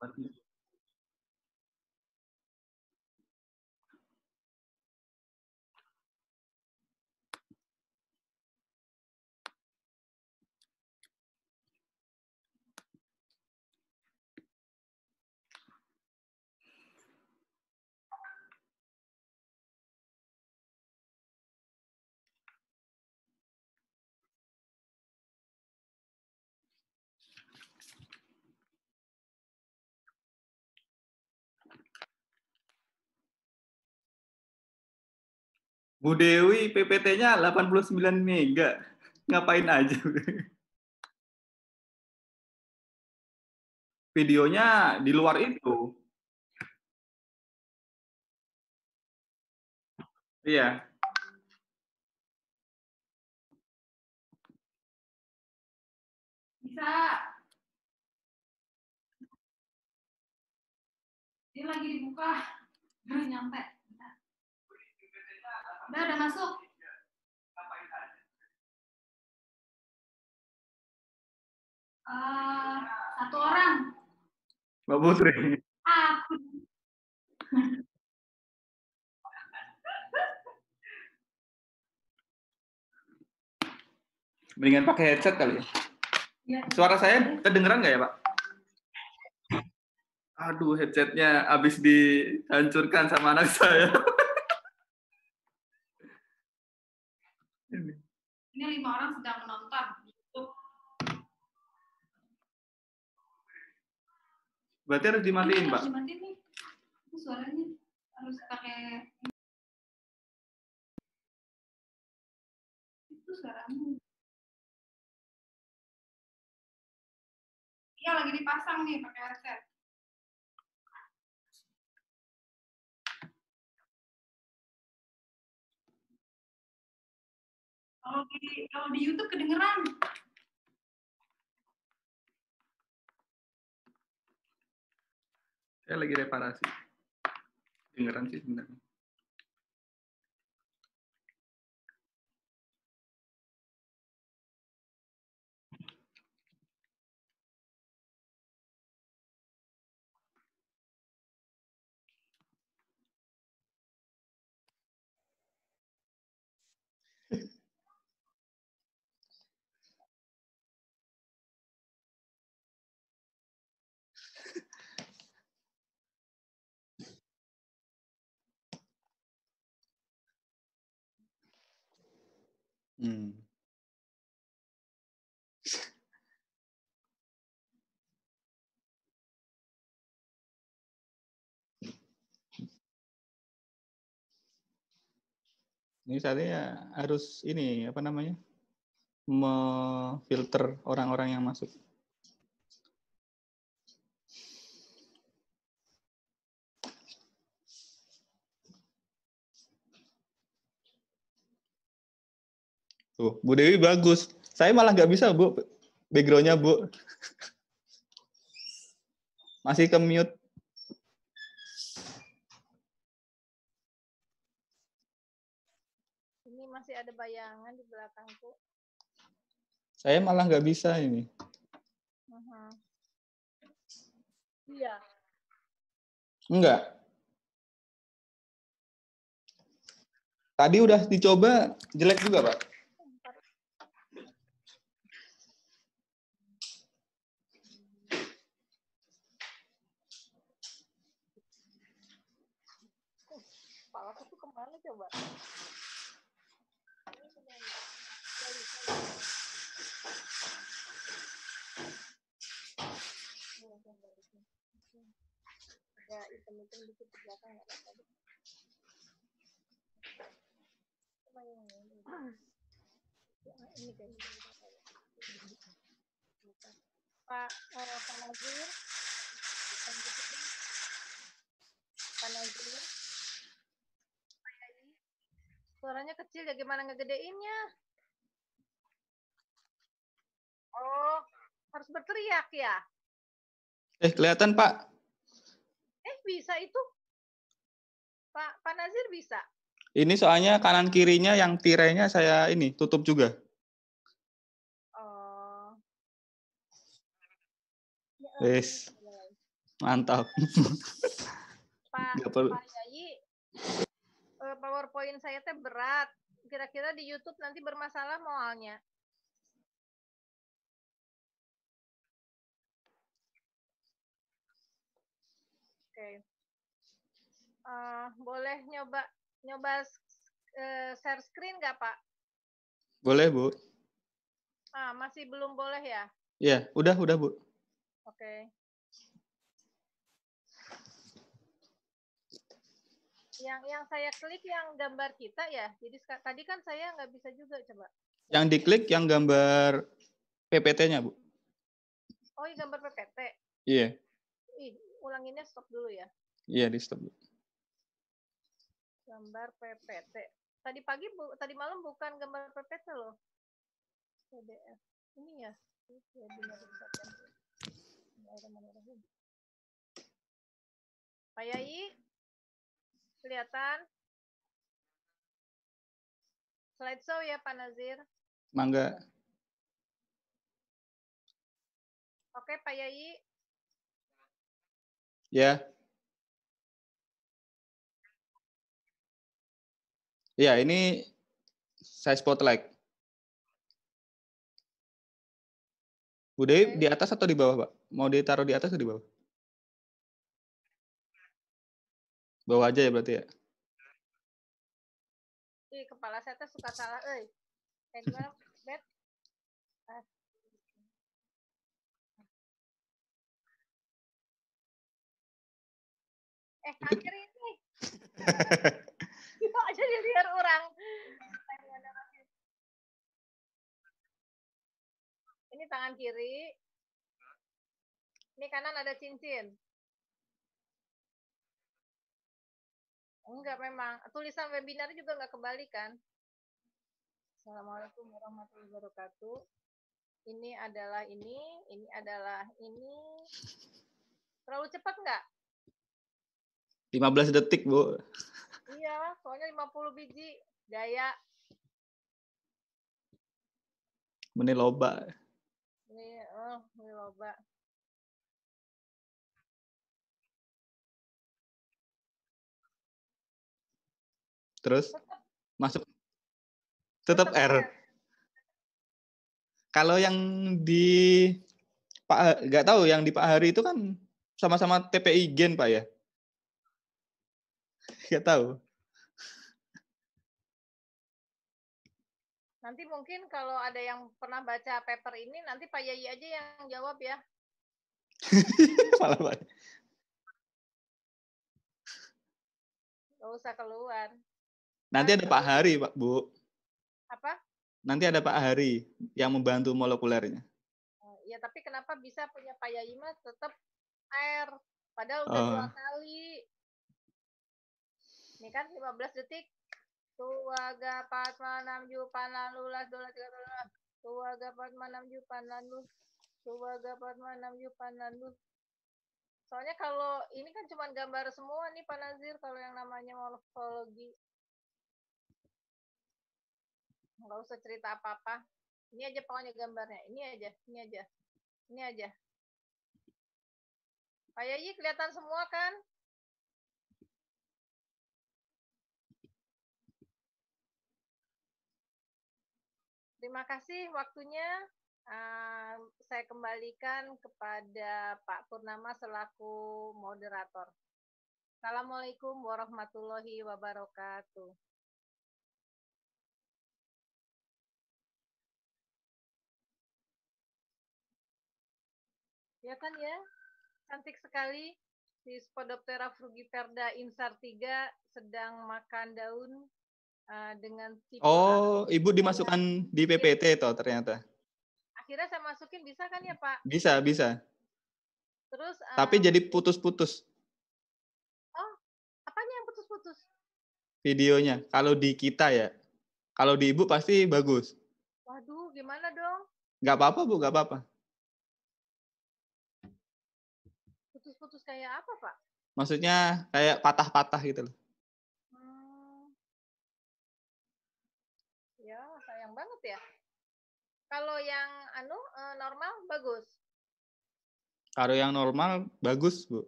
Bakın Bu Dewi PPT-nya 89 mega. Ngapain aja? Videonya di luar itu. Iya. Bisa. Ini lagi dibuka. Nyampe. Udah, udah masuk. Uh, satu orang. Mbak Putri. Aku. Mendingan pakai headset kali ya. ya. Suara saya kedengeran nggak ya, Pak? Aduh, headsetnya habis dihancurkan sama anak saya. Hmm. Ini lima orang sedang menonton YouTube. Berarti harus dimatiin, Pak. Harus dimatiin nih. suaranya harus pakai itu suaramu. Iya lagi dipasang nih pakai headset. Kalau di kalau di YouTube kedengeran. Saya lagi reparasi. Kedengeran sih sebenarnya. Hmm. Ini saya harus ini apa namanya? memfilter orang-orang yang masuk. Tuh, Bu Dewi bagus. Saya malah nggak bisa, Bu. Backgroundnya, Bu. Masih ke mute. Ini masih ada bayangan di belakangku. Saya malah nggak bisa ini. Uh -huh. Iya. Enggak. Tadi udah dicoba jelek juga, Pak. coba. Ada item nggak Cuma yang Pak eh, Pak Nazir. Suaranya kecil ya gimana ngegedeinnya? Oh, harus berteriak ya? Eh, kelihatan, Pak. Eh, bisa itu? Pak, Pak Nazir bisa? Ini soalnya kanan kirinya yang tirainya saya ini tutup juga. Oh. Ya yes. Mantap. Pak, Pak Yayi PowerPoint saya teh berat. Kira-kira di YouTube nanti bermasalah moalnya. Oke. Okay. Uh, eh, boleh nyoba nyoba uh, share screen nggak Pak? Boleh Bu. Ah, masih belum boleh ya? Iya, udah udah Bu. Oke. Okay. yang yang saya klik yang gambar kita ya. Jadi tadi kan saya nggak bisa juga coba. Yang diklik yang gambar PPT-nya, Bu. Oh, iya gambar PPT. Iya. Yeah. Ih, ulanginnya stop dulu ya. Iya, yeah, di stop bu Gambar PPT. Tadi pagi bu, tadi malam bukan gambar PPT loh. PDF. Ini ya. Pak Yai, Kelihatan? slide show ya Pak Nazir. Mangga. Oke Pak Yai. Ya. Ya, ini saya spotlight. Bu Dewi di atas atau di bawah, Pak? Mau ditaruh di atas atau di bawah? Bawa aja ya berarti ya? Ih, kepala saya tuh suka salah, eh. bed, Eh, akhir ini. Jadi liar orang. Ini tangan kiri. Ini kanan ada cincin. Enggak memang. Tulisan webinar juga nggak kan Assalamualaikum warahmatullahi wabarakatuh. Ini adalah ini, ini adalah ini. Terlalu cepat nggak? 15 detik, Bu. Iya, soalnya 50 biji. Gaya. Meni loba. Ini, oh, meni loba. terus masuk tetap R. Kalau yang di Pak nggak tahu yang di Pak Hari itu kan sama-sama TPI gen Pak ya? Nggak tahu. Nanti mungkin kalau ada yang pernah baca paper ini nanti Pak Yayi aja yang jawab ya. Malah Pak. Gak usah keluar. Nanti ada Pak Hari, Pak Bu. Apa? Nanti ada Pak Hari yang membantu molekulernya. Ya, tapi kenapa bisa punya Pak Yaima tetap air? Padahal udah oh. dua kali. Ini kan 15 detik. Tuaga patma manam jupan lalu las dola tiga dola. Tuaga patma manam jupan lalu. Tuaga patma manam jupan lalu. Soalnya kalau ini kan cuma gambar semua nih Pak Nazir kalau yang namanya morfologi nggak usah cerita apa-apa ini aja pokoknya gambarnya ini aja ini aja ini aja Pak Yayi kelihatan semua kan Terima kasih waktunya. Uh, saya kembalikan kepada Pak Purnama selaku moderator. Assalamualaikum warahmatullahi wabarakatuh. Ya kan ya? Cantik sekali. Si Spodoptera frugiperda insar 3 sedang makan daun uh, dengan tipe Oh, Ibu dimasukkan di PPT toh ternyata. Akhirnya saya masukin bisa kan ya, Pak? Bisa, bisa. Terus uh, Tapi eh, jadi putus-putus. Oh, apanya yang putus-putus? Videonya. Kalau di kita ya. Kalau di Ibu pasti bagus. Waduh, gimana dong? Gak apa-apa, Bu, gak apa-apa. kayak apa, Pak? Maksudnya kayak patah-patah gitu loh. Hmm. Ya, sayang banget ya. Kalau yang anu eh, normal bagus. Kalau yang normal bagus, Bu.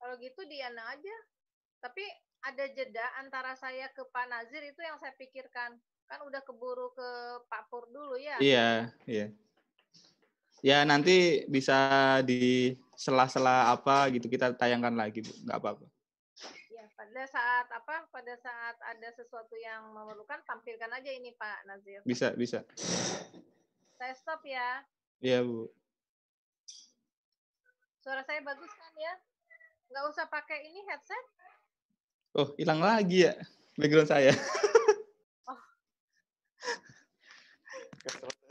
Kalau gitu Diana aja. Tapi ada jeda antara saya ke Pak Nazir itu yang saya pikirkan. Kan udah keburu ke Pak Pur dulu ya. Iya, iya ya nanti bisa di sela-sela apa gitu kita tayangkan lagi bu nggak apa-apa ya pada saat apa pada saat ada sesuatu yang memerlukan tampilkan aja ini pak Nazir bisa bisa saya stop ya iya bu suara saya bagus kan ya nggak usah pakai ini headset oh hilang lagi ya background saya oh.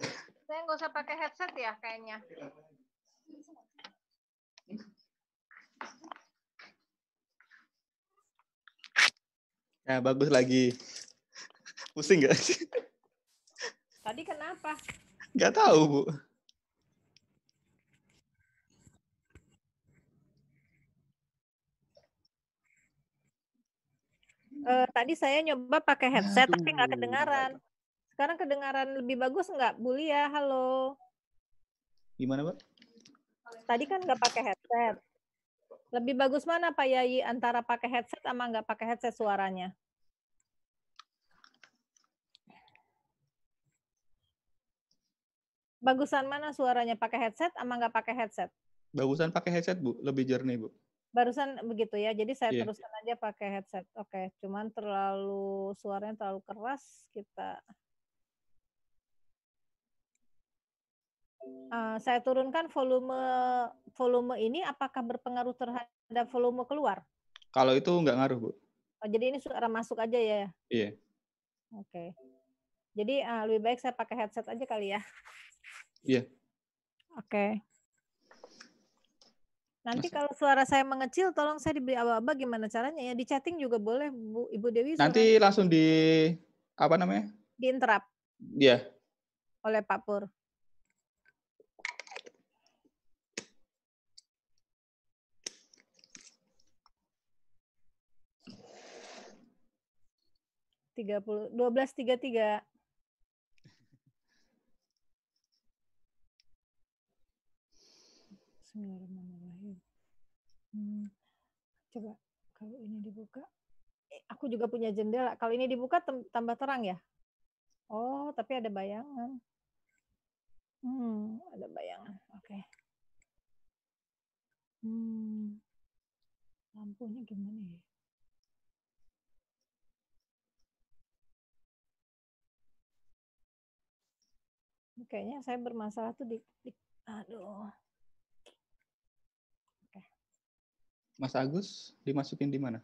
Saya nggak usah pakai headset ya kayaknya. Nah, bagus lagi. Pusing nggak sih? Tadi kenapa? Nggak tahu, Bu. Uh, tadi saya nyoba pakai headset Aduh. tapi nggak kedengaran. Sekarang kedengaran lebih bagus nggak, Bu Lia? Halo. Gimana, Pak? Tadi kan nggak pakai headset. Lebih bagus mana, Pak Yayi, antara pakai headset sama nggak pakai headset suaranya? Bagusan mana suaranya, pakai headset sama nggak pakai headset? Bagusan pakai headset, Bu. Lebih jernih, Bu barusan begitu ya jadi saya yeah. teruskan aja pakai headset oke okay. cuman terlalu suaranya terlalu keras kita uh, saya turunkan volume volume ini apakah berpengaruh terhadap volume keluar? Kalau itu nggak ngaruh, Bu. Oh, jadi ini suara masuk aja ya? Iya. Oke. Okay. Jadi uh, lebih baik saya pakai headset aja kali ya. Iya. Oke. Okay. Nanti kalau suara saya mengecil, tolong saya diberi aba-aba gimana caranya ya? Di chatting juga boleh, Bu Ibu Dewi. Nanti langsung di apa namanya? Di interrupt. Iya. Oleh Pak Pur. Bismillahirrahmanirrahim. Hmm. Coba kalau ini dibuka. Eh, aku juga punya jendela. Kalau ini dibuka tambah terang ya? Oh, tapi ada bayangan. Hmm, ada bayangan. Oke. Okay. Hmm. Lampunya gimana ya? kayaknya saya bermasalah tuh di, aduh. Mas Agus dimasukin di mana?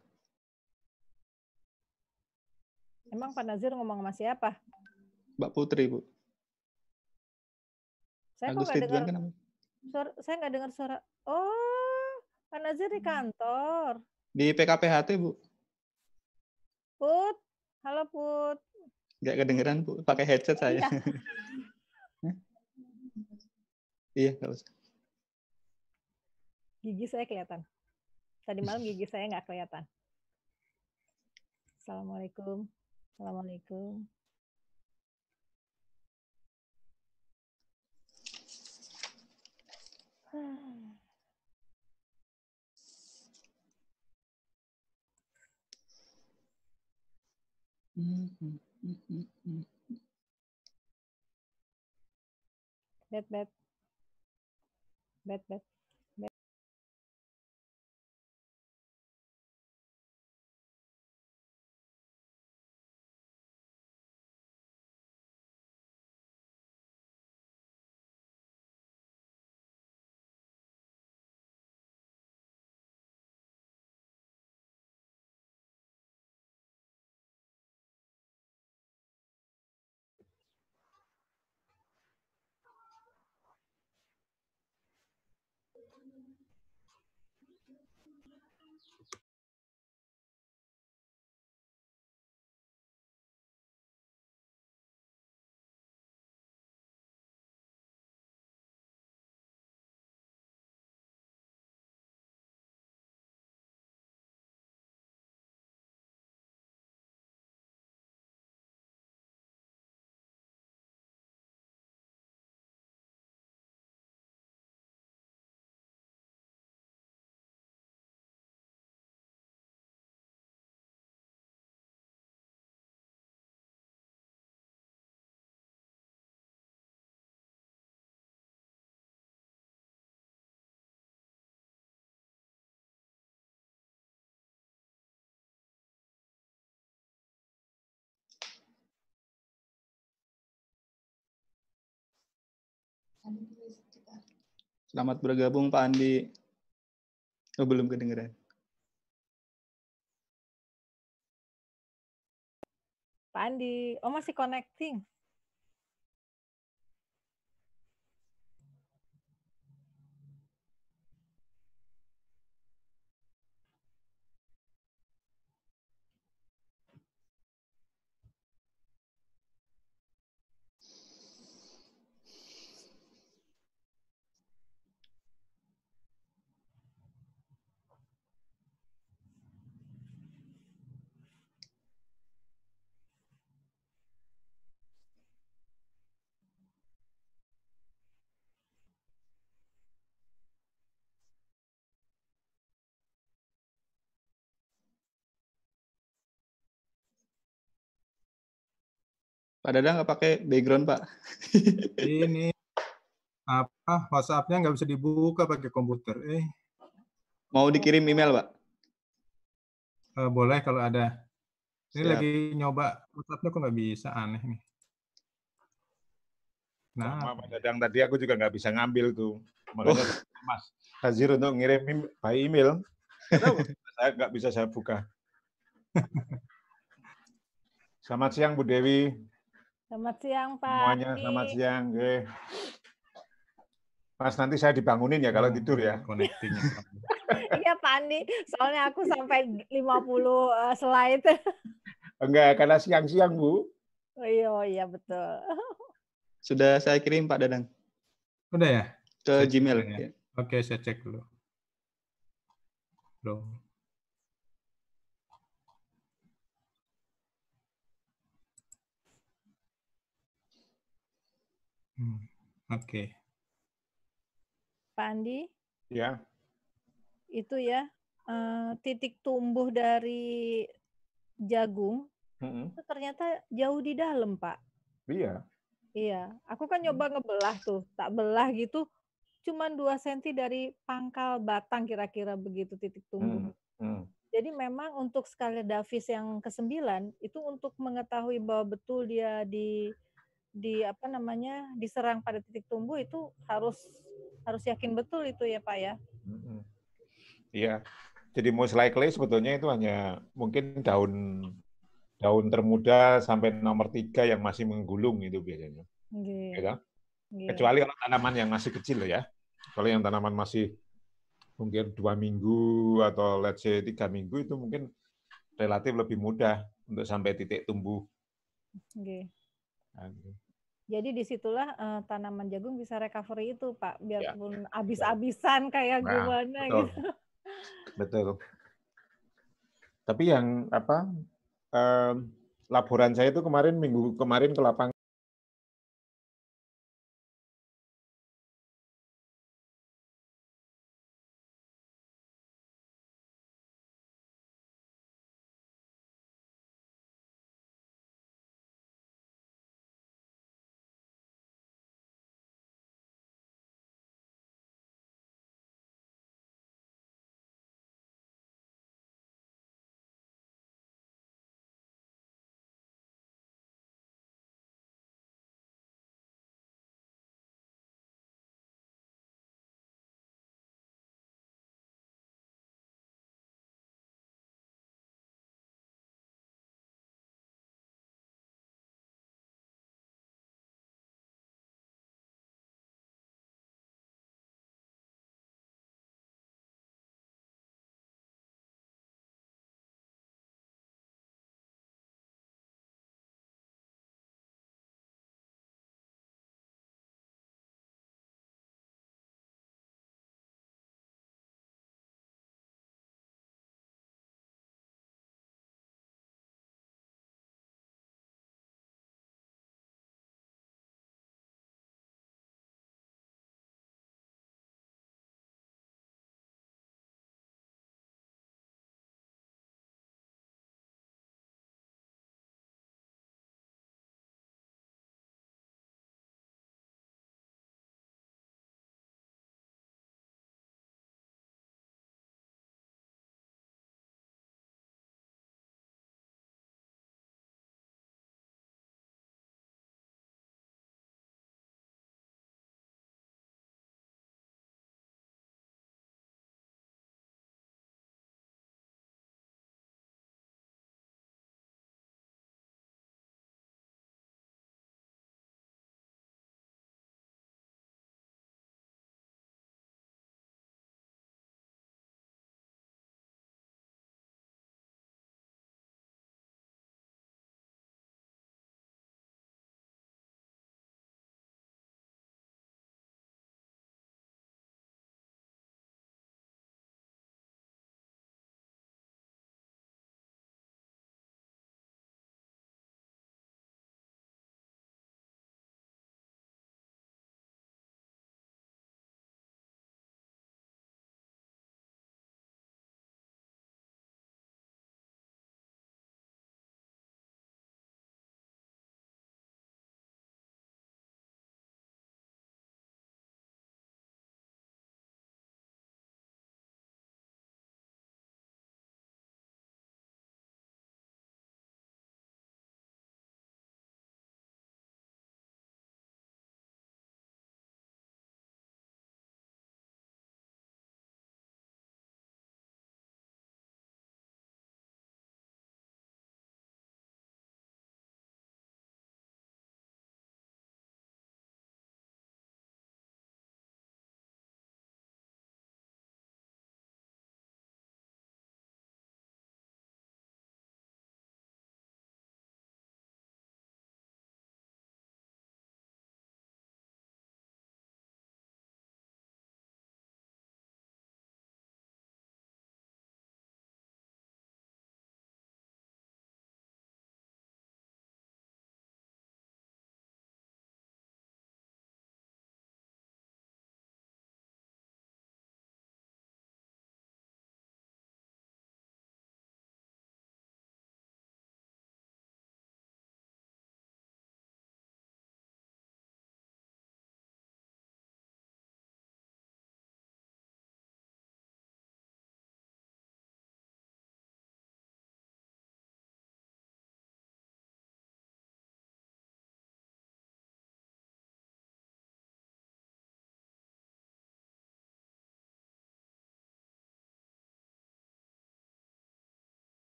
Emang Pak Nazir ngomong sama siapa? Mbak Putri, Bu. Saya Agus kok nggak dengar. Kan suara, saya nggak dengar suara. Oh, Pak Nazir di hmm. kantor. Di PKPHT, Bu. Put, halo Put. Nggak kedengeran, Bu. Pakai headset saya. Iya. Iya, nggak usah. Gigi saya kelihatan. Tadi malam gigi saya nggak kelihatan. Assalamualaikum. Assalamualaikum. Hmm. Lihat, 别别。Selamat bergabung Pak Andi. Oh, belum kedengeran. Pak Andi, oh masih connecting. Pak Dadang nggak pakai background Pak. Ini apa WhatsApp-nya nggak bisa dibuka pakai komputer. Eh. Mau dikirim email Pak? Eh, boleh kalau ada. Ini Siap. lagi nyoba WhatsApp-nya kok nggak bisa aneh nih. Nah, Sama Pak Dadang tadi aku juga nggak bisa ngambil tuh. Makanya oh. Mas Hazir untuk ngirim by email. saya nggak bisa saya buka. Selamat siang Bu Dewi. Selamat siang, Pak. Semuanya selamat siang. Oke. Mas, nanti saya dibangunin ya kalau hmm, tidur ya. Connecting. Iya, Pak Andi. Soalnya aku sampai 50 eh, slide. Enggak, karena siang-siang, Bu. Oh iya, oh, iya betul. Sudah saya kirim, Pak Dadang. Sudah ya? Ke saya Gmail. Ya. Ya. Oke, saya cek dulu. Belum. Hmm. Oke. Okay. Pak Andi? Ya. Itu ya uh, titik tumbuh dari jagung mm-hmm. itu ternyata jauh di dalam, Pak. Iya. Iya, aku kan nyoba ngebelah tuh, tak belah gitu, cuman dua senti dari pangkal batang kira-kira begitu titik tumbuh. Mm hmm. Jadi memang untuk skala Davis yang ke-9 itu untuk mengetahui bahwa betul dia di di apa namanya diserang pada titik tumbuh itu harus harus yakin betul itu ya pak ya. Iya, jadi most likely sebetulnya itu hanya mungkin daun daun termuda sampai nomor tiga yang masih menggulung itu biasanya. Gila. Gitu? Ya, Kecuali kalau tanaman yang masih kecil ya, Kalau yang tanaman masih mungkin dua minggu atau let's say tiga minggu itu mungkin relatif lebih mudah untuk sampai titik tumbuh. Gila. Jadi disitulah uh, tanaman jagung bisa recovery itu Pak, biarpun ya. abis-abisan kayak nah, gimana betul. gitu. Betul. Tapi yang apa? Uh, laporan saya itu kemarin minggu kemarin ke lapangan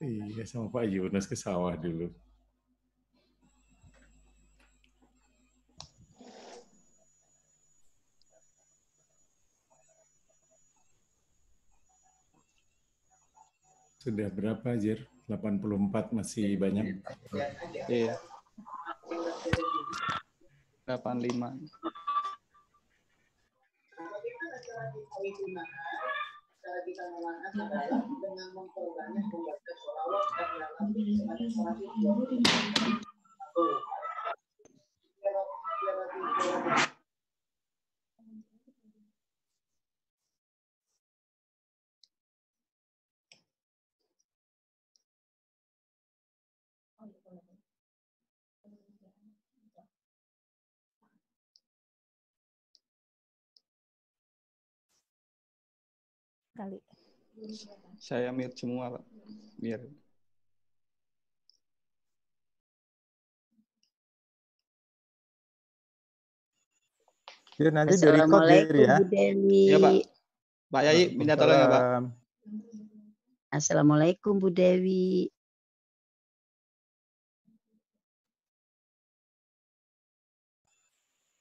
iya sama Pak Yunus ke sawah dulu. Sudah berapa, Jir? 84 masih banyak. Iya. 85 cara eh, kita dengan memperbanyak membaca sholawat dan dalam sholat itu. kali. Saya mute semua, Pak. Biar. Ya, nanti di record ya. Iya, Pak. Pak Yai, minta tolong ya, Pak. Assalamualaikum, Bu Dewi.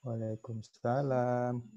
Waalaikumsalam.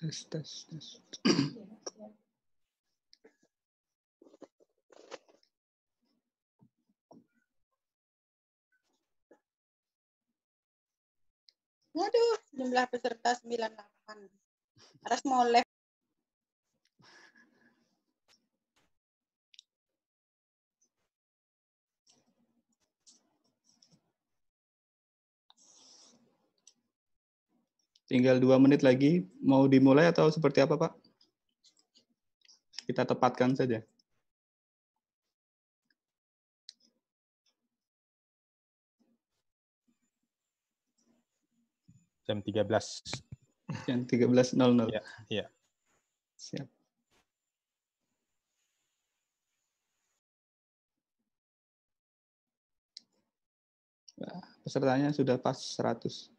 Test, test, test. Waduh, jumlah peserta 98. Harus mau live. Tinggal dua menit lagi, mau dimulai atau seperti apa Pak? Kita tepatkan saja. jam 13. Jam 13.00. Iya, iya. Siap. Pesertanya sudah pas 100.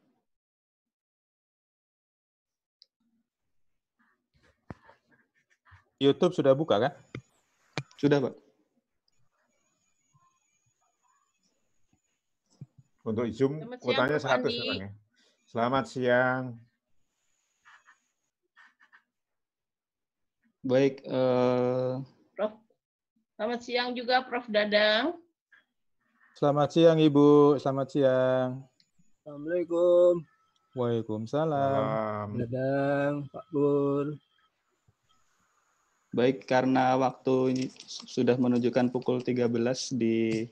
YouTube sudah buka kan? Sudah, Pak. Untuk Zoom kuotanya 100 sekarang ya. ya? Selamat siang. Baik, uh... Prof. Selamat siang juga Prof Dadang. Selamat siang Ibu, selamat siang. Assalamualaikum. Waalaikumsalam. Dadang, Pak Bur. Baik, karena waktu ini sudah menunjukkan pukul 13 di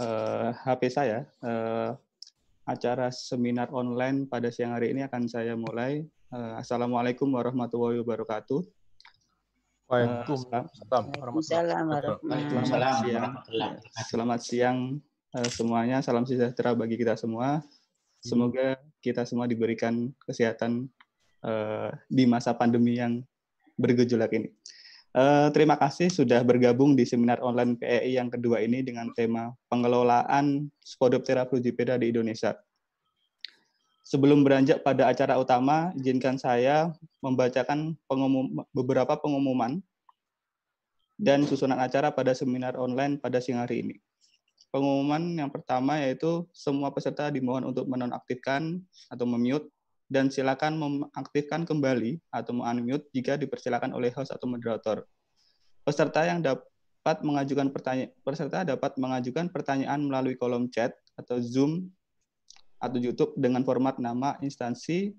uh, eh, HP saya, uh, acara seminar online pada siang hari ini akan saya mulai. Uh, Assalamualaikum warahmatullahi wabarakatuh. Eh, Waalaikumsalam Selamat siang eh, semuanya, salam sejahtera bagi kita semua. Semoga kita semua diberikan kesehatan uh, di masa pandemi yang bergejolak ini. Uh, terima kasih sudah bergabung di seminar online PEI yang kedua ini dengan tema pengelolaan Spodoptera frugifera di Indonesia. Sebelum beranjak pada acara utama, izinkan saya membacakan pengumum, beberapa pengumuman dan susunan acara pada seminar online pada siang hari ini. Pengumuman yang pertama yaitu semua peserta dimohon untuk menonaktifkan atau memute dan silakan mengaktifkan kembali atau unmute jika dipersilakan oleh host atau moderator. Peserta yang dapat mengajukan pertanyaan peserta dapat mengajukan pertanyaan melalui kolom chat atau Zoom atau YouTube dengan format nama instansi,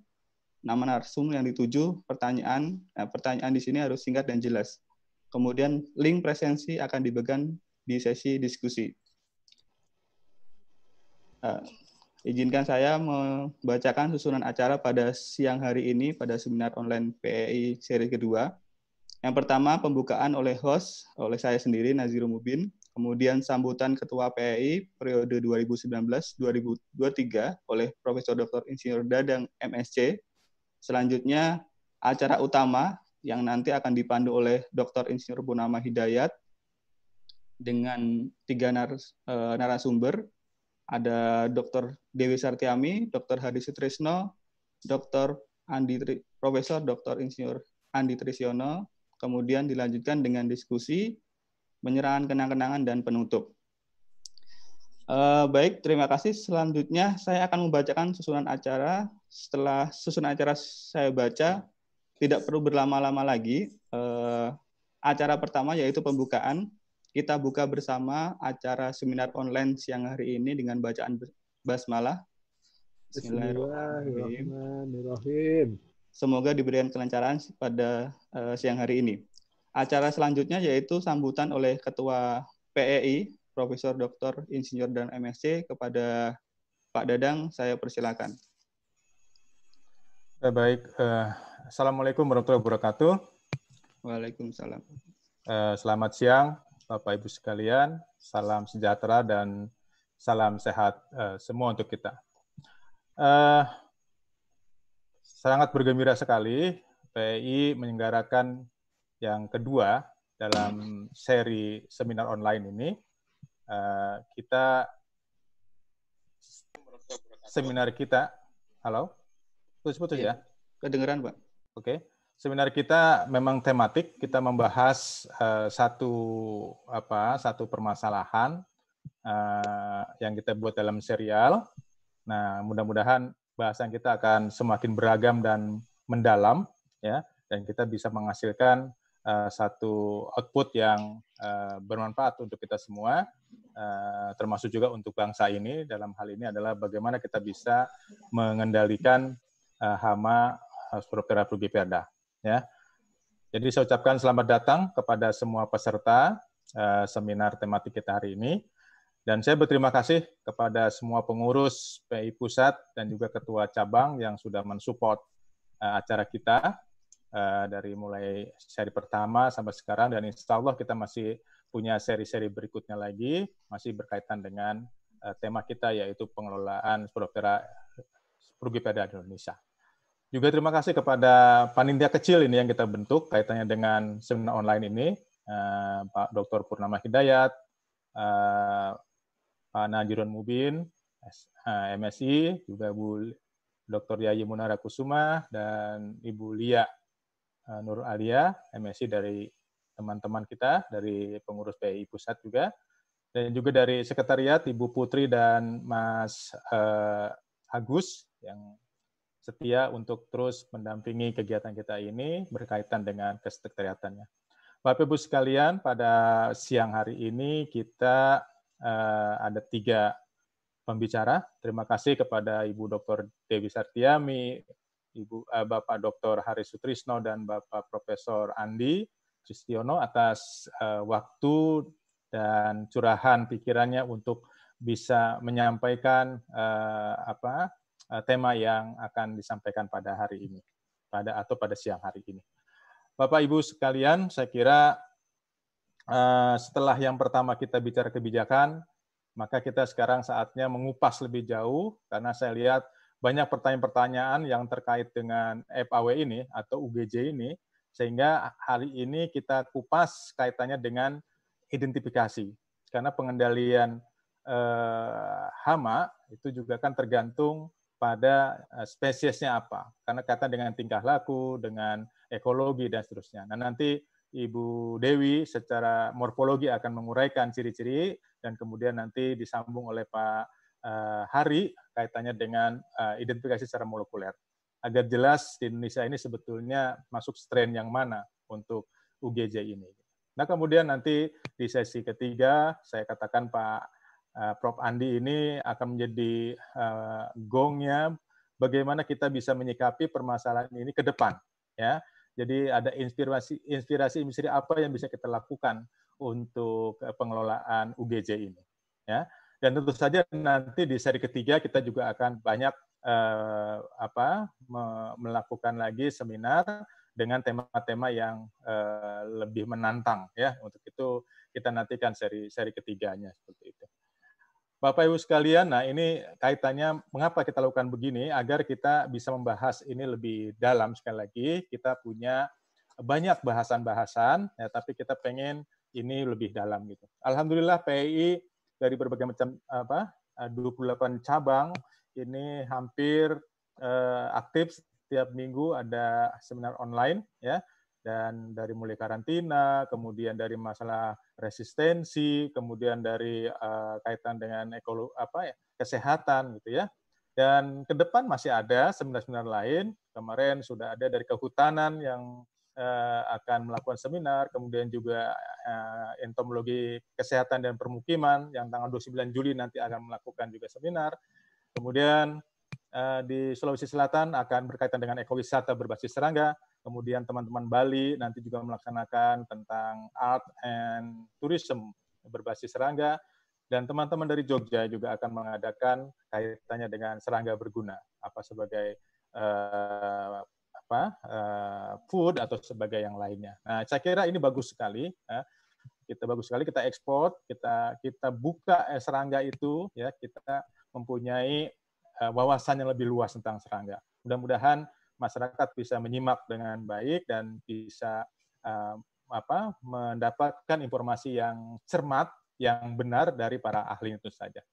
nama narsum yang dituju, pertanyaan. Nah, pertanyaan di sini harus singkat dan jelas. Kemudian link presensi akan dibegan di sesi diskusi. Eh, Izinkan saya membacakan susunan acara pada siang hari ini pada seminar online PEI seri kedua. Yang pertama pembukaan oleh host oleh saya sendiri Nazirul Mubin, kemudian sambutan Ketua PEI periode 2019-2023 oleh Profesor Dr. Insinyur Dadang MSC. Selanjutnya acara utama yang nanti akan dipandu oleh Dr. Insinyur Bunama Hidayat dengan tiga eh, narasumber ada Dr. Dewi Sartiami, Dr. Hadi Sutrisno, Dr. Andi Tri, Profesor Dr. Insinyur Andi Trisiono, kemudian dilanjutkan dengan diskusi, penyerahan kenang-kenangan dan penutup. Uh, baik, terima kasih. Selanjutnya saya akan membacakan susunan acara. Setelah susunan acara saya baca, tidak perlu berlama-lama lagi. Uh, acara pertama yaitu pembukaan. Kita buka bersama acara seminar online siang hari ini dengan bacaan basmalah. Bismillahirrahmanirrahim. Semoga diberikan kelancaran pada uh, siang hari ini. Acara selanjutnya yaitu sambutan oleh Ketua PEI, Profesor Dr. Insinyur dan MSc kepada Pak Dadang, saya persilakan. Eh, baik, uh, Assalamualaikum warahmatullahi wabarakatuh. Waalaikumsalam. Selamat siang Bapak Ibu sekalian, salam sejahtera dan salam sehat uh, semua untuk kita. Uh, sangat bergembira sekali PI menyelenggarakan yang kedua dalam seri seminar online ini. Uh, kita seminar kita, halo, putus-putus ya? Kedengeran, Pak. Oke. Okay seminar kita memang tematik, kita membahas eh, satu apa satu permasalahan eh, yang kita buat dalam serial. Nah, mudah-mudahan bahasan kita akan semakin beragam dan mendalam, ya, dan kita bisa menghasilkan eh, satu output yang bermanfaat untuk kita semua, termasuk juga untuk bangsa ini. Dalam hal ini adalah bagaimana kita bisa mengendalikan uh, hama uh, Struktura Perda ya. Jadi saya ucapkan selamat datang kepada semua peserta eh, seminar tematik kita hari ini. Dan saya berterima kasih kepada semua pengurus PI Pusat dan juga ketua cabang yang sudah mensupport eh, acara kita eh, dari mulai seri pertama sampai sekarang. Dan insya Allah kita masih punya seri-seri berikutnya lagi, masih berkaitan dengan tema kita yaitu pengelolaan Properda Rugi Indonesia. Juga terima kasih kepada panitia kecil ini yang kita bentuk kaitannya dengan seminar online ini, eh, Pak Dr. Purnama Hidayat, eh, Pak Najirun Mubin, eh, MSI, juga Bu Dr. Yayi Munara Kusuma, dan Ibu Lia Nur Alia, MSI dari teman-teman kita, dari pengurus PI Pusat juga, dan juga dari sekretariat Ibu Putri dan Mas Agus yang setia untuk terus mendampingi kegiatan kita ini berkaitan dengan kesekretariatannya. Bapak Ibu sekalian, pada siang hari ini kita uh, ada tiga pembicara. Terima kasih kepada Ibu Dr. Dewi Sartiami, Ibu uh, Bapak Dr. Hari Sutrisno dan Bapak Profesor Andi Kristiono atas uh, waktu dan curahan pikirannya untuk bisa menyampaikan uh, apa Eh, tema yang akan disampaikan pada hari ini, pada atau pada siang hari ini. Bapak Ibu sekalian, saya kira eh, setelah yang pertama kita bicara kebijakan, maka kita sekarang saatnya mengupas lebih jauh karena saya lihat banyak pertanyaan-pertanyaan yang terkait dengan FAW ini atau UGJ ini, sehingga hari ini kita kupas kaitannya dengan identifikasi. Karena pengendalian eh, hama itu juga kan tergantung pada eh, spesiesnya apa. Karena kata dengan tingkah laku, dengan ekologi, dan seterusnya. Nah, nanti Ibu Dewi secara morfologi akan menguraikan ciri-ciri, dan kemudian nanti disambung oleh Pak eh, Hari kaitannya dengan eh, identifikasi secara molekuler. Agar jelas di Indonesia ini sebetulnya masuk strain yang mana untuk UGJ ini. Nah kemudian nanti di sesi ketiga saya katakan Pak Eh, Prof. Andi ini akan menjadi eh, gongnya bagaimana kita bisa menyikapi permasalahan ini ke depan. Ya, jadi ada inspirasi inspirasi industri apa yang bisa kita lakukan untuk pengelolaan UGJ ini. Ya, dan tentu saja nanti di seri ketiga kita juga akan banyak eh, apa me melakukan lagi seminar dengan tema-tema yang eh, lebih menantang ya untuk itu kita nantikan seri seri ketiganya seperti itu. Bapak Ibu sekalian, nah ini kaitannya mengapa kita lakukan begini agar kita bisa membahas ini lebih dalam sekali lagi. Kita punya banyak bahasan-bahasan, ya, tapi kita pengen ini lebih dalam gitu. Alhamdulillah PII dari berbagai macam apa 28 eh, cabang ini hampir eh, aktif setiap minggu ada seminar online ya dan dari mulai karantina, kemudian dari masalah resistensi, kemudian dari uh, kaitan dengan ekolo, apa ya, kesehatan gitu ya. Dan ke depan masih ada seminar-seminar lain. Kemarin sudah ada dari kehutanan yang uh, akan melakukan seminar, kemudian juga uh, entomologi kesehatan dan permukiman yang tanggal 29 Juli nanti akan melakukan juga seminar. Kemudian di Sulawesi Selatan akan berkaitan dengan ekowisata berbasis serangga kemudian teman-teman Bali nanti juga melaksanakan tentang art and tourism berbasis serangga, dan teman-teman dari Jogja juga akan mengadakan kaitannya dengan serangga berguna, apa sebagai uh, apa uh, food atau sebagai yang lainnya. Nah, saya kira ini bagus sekali. Ya kita bagus sekali kita ekspor kita kita buka eh, serangga itu ya kita mempunyai wawasan yang lebih luas tentang serangga mudah-mudahan masyarakat bisa menyimak dengan baik dan bisa uh, apa mendapatkan informasi yang cermat yang benar dari para ahli itu saja.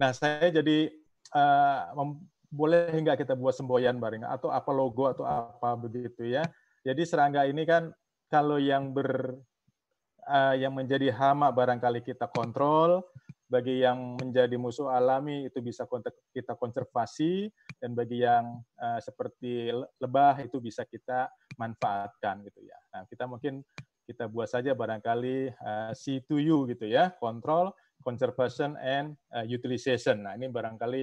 Nah, saya jadi uh, boleh nggak kita buat semboyan bareng atau apa logo atau apa begitu ya. Jadi serangga ini kan kalau yang ber uh, yang menjadi hama barangkali kita kontrol, bagi yang menjadi musuh alami itu bisa kita konservasi, dan bagi yang uh, seperti lebah itu bisa kita manfaatkan gitu ya. Nah, kita mungkin kita buat saja barangkali eh, C2U gitu ya, control, conservation and uh, utilization. Nah, ini barangkali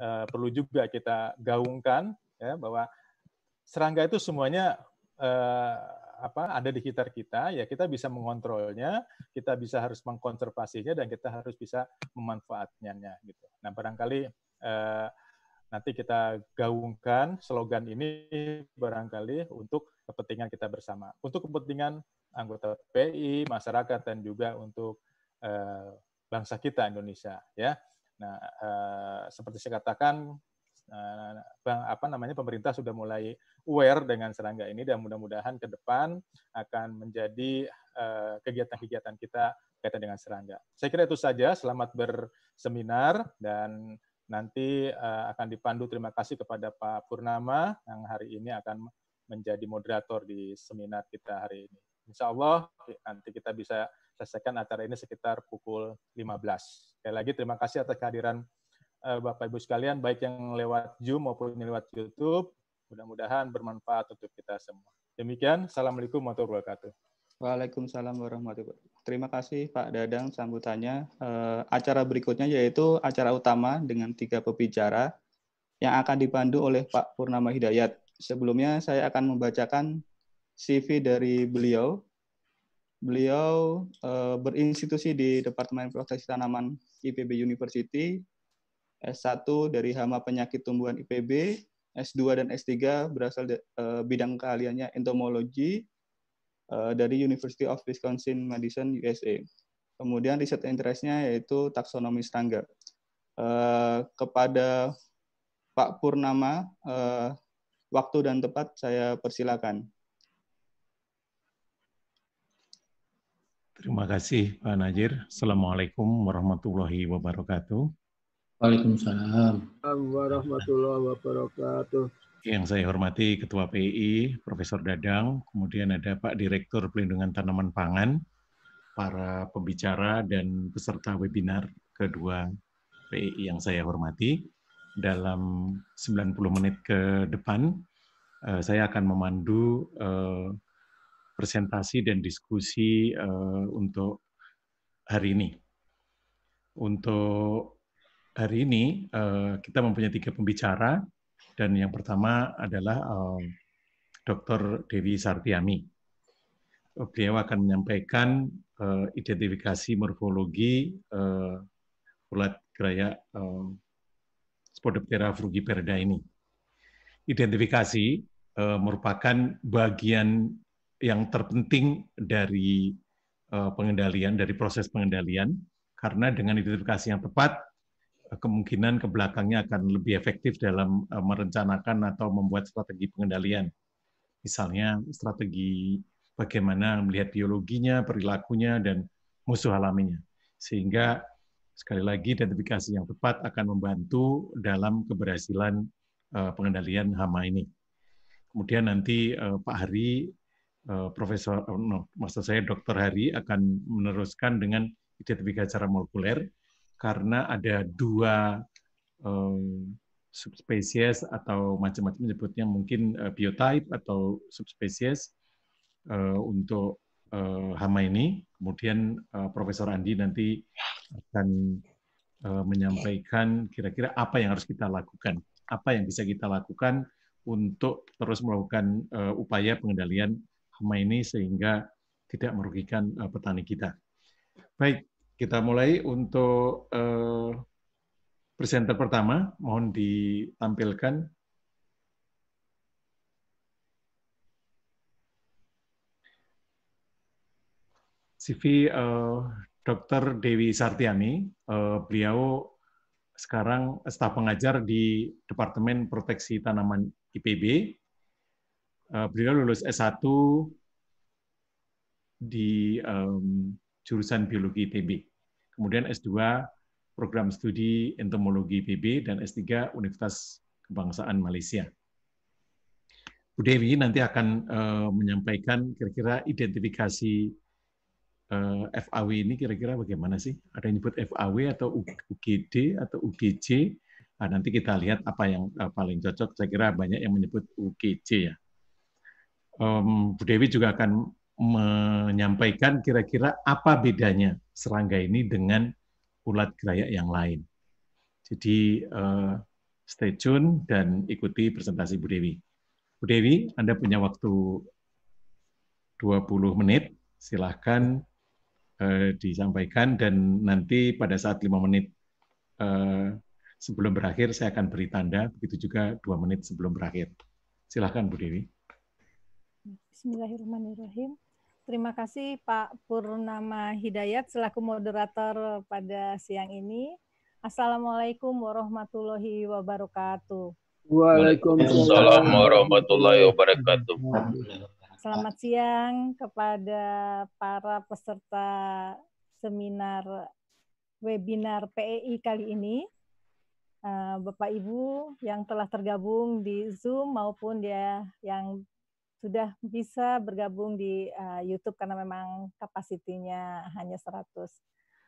uh, perlu juga kita gaungkan ya bahwa serangga itu semuanya uh, apa ada di sekitar kita ya kita bisa mengontrolnya kita bisa harus mengkonservasinya dan kita harus bisa memanfaatkannya gitu nah barangkali eh, nanti kita gaungkan slogan ini barangkali untuk kepentingan kita bersama, untuk kepentingan anggota PI, masyarakat dan juga untuk eh, bangsa kita Indonesia ya. Nah, eh, seperti saya katakan eh, bang apa namanya pemerintah sudah mulai aware dengan serangga ini dan mudah-mudahan ke depan akan menjadi kegiatan-kegiatan kita kaitan dengan serangga. Saya kira itu saja. Selamat berseminar dan nanti uh, akan dipandu. Terima kasih kepada Pak Purnama yang hari ini akan menjadi moderator di seminar kita hari ini. Insya Allah nanti kita bisa selesaikan acara ini sekitar pukul 15. Sekali lagi terima kasih atas kehadiran uh, Bapak Ibu sekalian, baik yang lewat Zoom maupun lewat YouTube. Mudah-mudahan bermanfaat untuk kita semua. Demikian, Assalamualaikum warahmatullahi wabarakatuh. Waalaikumsalam warahmatullahi wabarakatuh terima kasih Pak Dadang sambutannya. Uh, eh, acara berikutnya yaitu acara utama dengan tiga pembicara yang akan dipandu oleh Pak Purnama Hidayat. Sebelumnya saya akan membacakan CV dari beliau. Beliau uh, berinstitusi di Departemen Proteksi Tanaman IPB University, S1 dari Hama Penyakit Tumbuhan IPB, S2 dan S3 berasal de, uh, bidang keahliannya entomologi, Eh, dari University of Wisconsin-Madison, USA. Kemudian riset interestnya yaitu taksonomi serangga. Eh, kepada Pak Purnama, eh, waktu dan tepat saya persilakan. Terima kasih Pak Najir. Assalamualaikum warahmatullahi wabarakatuh. Waalaikumsalam. Warahmatullahi wabarakatuh yang saya hormati Ketua PI, Profesor Dadang, kemudian ada Pak Direktur Pelindungan Tanaman Pangan, para pembicara dan peserta webinar kedua PI yang saya hormati. Dalam 90 menit ke depan, eh, saya akan memandu eh, presentasi dan diskusi eh, untuk hari ini. Untuk hari ini, kita mempunyai tiga pembicara dan yang pertama adalah uh, Dr. Dewi Sartiami. Beliau akan menyampaikan uh, identifikasi morfologi uh, ulat geraya uh, Spodoptera frugiperda ini. Identifikasi uh, merupakan bagian yang terpenting dari pengendalian, dari proses pengendalian, karena dengan identifikasi yang tepat, kemungkinan ke belakangnya akan lebih efektif dalam eh, merencanakan atau membuat strategi pengendalian. Misalnya strategi bagaimana melihat biologinya, perilakunya, dan musuh alaminya. Sehingga sekali lagi identifikasi yang tepat akan membantu dalam keberhasilan eh, pengendalian hama ini. Kemudian nanti eh, Pak Hari, Profesor, oh no, maksud saya Dokter Hari akan meneruskan dengan identifikasi secara molekuler, karena ada dua um, subspesies atau macam-macam menyebutnya mungkin uh, biotype atau subspesies uh, untuk uh, hama ini. Kemudian uh, Profesor Andi nanti akan uh, menyampaikan kira-kira apa yang harus kita lakukan, apa yang bisa kita lakukan untuk terus melakukan uh, upaya pengendalian hama ini sehingga tidak merugikan uh, petani kita. Baik, kita mulai untuk uh, presenter pertama, mohon ditampilkan. CV uh, eh, Dr. Dewi Sartiani, uh, beliau sekarang staf pengajar di Departemen Proteksi Tanaman IPB. Beliau lulus S1 di um, jurusan biologi ITB. Kemudian S2 program studi entomologi PB dan S3 Universitas Kebangsaan Malaysia. Bu Dewi nanti akan uh, menyampaikan kira-kira identifikasi uh, eh, FAW ini kira-kira bagaimana sih? Ada yang nyebut FAW atau UGD atau UGJ? Nah, nanti kita lihat apa yang uh, paling cocok. Saya kira banyak yang menyebut UGJ ya. Um, Bu Dewi juga akan menyampaikan kira-kira apa bedanya serangga ini dengan ulat gerayak yang lain. Jadi uh, stay tune dan ikuti presentasi Bu Dewi. Bu Dewi, Anda punya waktu 20 menit, silahkan uh, disampaikan dan nanti pada saat 5 menit uh, sebelum berakhir saya akan beri tanda, begitu juga 2 menit sebelum berakhir. Silahkan Bu Dewi. Bismillahirrahmanirrahim. Terima kasih Pak Purnama Hidayat selaku moderator pada siang ini. Assalamualaikum warahmatullahi wabarakatuh. Waalaikumsalam warahmatullahi wabarakatuh. Selamat siang kepada para peserta seminar webinar PEI kali ini. Eh, Bapak Ibu yang telah tergabung di Zoom maupun dia yang sudah bisa bergabung di uh, YouTube karena memang kapasitinya hanya 100. Uh,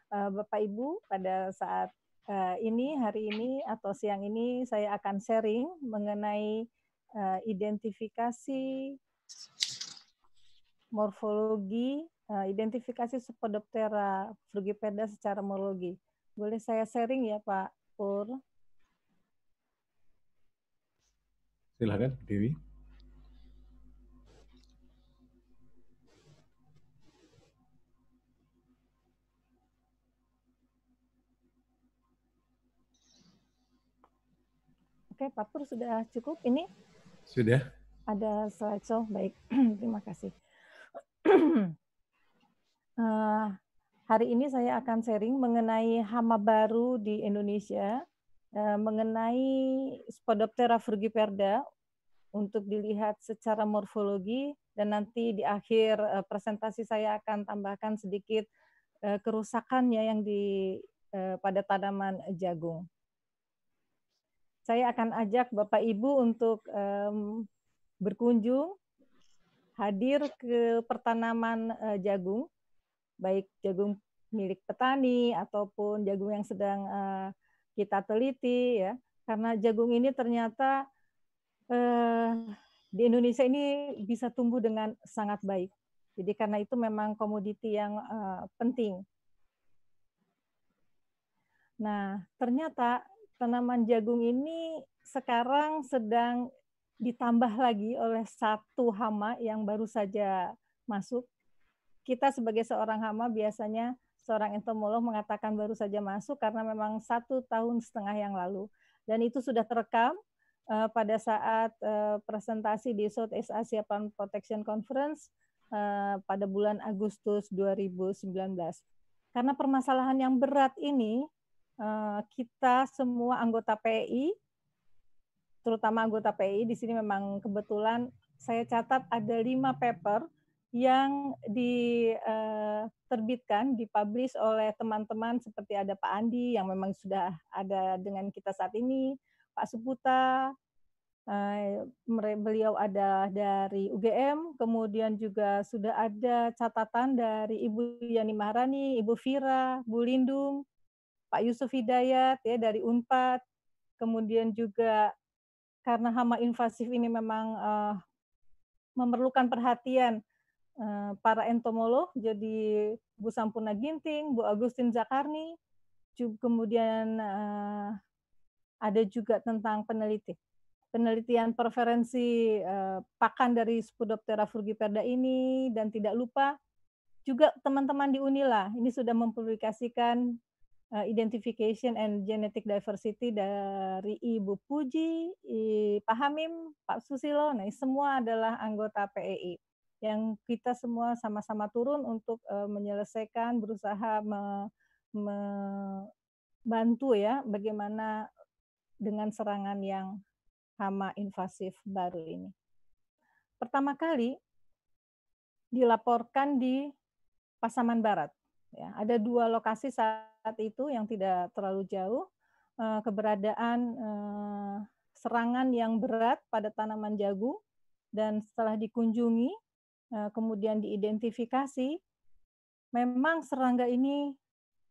eh, Bapak Ibu, pada saat uh, ini hari ini atau siang ini saya akan sharing mengenai uh, identifikasi morfologi, uh, identifikasi Spodoptera frugipeda secara morfologi. Boleh saya sharing ya Pak Pur? Silakan Dewi. Papur Pak Pur sudah cukup ini? Sudah. Ada slide show baik. Terima kasih. uh, hari ini saya akan sharing mengenai hama baru di Indonesia, uh, mengenai Spodoptera frugiperda untuk dilihat secara morfologi dan nanti di akhir uh, presentasi saya akan tambahkan sedikit uh, kerusakannya yang di pada tanaman jagung saya akan ajak Bapak Ibu untuk um, berkunjung hadir ke pertanaman uh, jagung, baik jagung milik petani ataupun jagung yang sedang uh, kita teliti ya. Karena jagung ini ternyata uh, di Indonesia ini bisa tumbuh dengan sangat baik. Jadi karena itu memang komoditi yang uh, penting. Nah, ternyata tanaman jagung ini sekarang sedang ditambah lagi oleh satu hama yang baru saja masuk. Kita sebagai seorang hama biasanya seorang entomolog mengatakan baru saja masuk karena memang satu tahun setengah yang lalu. Dan itu sudah terekam uh, pada saat uh, presentasi di South East Asia Plant Protection Conference uh, pada bulan Agustus 2019. Karena permasalahan yang berat ini Eh, kita semua anggota PI, terutama anggota PI di sini memang kebetulan saya catat ada lima paper yang diterbitkan, eh, dipublish oleh teman-teman seperti ada Pak Andi yang memang sudah ada dengan kita saat ini, Pak Suputa, eh, beliau ada dari UGM, kemudian juga sudah ada catatan dari Ibu Yani Maharani, Ibu Vira, Bu Lindung, Pak Yusuf Hidayat ya dari Unpad, kemudian juga karena hama invasif ini memang uh, memerlukan perhatian uh, para entomolog, jadi Bu Sampurna Ginting, Bu Agustin Zakarni, juga kemudian uh, ada juga tentang peneliti. Penelitian preferensi uh, pakan dari Spudoptera frugiperda ini dan tidak lupa juga teman-teman di Unila ini sudah mempublikasikan Eh, identification and genetic diversity dari Ibu Puji, Pak Hamim, Pak Susilo, nah semua adalah anggota PEI yang kita semua sama-sama turun untuk uh, menyelesaikan berusaha me, membantu ya bagaimana dengan serangan yang hama invasif baru ini. Pertama kali dilaporkan di Pasaman Barat Ya, ada dua lokasi saat itu yang tidak terlalu jauh. Eh, keberadaan eh, serangan yang berat pada tanaman jagung dan setelah dikunjungi, eh, kemudian diidentifikasi, memang serangga ini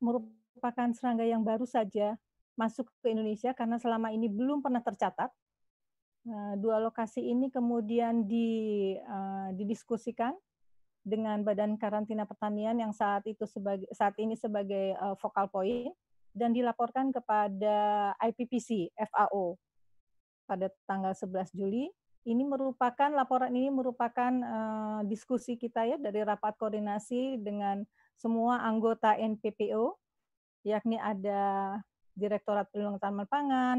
merupakan serangga yang baru saja masuk ke Indonesia karena selama ini belum pernah tercatat. Dua lokasi ini kemudian didiskusikan dengan Badan Karantina Pertanian yang saat itu sebagai saat ini sebagai uh, focal point dan dilaporkan kepada IPPC FAO pada tanggal 11 Juli. Ini merupakan laporan ini merupakan uh, diskusi kita ya dari rapat koordinasi dengan semua anggota NPPO yakni ada Direktorat Perlindungan Tanaman Pangan,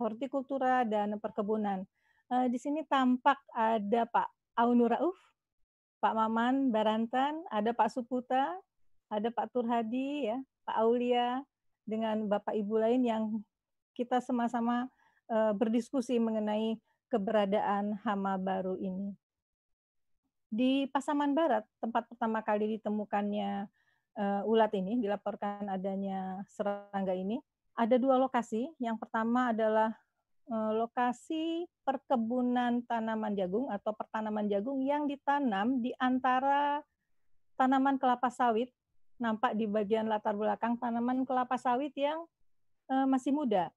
Hortikultura dan Perkebunan. Uh, di sini tampak ada Pak Aunur Rauf Pak Maman Barantan, ada Pak Suputa, ada Pak Turhadi, ya, Pak Aulia, dengan Bapak Ibu lain yang kita sama-sama uh, berdiskusi mengenai keberadaan hama baru ini. Di Pasaman Barat, tempat pertama kali ditemukannya uh, ulat ini, dilaporkan adanya serangga ini, ada dua lokasi. Yang pertama adalah Eh, lokasi perkebunan tanaman jagung atau pertanaman jagung yang ditanam di antara tanaman kelapa sawit nampak di bagian latar belakang tanaman kelapa sawit yang eh, masih muda.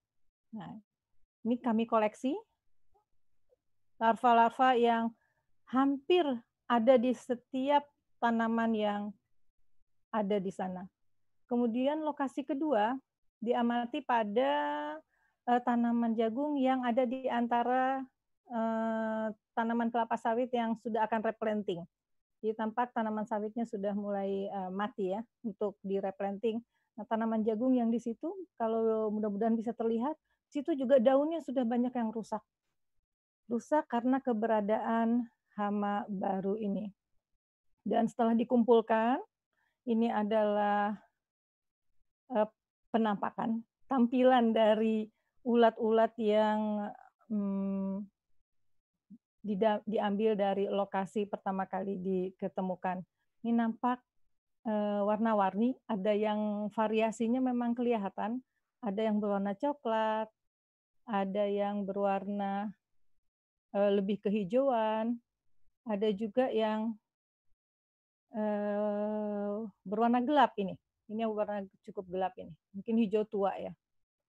Nah, ini kami koleksi larva-larva yang hampir ada di setiap tanaman yang ada di sana. Kemudian lokasi kedua diamati pada uh, tanaman jagung yang ada di antara uh, tanaman kelapa sawit yang sudah akan replanting. Jadi tampak tanaman sawitnya sudah mulai uh, mati ya untuk di replanting. Nah, tanaman jagung yang di situ kalau mudah-mudahan bisa terlihat, situ juga daunnya sudah banyak yang rusak. Rusak karena keberadaan hama baru ini. Dan setelah dikumpulkan, ini adalah penampakan tampilan dari ulat-ulat yang hmm, diambil dari lokasi pertama kali diketemukan. Ini nampak e, warna-warni, ada yang variasinya memang kelihatan, ada yang berwarna coklat, ada yang berwarna e, lebih kehijauan, ada juga yang e, berwarna gelap ini. Ini yang warna cukup gelap ini, mungkin hijau tua ya.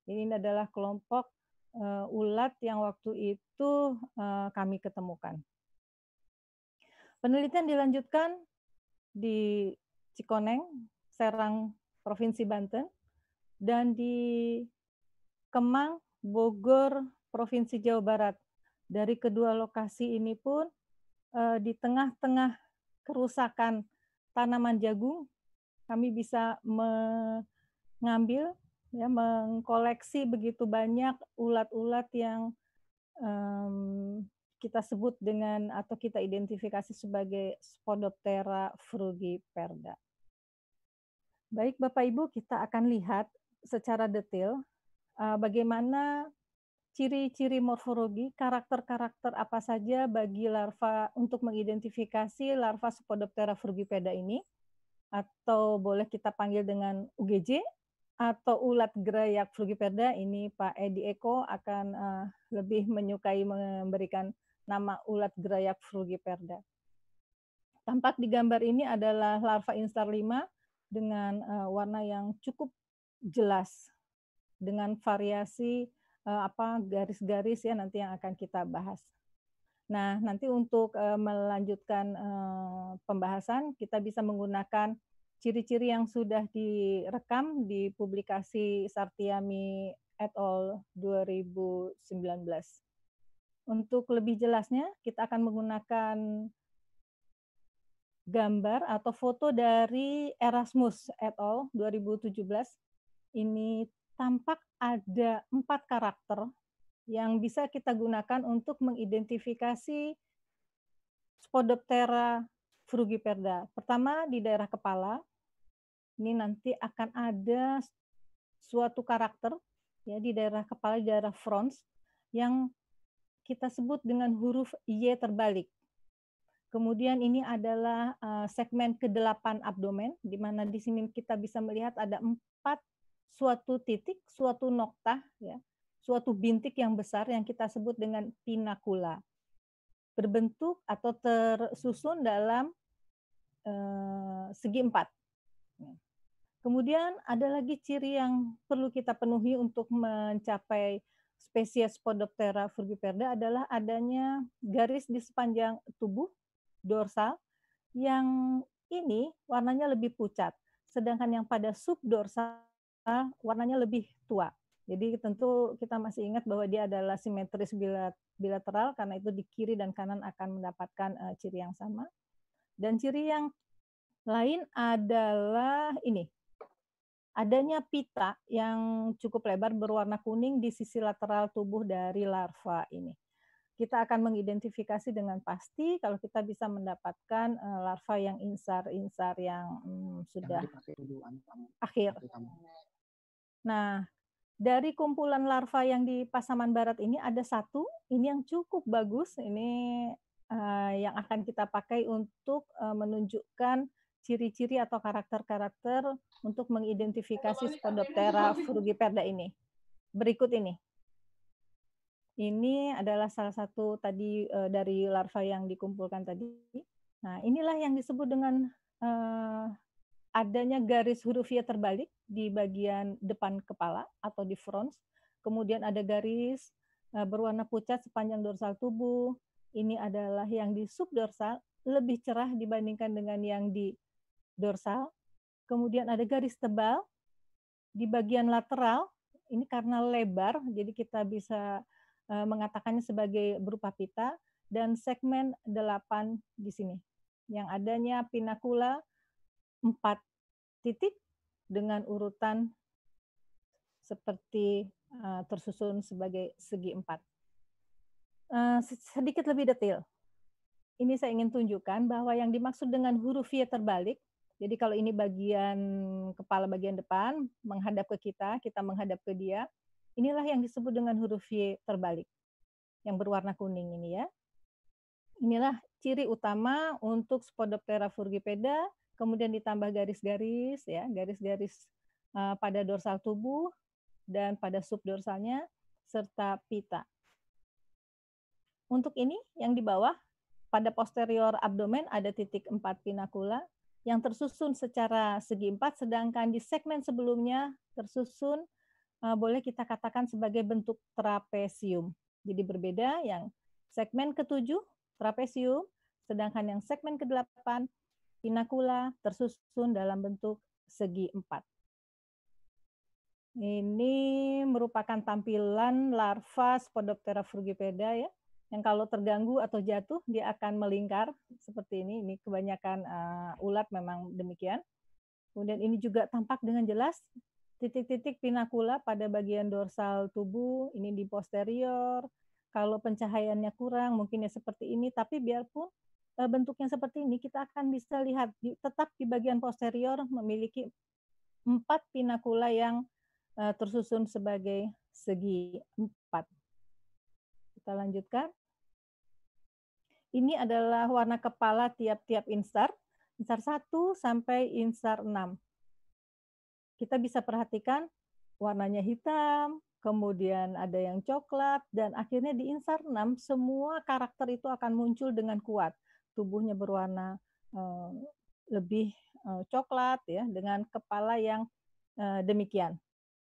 Jadi ini adalah kelompok uh, ulat yang waktu itu uh, kami ketemukan. Penelitian dilanjutkan di Cikoneng, Serang, Provinsi Banten, dan di Kemang, Bogor, Provinsi Jawa Barat. Dari kedua lokasi ini pun uh, di tengah-tengah kerusakan tanaman jagung, kami bisa mengambil ya mengkoleksi begitu banyak ulat-ulat yang um, kita sebut dengan atau kita identifikasi sebagai Spodoptera frugiperda. Baik Bapak Ibu, kita akan lihat secara detail uh, bagaimana ciri-ciri morfologi, karakter-karakter apa saja bagi larva untuk mengidentifikasi larva Spodoptera frugipeda ini atau boleh kita panggil dengan UGJ atau ulat gerayak flugiperda ini Pak Edi Eko akan eh, lebih menyukai memberikan nama ulat gerayak flugiperda. Tampak di gambar ini adalah larva instar 5 dengan eh, warna yang cukup jelas dengan variasi eh, apa garis-garis ya nanti yang akan kita bahas. Nah, nanti untuk melanjutkan pembahasan kita bisa menggunakan ciri-ciri yang sudah direkam di publikasi Sartiami et al. 2019. Untuk lebih jelasnya, kita akan menggunakan gambar atau foto dari Erasmus et al. 2017. Ini tampak ada empat karakter yang bisa kita gunakan untuk mengidentifikasi Spodoptera frugiperda. Pertama di daerah kepala, ini nanti akan ada suatu karakter ya di daerah kepala di daerah frons yang kita sebut dengan huruf Y terbalik. Kemudian ini adalah eh, segmen ke-8 abdomen, di mana di sini kita bisa melihat ada empat suatu titik, suatu nokta, ya, suatu bintik yang besar yang kita sebut dengan pinakula. Berbentuk atau tersusun dalam eh, segi empat. Kemudian ada lagi ciri yang perlu kita penuhi untuk mencapai spesies Podoptera frugiperda adalah adanya garis di sepanjang tubuh dorsal yang ini warnanya lebih pucat, sedangkan yang pada subdorsal warnanya lebih tua. Jadi tentu kita masih ingat bahwa dia adalah simetris bilateral karena itu di kiri dan kanan akan mendapatkan eh, ciri yang sama. Dan ciri yang lain adalah ini adanya pita yang cukup lebar berwarna kuning di sisi lateral tubuh dari larva ini. Kita akan mengidentifikasi dengan pasti kalau kita bisa mendapatkan eh, larva yang insar-insar yang hmm, sudah akhir. Nah, dari kumpulan larva yang di Pasaman Barat ini ada satu, ini yang cukup bagus, ini eh, yang akan kita pakai untuk eh, menunjukkan ciri-ciri atau karakter-karakter untuk mengidentifikasi Spodoptera frugiperda ini. Berikut ini. Ini adalah salah satu tadi eh, dari larva yang dikumpulkan tadi. Nah, inilah yang disebut dengan eh, adanya garis huruf Y terbalik di bagian depan kepala atau di front Kemudian ada garis eh, berwarna pucat sepanjang dorsal tubuh. Ini adalah yang di subdorsal lebih cerah dibandingkan dengan yang di dorsal, kemudian ada garis tebal di bagian lateral. Ini karena lebar, jadi kita bisa eh, mengatakannya sebagai berupa pita dan segmen 8 di sini yang adanya pinakula 4 titik dengan urutan seperti eh, tersusun sebagai segi empat. Eh, sedikit lebih detail. Ini saya ingin tunjukkan bahwa yang dimaksud dengan huruf Y terbalik jadi kalau ini bagian kepala bagian depan menghadap ke kita, kita menghadap ke dia. Inilah yang disebut dengan huruf Y terbalik. Yang berwarna kuning ini ya. Inilah ciri utama untuk Spodoptera furgipeda, kemudian ditambah garis-garis ya, garis-garis eh, pada dorsal tubuh dan pada subdorsalnya serta pita. Untuk ini yang di bawah pada posterior abdomen ada titik 4 pinakula, yang tersusun secara segi empat, sedangkan di segmen sebelumnya tersusun eh, boleh kita katakan sebagai bentuk trapesium. Jadi berbeda yang segmen ketujuh trapesium, sedangkan yang segmen kedelapan pinakula tersusun dalam bentuk segi empat. Ini merupakan tampilan larva Spodoptera frugipeda ya yang kalau terganggu atau jatuh dia akan melingkar seperti ini. Ini kebanyakan uh, ulat memang demikian. Kemudian ini juga tampak dengan jelas titik-titik pinakula pada bagian dorsal tubuh, ini di posterior. Kalau pencahayaannya kurang mungkin ya seperti ini, tapi biarpun uh, bentuknya seperti ini kita akan bisa lihat di, tetap di bagian posterior memiliki empat pinakula yang uh, tersusun sebagai segi kita lanjutkan. Ini adalah warna kepala tiap-tiap insar. Insar 1 sampai insar 6. Kita bisa perhatikan warnanya hitam, kemudian ada yang coklat, dan akhirnya di insar 6 semua karakter itu akan muncul dengan kuat. Tubuhnya berwarna eh, lebih eh, coklat ya dengan kepala yang eh, demikian.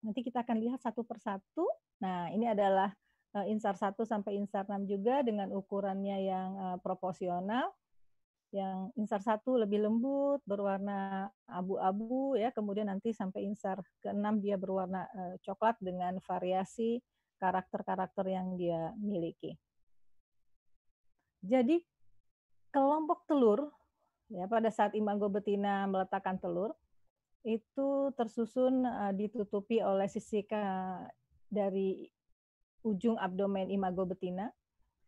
Nanti kita akan lihat satu persatu. Nah, ini adalah Eh, insar 1 sampai insar 6 juga dengan ukurannya yang uh, proporsional. Yang insar 1 lebih lembut, berwarna abu-abu ya, kemudian nanti sampai insar ke-6 dia berwarna uh, coklat dengan variasi karakter-karakter yang dia miliki. Jadi kelompok telur ya pada saat imago betina meletakkan telur itu tersusun ditutupi oleh sisi dari ujung abdomen imago betina.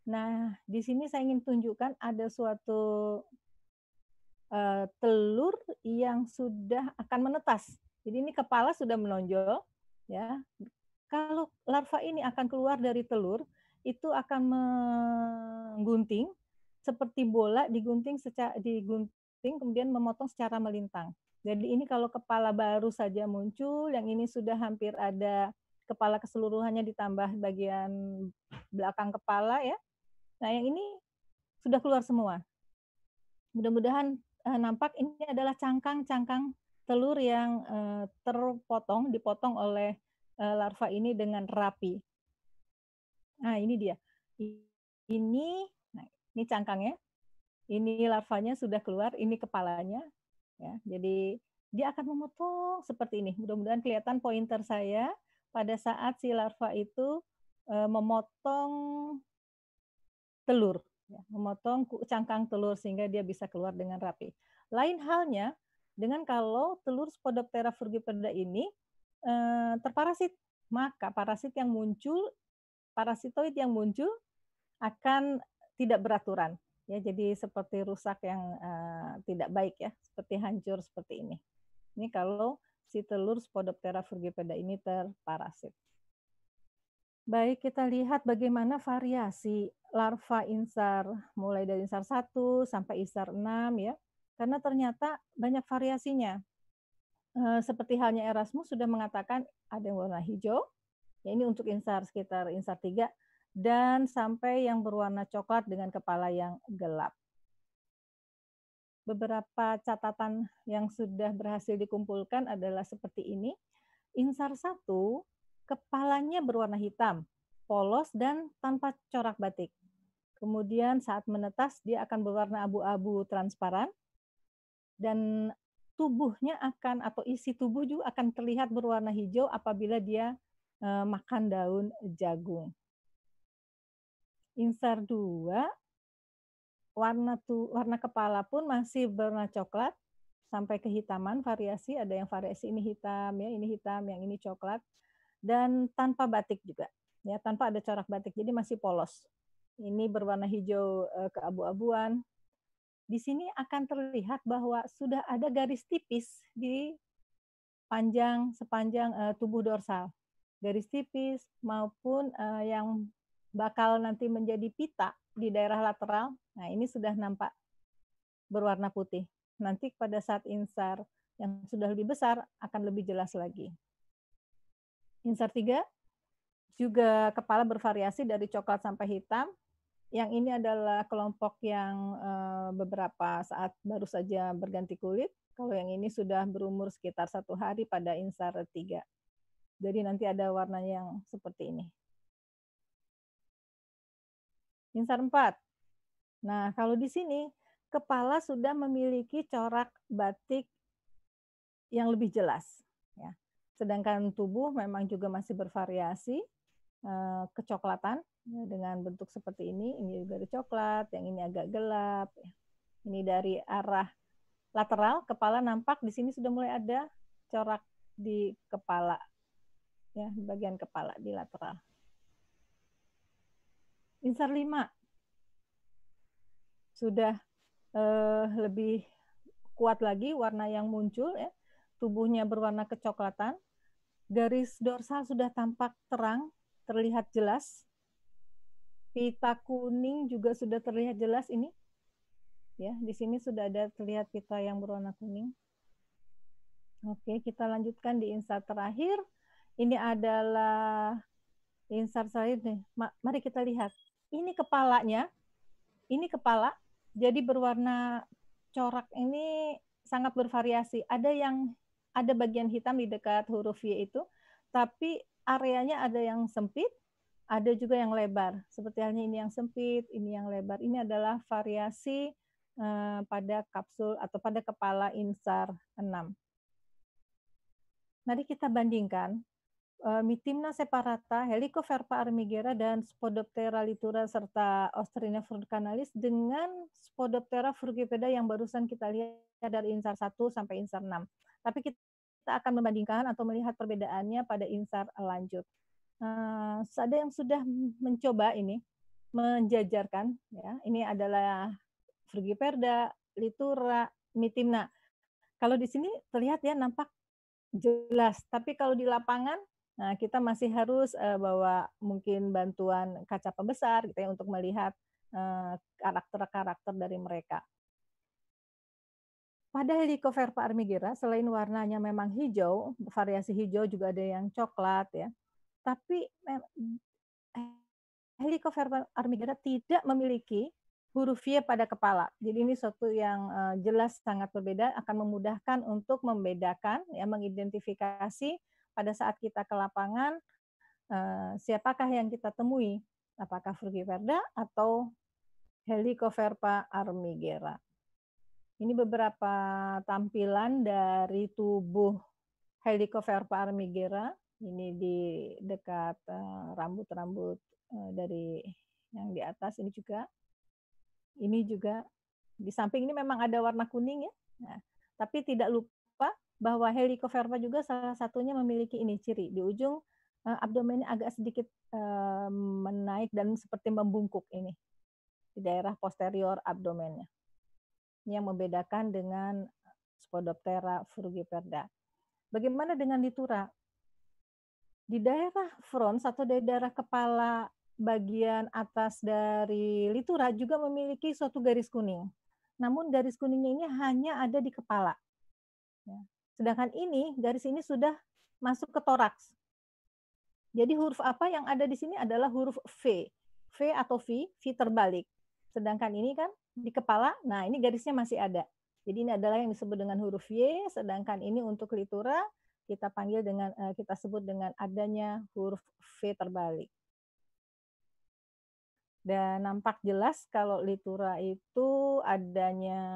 Nah, di sini saya ingin tunjukkan ada suatu uh, telur yang sudah akan menetas. Jadi ini kepala sudah menonjol, ya. Kalau larva ini akan keluar dari telur, itu akan menggunting seperti bola digunting secara digunting kemudian memotong secara melintang. Jadi ini kalau kepala baru saja muncul, yang ini sudah hampir ada kepala keseluruhannya ditambah bagian belakang kepala ya. Nah, yang ini sudah keluar semua. Mudah-mudahan eh, nampak ini adalah cangkang-cangkang telur yang eh, terpotong, dipotong oleh eh, larva ini dengan rapi. Nah, ini dia. Ini nah, ini cangkangnya. Ini larvanya sudah keluar, ini kepalanya ya. Jadi dia akan memotong seperti ini. Mudah-mudahan kelihatan pointer saya pada saat si larva itu eh, memotong telur, ya, memotong cangkang telur sehingga dia bisa keluar dengan rapi. Lain halnya dengan kalau telur Spodoptera frugiperda ini e, terparasit, maka parasit yang muncul, parasitoid yang muncul akan tidak beraturan, ya jadi seperti rusak yang uh, tidak baik ya, seperti hancur seperti ini. Ini kalau si telur Spodoptera frugipeda ini terparasit. Baik, kita lihat bagaimana variasi larva insar mulai dari insar 1 sampai insar 6 ya. Karena ternyata banyak variasinya. Eh, seperti halnya Erasmus sudah mengatakan ada yang warna hijau, ya ini untuk insar sekitar insar 3 dan sampai yang berwarna coklat dengan kepala yang gelap beberapa catatan yang sudah berhasil dikumpulkan adalah seperti ini. Insar satu kepalanya berwarna hitam, polos dan tanpa corak batik. Kemudian saat menetas dia akan berwarna abu-abu transparan dan tubuhnya akan atau isi tubuh juga akan terlihat berwarna hijau apabila dia eh, makan daun jagung. Insar 2 warna tu, warna kepala pun masih berwarna coklat sampai kehitaman variasi ada yang variasi ini hitam ya ini hitam yang ini coklat dan tanpa batik juga ya tanpa ada corak batik jadi masih polos ini berwarna hijau eh, keabu-abuan di sini akan terlihat bahwa sudah ada garis tipis di panjang sepanjang eh, tubuh dorsal garis tipis maupun eh, yang bakal nanti menjadi pita di daerah lateral. Nah, ini sudah nampak berwarna putih. Nanti pada saat insar yang sudah lebih besar akan lebih jelas lagi. Insar 3 juga kepala bervariasi dari coklat sampai hitam. Yang ini adalah kelompok yang eh, beberapa saat baru saja berganti kulit. Kalau yang ini sudah berumur sekitar satu hari pada insar 3. Jadi nanti ada warnanya yang seperti ini. Insar 4. Nah, kalau di sini kepala sudah memiliki corak batik yang lebih jelas ya. Sedangkan tubuh memang juga masih bervariasi eh, kecoklatan ya, dengan bentuk seperti ini, ini juga ada coklat, yang ini agak gelap. Ya. Ini dari arah lateral kepala nampak di sini sudah mulai ada corak di kepala ya di bagian kepala di lateral. Insar 5 sudah eh, lebih kuat lagi warna yang muncul ya. Tubuhnya berwarna kecoklatan. Garis dorsal sudah tampak terang, terlihat jelas. Pita kuning juga sudah terlihat jelas ini. Ya, di sini sudah ada terlihat pita yang berwarna kuning. Oke, kita lanjutkan di insert terakhir. Ini adalah insert terakhir nih. Mari kita lihat ini kepalanya, ini kepala, jadi berwarna corak ini sangat bervariasi. Ada yang ada bagian hitam di dekat huruf Y itu, tapi areanya ada yang sempit, ada juga yang lebar. Seperti halnya ini yang sempit, ini yang lebar. Ini adalah variasi eh, pada kapsul atau pada kepala insar 6. Mari kita bandingkan Eh, mitimna separata, Helicoverpa armigera dan Spodoptera litura serta Ostrina furcanalis dengan Spodoptera furgipeda yang barusan kita lihat dari insar 1 sampai insar 6. Tapi kita akan membandingkan atau melihat perbedaannya pada insar lanjut. Uh, ada yang sudah mencoba ini menjajarkan ya. Ini adalah frugiperda litura, mitimna. Kalau di sini terlihat ya nampak jelas, tapi kalau di lapangan Nah, kita masih harus uh, bawa mungkin bantuan kaca pembesar gitu ya untuk melihat eh, karakter-karakter uh, dari mereka. Pada Helicoverpa armigera, selain warnanya memang hijau, variasi hijau juga ada yang coklat ya. Tapi Helicoverpa eh, armigera tidak memiliki huruf Y pada kepala. Jadi ini suatu yang jelas sangat berbeda akan memudahkan untuk membedakan ya mengidentifikasi pada saat kita ke lapangan eh, siapakah yang kita temui? Apakah Verda atau Helicoverpa armigera? Ini beberapa tampilan dari tubuh Helicoverpa armigera. Ini di dekat eh, rambut-rambut eh, dari yang di atas ini juga. Ini juga di samping ini memang ada warna kuning ya. Nah, tapi tidak lupa bahwa Helicoverpa juga salah satunya memiliki ini ciri di ujung uh, eh, abdomen agak sedikit uh, menaik dan seperti membungkuk ini di daerah posterior abdomennya yang membedakan dengan Spodoptera frugiperda. Bagaimana dengan litura? Di daerah front atau di daerah kepala bagian atas dari litura juga memiliki suatu garis kuning. Namun garis kuningnya ini hanya ada di kepala. Ya. Sedangkan ini, garis ini sudah masuk ke toraks. Jadi huruf apa yang ada di sini adalah huruf V. V atau V, V terbalik. Sedangkan ini kan di kepala, nah ini garisnya masih ada. Jadi ini adalah yang disebut dengan huruf Y, sedangkan ini untuk litura kita panggil dengan eh, kita sebut dengan adanya huruf V terbalik. Dan nampak jelas kalau litura itu adanya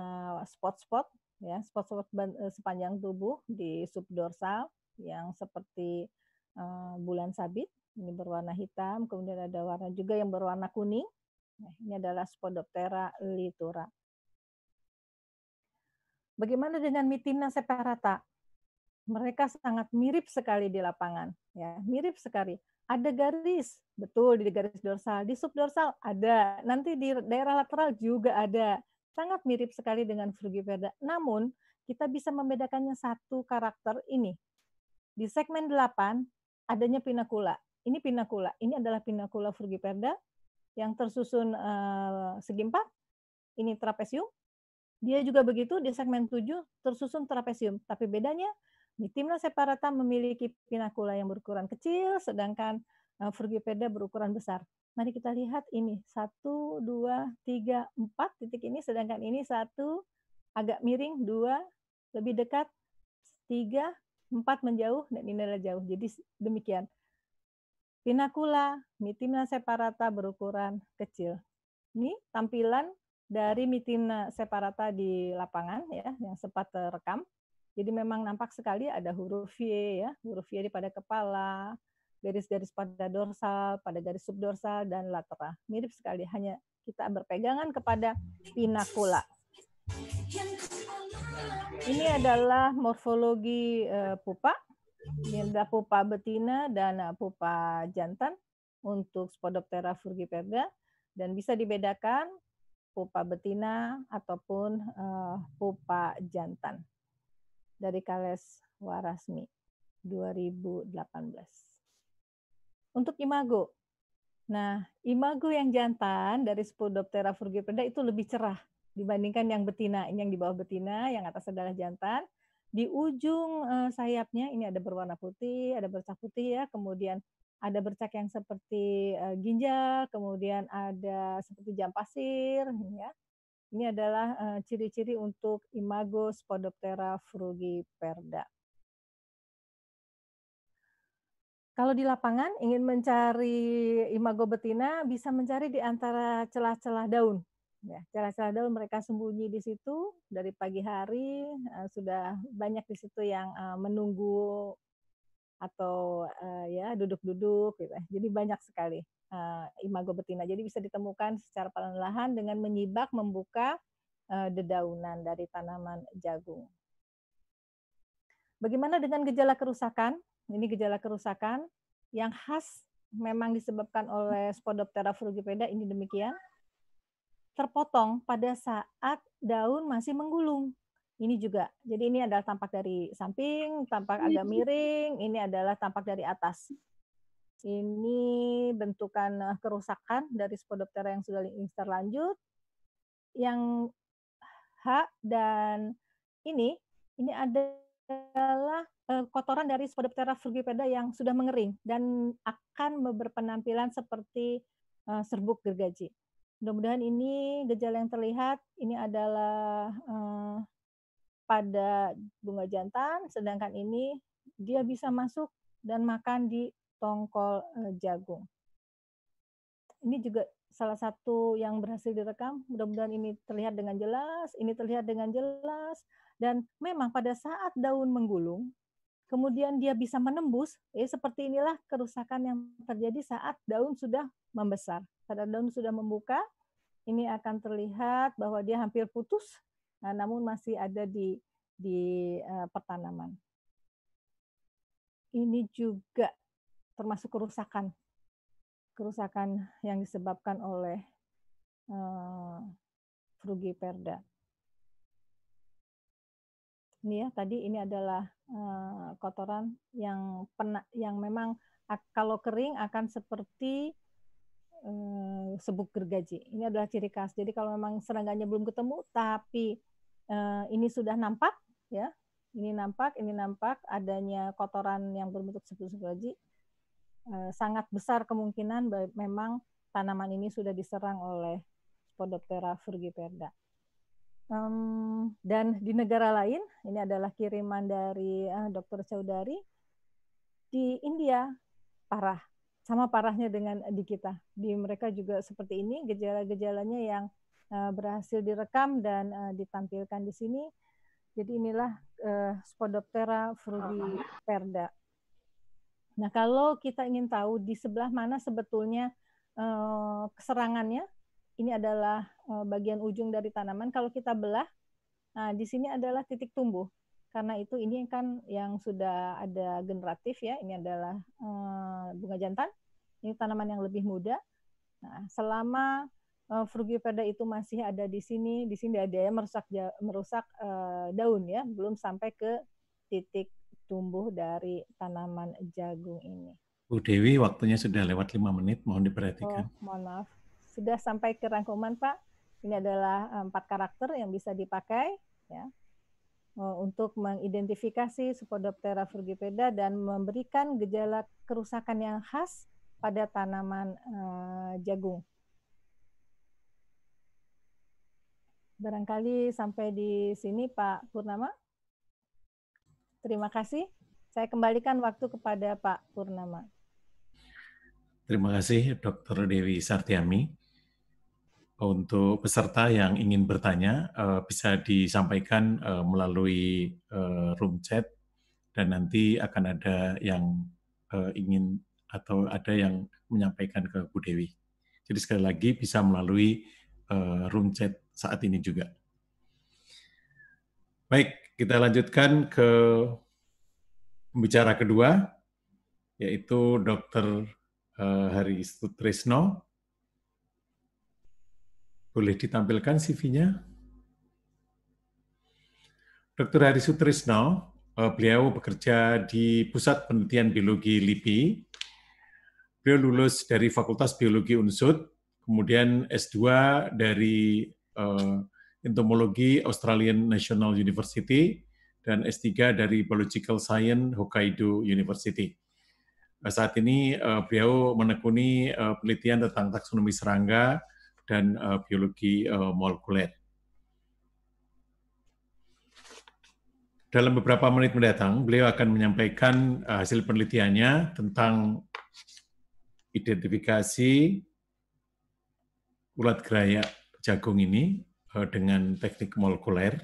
spot-spot ya spot-spot eh, sepanjang tubuh di subdorsal yang seperti uh, bulan sabit ini berwarna hitam kemudian ada warna juga yang berwarna kuning nah, ini adalah Spodoptera litura bagaimana dengan Mitina separata mereka sangat mirip sekali di lapangan ya mirip sekali ada garis betul di garis dorsal di subdorsal ada nanti di daerah lateral juga ada sangat mirip sekali dengan Frugiverda. Namun, kita bisa membedakannya satu karakter ini. Di segmen 8 adanya pinakula. Ini pinakula. Ini adalah pinakula Frugiverda yang tersusun uh, segi empat. Ini trapesium. Dia juga begitu di segmen 7 tersusun trapesium. Tapi bedanya di timnas separata memiliki pinakula yang berukuran kecil, sedangkan uh, eh, Frugiperda berukuran besar. Mari kita lihat ini, 1, 2, 3, 4 titik ini, sedangkan ini satu agak miring, dua lebih dekat, tiga empat menjauh, dan ini adalah jauh. Jadi demikian. Pinakula, mitina separata berukuran kecil. Ini tampilan dari mitina separata di lapangan ya yang sempat terekam. Jadi memang nampak sekali ada huruf Y ya, huruf Y di pada kepala, garis-garis pada dorsal, pada garis subdorsal dan lateral. Mirip sekali, hanya kita berpegangan kepada pinakula. Ini adalah morfologi eh, pupa. Ini adalah pupa betina dan eh, pupa jantan untuk Spodoptera frugiperda dan bisa dibedakan pupa betina ataupun eh, pupa jantan dari Kales Warasmi 2018 untuk imago. Nah, imago yang jantan dari Spodoptera frugiperda itu lebih cerah dibandingkan yang betina. Ini yang di bawah betina, yang atas adalah jantan. Di ujung eh, sayapnya ini ada berwarna putih, ada bercak putih ya, kemudian ada bercak yang seperti eh, ginjal, kemudian ada seperti jam pasir ya. Ini adalah eh, ciri-ciri untuk imago Spodoptera frugiperda. Kalau di lapangan ingin mencari imago betina bisa mencari di antara celah-celah daun. Ya, celah-celah daun mereka sembunyi di situ dari pagi hari eh, sudah banyak di situ yang eh, menunggu atau eh, ya duduk-duduk gitu. Jadi banyak sekali imago betina. Jadi bisa ditemukan secara perlahan lahan dengan menyibak membuka dedaunan dari tanaman jagung. Bagaimana dengan gejala kerusakan? Ini gejala kerusakan yang khas memang disebabkan oleh Spodoptera frugipeda ini demikian. Terpotong pada saat daun masih menggulung. Ini juga. Jadi ini adalah tampak dari samping, tampak agak iya. miring, ini adalah tampak dari atas. Ini bentukan eh, kerusakan dari Spodoptera yang sudah terlanjut. Yang H dan ini ini ada adalah eh, kotoran dari Spodoptera frugipeda yang sudah mengering dan akan berpenampilan seperti eh, serbuk gergaji. Mudah-mudahan ini gejala yang terlihat ini adalah eh, pada bunga jantan, sedangkan ini dia bisa masuk dan makan di tongkol jagung. Ini juga salah satu yang berhasil direkam. Mudah-mudahan ini terlihat dengan jelas, ini terlihat dengan jelas. Dan memang pada saat daun menggulung, kemudian dia bisa menembus, ya seperti inilah kerusakan yang terjadi saat daun sudah membesar. pada daun sudah membuka, ini akan terlihat bahwa dia hampir putus, nah, namun masih ada di di uh, pertanaman. Ini juga termasuk kerusakan, kerusakan yang disebabkan oleh uh, eh, frugiperda ini ya tadi ini adalah uh, kotoran yang pena, yang memang kalau kering akan seperti uh, sebuk gergaji. Ini adalah ciri khas. Jadi kalau memang serangganya belum ketemu tapi uh, ini sudah nampak ya. Ini nampak, ini nampak adanya kotoran yang berbentuk sebuk gergaji. Uh, sangat besar kemungkinan memang tanaman ini sudah diserang oleh Spodoptera frugiperda. Um, dan di negara lain, ini adalah kiriman dari uh, eh, Dr. Saudari, di India parah, sama parahnya dengan di kita. Di mereka juga seperti ini, gejala-gejalanya yang uh, berhasil direkam dan uh, ditampilkan di sini. Jadi inilah uh, Spodoptera frugiperda. Nah, kalau kita ingin tahu di sebelah mana sebetulnya uh, keserangannya, ini adalah Eh, bagian ujung dari tanaman kalau kita belah nah di sini adalah titik tumbuh karena itu ini kan yang sudah ada generatif ya ini adalah eh, bunga jantan ini tanaman yang lebih muda nah selama eh, frugiperda itu masih ada di sini di sini ada ya merusak merusak daun ya belum sampai ke titik tumbuh dari tanaman jagung ini. Bu Dewi, waktunya sudah lewat lima menit, mohon diperhatikan. Oh, mohon maaf. Sudah sampai ke rangkuman, Pak? Ini adalah eh, empat karakter yang bisa dipakai ya eh, untuk mengidentifikasi Spodoptera frugipeda dan memberikan gejala kerusakan yang khas pada tanaman eh, jagung. Barangkali sampai di sini Pak Purnama. Terima kasih. Saya kembalikan waktu kepada Pak Purnama. Terima kasih Dr. Dewi Sartiami untuk peserta yang ingin bertanya uh, bisa disampaikan uh, melalui uh, room chat dan nanti akan ada yang uh, ingin atau ada yang menyampaikan ke Bu Dewi. Jadi sekali lagi bisa melalui uh, room chat saat ini juga. Baik, kita lanjutkan ke pembicara kedua yaitu Dr. Hari Istutrisno boleh ditampilkan CV-nya? Dr. Hari Sutrisno, eh, beliau bekerja di Pusat Penelitian Biologi LIPI. Beliau lulus dari Fakultas Biologi Unsud, kemudian S2 dari uh, Entomologi Australian National University, dan S3 dari Biological Science Hokkaido University. Saat ini eh, beliau menekuni penelitian tentang taksonomi serangga, dan uh, biologi uh, molekuler. Dalam beberapa menit mendatang, beliau akan menyampaikan eh, hasil penelitiannya tentang identifikasi ulat geraya jagung ini dengan teknik molekuler.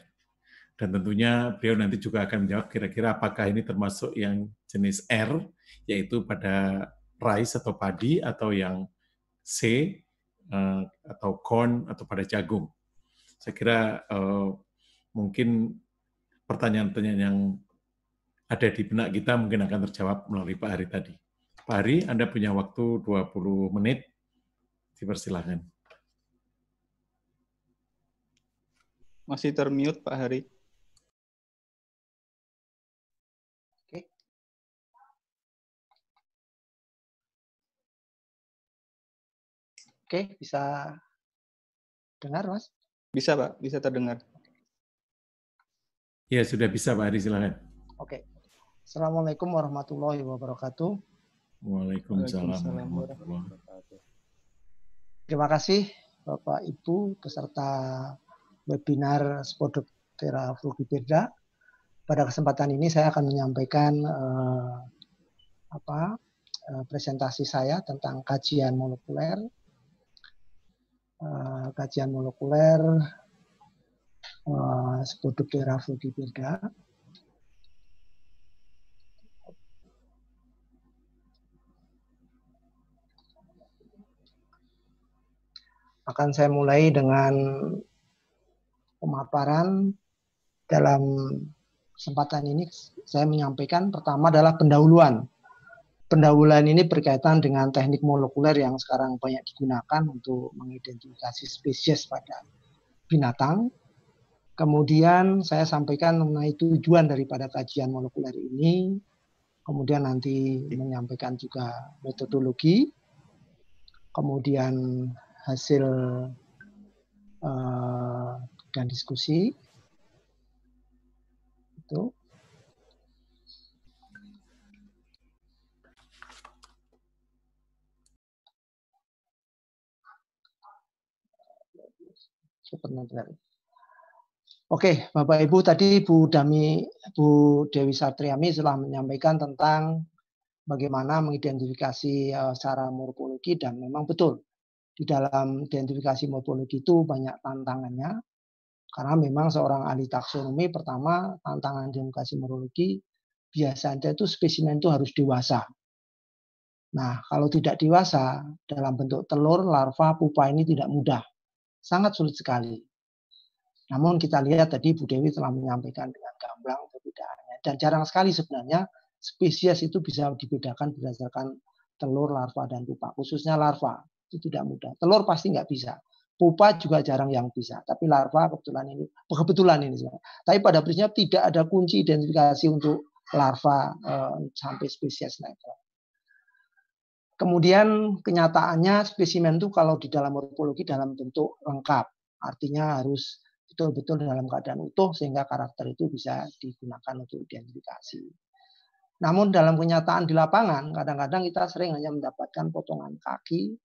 Dan tentunya beliau nanti juga akan menjawab kira-kira apakah ini termasuk yang jenis R, yaitu pada rice atau padi, atau yang C, uh, atau corn atau pada jagung. Saya kira uh, mungkin pertanyaan-pertanyaan yang ada di benak kita mungkin akan terjawab melalui Pak Hari tadi. Pak Hari, Anda punya waktu 20 menit. Dipersilahkan. Masih termute Pak Hari. Oke, bisa dengar, Mas? Bisa, Pak. Bisa terdengar. Ya, sudah bisa, Pak Ari. Silakan. Oke. Assalamualaikum warahmatullahi wabarakatuh. Waalaikumsalam, warahmatullahi wabarakatuh. Terima kasih Bapak Ibu peserta webinar Spodok Tera Frugiperda. Pada kesempatan ini saya akan menyampaikan eh, apa eh, presentasi saya tentang kajian molekuler Eh, kajian molekuler uh, eh, produk teraflugipirda. Akan saya mulai dengan pemaparan dalam kesempatan ini saya menyampaikan pertama adalah pendahuluan pendahuluan ini berkaitan dengan teknik molekuler yang sekarang banyak digunakan untuk mengidentifikasi spesies pada binatang. Kemudian saya sampaikan mengenai tujuan daripada kajian molekuler ini. Kemudian nanti menyampaikan juga metodologi. Kemudian hasil uh, dan diskusi. Itu. teman Oke, Bapak Ibu tadi Bu Dami Bu Dewi Satriami telah menyampaikan tentang bagaimana mengidentifikasi eh, secara morfologi dan memang betul di dalam identifikasi morfologi itu banyak tantangannya karena memang seorang ahli taksonomi pertama tantangan identifikasi morfologi biasanya itu spesimen itu harus dewasa. Nah, kalau tidak dewasa dalam bentuk telur, larva, pupa ini tidak mudah sangat sulit sekali. Namun kita lihat tadi Bu Dewi telah menyampaikan dengan gamblang perbedaannya. Dan jarang sekali sebenarnya spesies itu bisa dibedakan berdasarkan telur, larva, dan pupa. Khususnya larva, itu tidak mudah. Telur pasti nggak bisa. Pupa juga jarang yang bisa. Tapi larva kebetulan ini, kebetulan ini. Tapi pada prinsipnya tidak ada kunci identifikasi untuk larva eh, sampai spesies naik. Kemudian kenyataannya spesimen itu kalau di dalam morfologi dalam bentuk lengkap, artinya harus betul-betul dalam keadaan utuh sehingga karakter itu bisa digunakan untuk identifikasi. Namun dalam kenyataan di lapangan, kadang-kadang kita sering hanya mendapatkan potongan kaki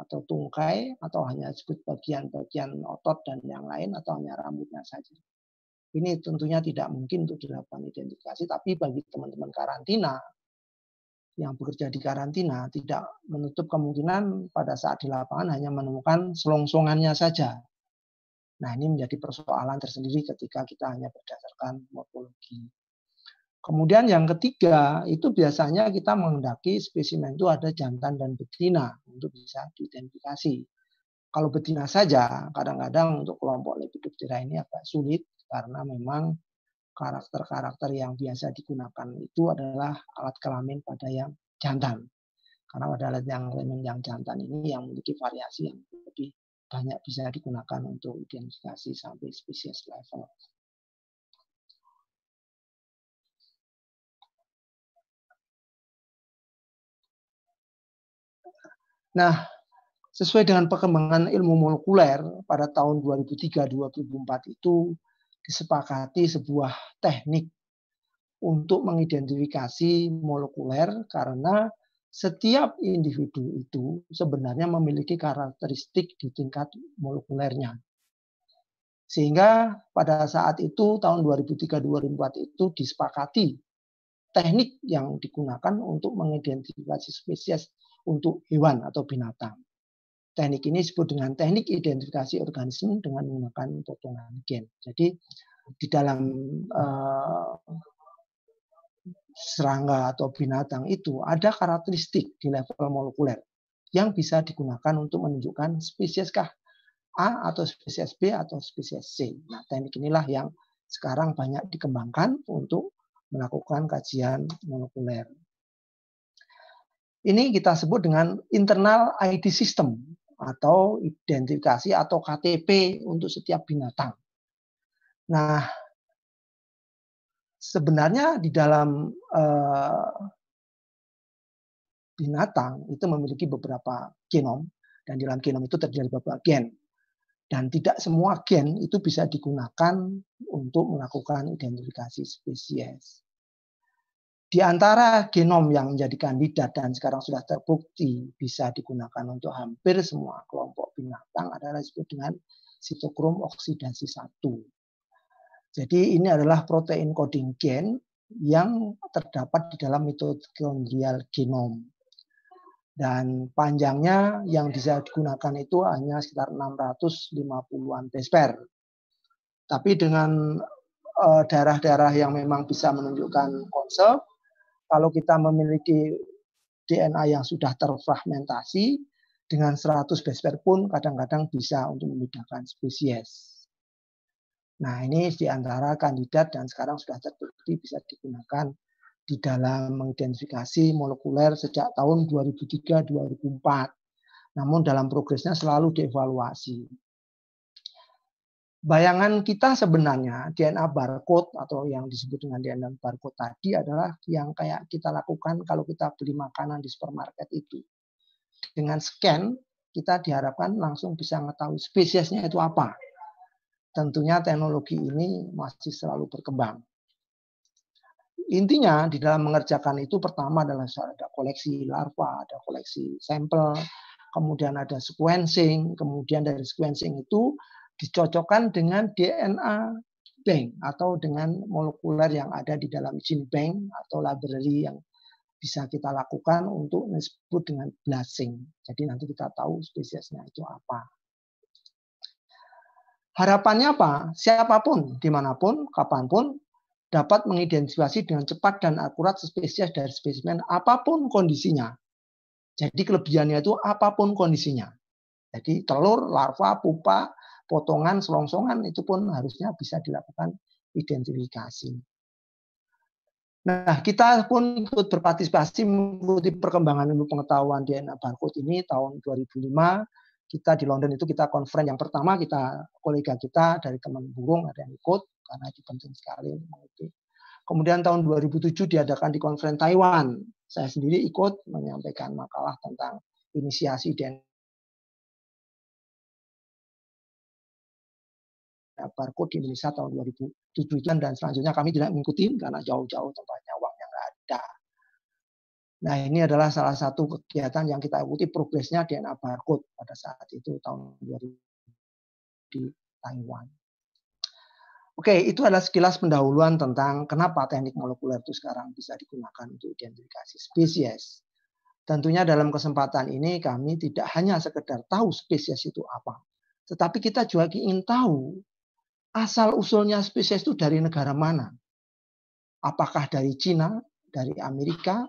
atau tungkai atau hanya sebut bagian-bagian otot dan yang lain atau hanya rambutnya saja. Ini tentunya tidak mungkin untuk dilakukan identifikasi, tapi bagi teman-teman karantina yang bekerja di karantina tidak menutup kemungkinan pada saat di lapangan hanya menemukan selongsongannya saja. Nah, ini menjadi persoalan tersendiri ketika kita hanya berdasarkan morfologi. Kemudian yang ketiga, itu biasanya kita mengendaki spesimen itu ada jantan dan betina untuk bisa diidentifikasi. Kalau betina saja, kadang-kadang untuk kelompok Lepidoptera ini agak sulit karena memang karakter-karakter yang biasa digunakan itu adalah alat kelamin pada yang jantan. Karena pada alat yang kelamin yang jantan ini yang memiliki variasi yang lebih banyak bisa digunakan untuk identifikasi sampai spesies level. Nah, sesuai dengan perkembangan ilmu molekuler pada tahun 2003-2004 itu disepakati sebuah teknik untuk mengidentifikasi molekuler karena setiap individu itu sebenarnya memiliki karakteristik di tingkat molekulernya. Sehingga pada saat itu tahun 2003-2004 itu disepakati teknik yang digunakan untuk mengidentifikasi spesies untuk hewan atau binatang. Teknik ini disebut dengan teknik identifikasi organisme dengan menggunakan potongan gen. Jadi di dalam uh, serangga atau binatang itu ada karakteristik di level molekuler yang bisa digunakan untuk menunjukkan spesies kah A atau spesies B atau spesies C. Nah, teknik inilah yang sekarang banyak dikembangkan untuk melakukan kajian molekuler. Ini kita sebut dengan internal ID system atau identifikasi atau KTP untuk setiap binatang. Nah, sebenarnya di dalam eh, binatang itu memiliki beberapa genom dan di dalam genom itu terdiri beberapa gen dan tidak semua gen itu bisa digunakan untuk melakukan identifikasi spesies. Di antara genom yang menjadi kandidat dan sekarang sudah terbukti bisa digunakan untuk hampir semua kelompok binatang adalah disebut dengan sitokrom oksidasi 1. Jadi ini adalah protein coding gen yang terdapat di dalam mitokondrial genom. Dan panjangnya yang bisa digunakan itu hanya sekitar 650-an base Tapi dengan eh, daerah-daerah yang memang bisa menunjukkan konsep, kalau kita memiliki DNA yang sudah terfragmentasi dengan 100 base pair pun kadang-kadang bisa untuk membedakan spesies. Nah, ini diantara kandidat dan sekarang sudah terbukti bisa digunakan di dalam mengidentifikasi molekuler sejak tahun 2003-2004. Namun dalam progresnya selalu dievaluasi bayangan kita sebenarnya DNA barcode atau yang disebut dengan DNA barcode tadi adalah yang kayak kita lakukan kalau kita beli makanan di supermarket itu. Dengan scan, kita diharapkan langsung bisa mengetahui spesiesnya itu apa. Tentunya teknologi ini masih selalu berkembang. Intinya di dalam mengerjakan itu pertama adalah ada koleksi larva, ada koleksi sampel, kemudian ada sequencing, kemudian dari sequencing itu dicocokkan dengan DNA bank atau dengan molekuler yang ada di dalam gene bank atau library yang bisa kita lakukan untuk disebut dengan blasting. Jadi nanti kita tahu spesiesnya itu apa. Harapannya apa? Siapapun, dimanapun, kapanpun dapat mengidentifikasi dengan cepat dan akurat spesies dari spesimen apapun kondisinya. Jadi kelebihannya itu apapun kondisinya. Jadi telur, larva, pupa, potongan, selongsongan itu pun harusnya bisa dilakukan identifikasi. Nah, kita pun ikut berpartisipasi mengikuti perkembangan ilmu pengetahuan DNA barcode ini tahun 2005. Kita di London itu kita konferensi yang pertama kita kolega kita dari teman burung ada yang ikut karena itu penting sekali Kemudian tahun 2007 diadakan di konferensi Taiwan. Saya sendiri ikut menyampaikan makalah tentang inisiasi DNA barcode di Indonesia tahun 2007 itu dan selanjutnya kami tidak mengikuti karena jauh-jauh tempatnya uangnya nggak ada. Nah ini adalah salah satu kegiatan yang kita ikuti progresnya DNA barcode pada saat itu tahun 2000 di Taiwan. Oke, itu adalah sekilas pendahuluan tentang kenapa teknik molekuler itu sekarang bisa digunakan untuk identifikasi spesies. Tentunya dalam kesempatan ini kami tidak hanya sekedar tahu spesies itu apa, tetapi kita juga ingin tahu asal usulnya spesies itu dari negara mana. Apakah dari Cina, dari Amerika,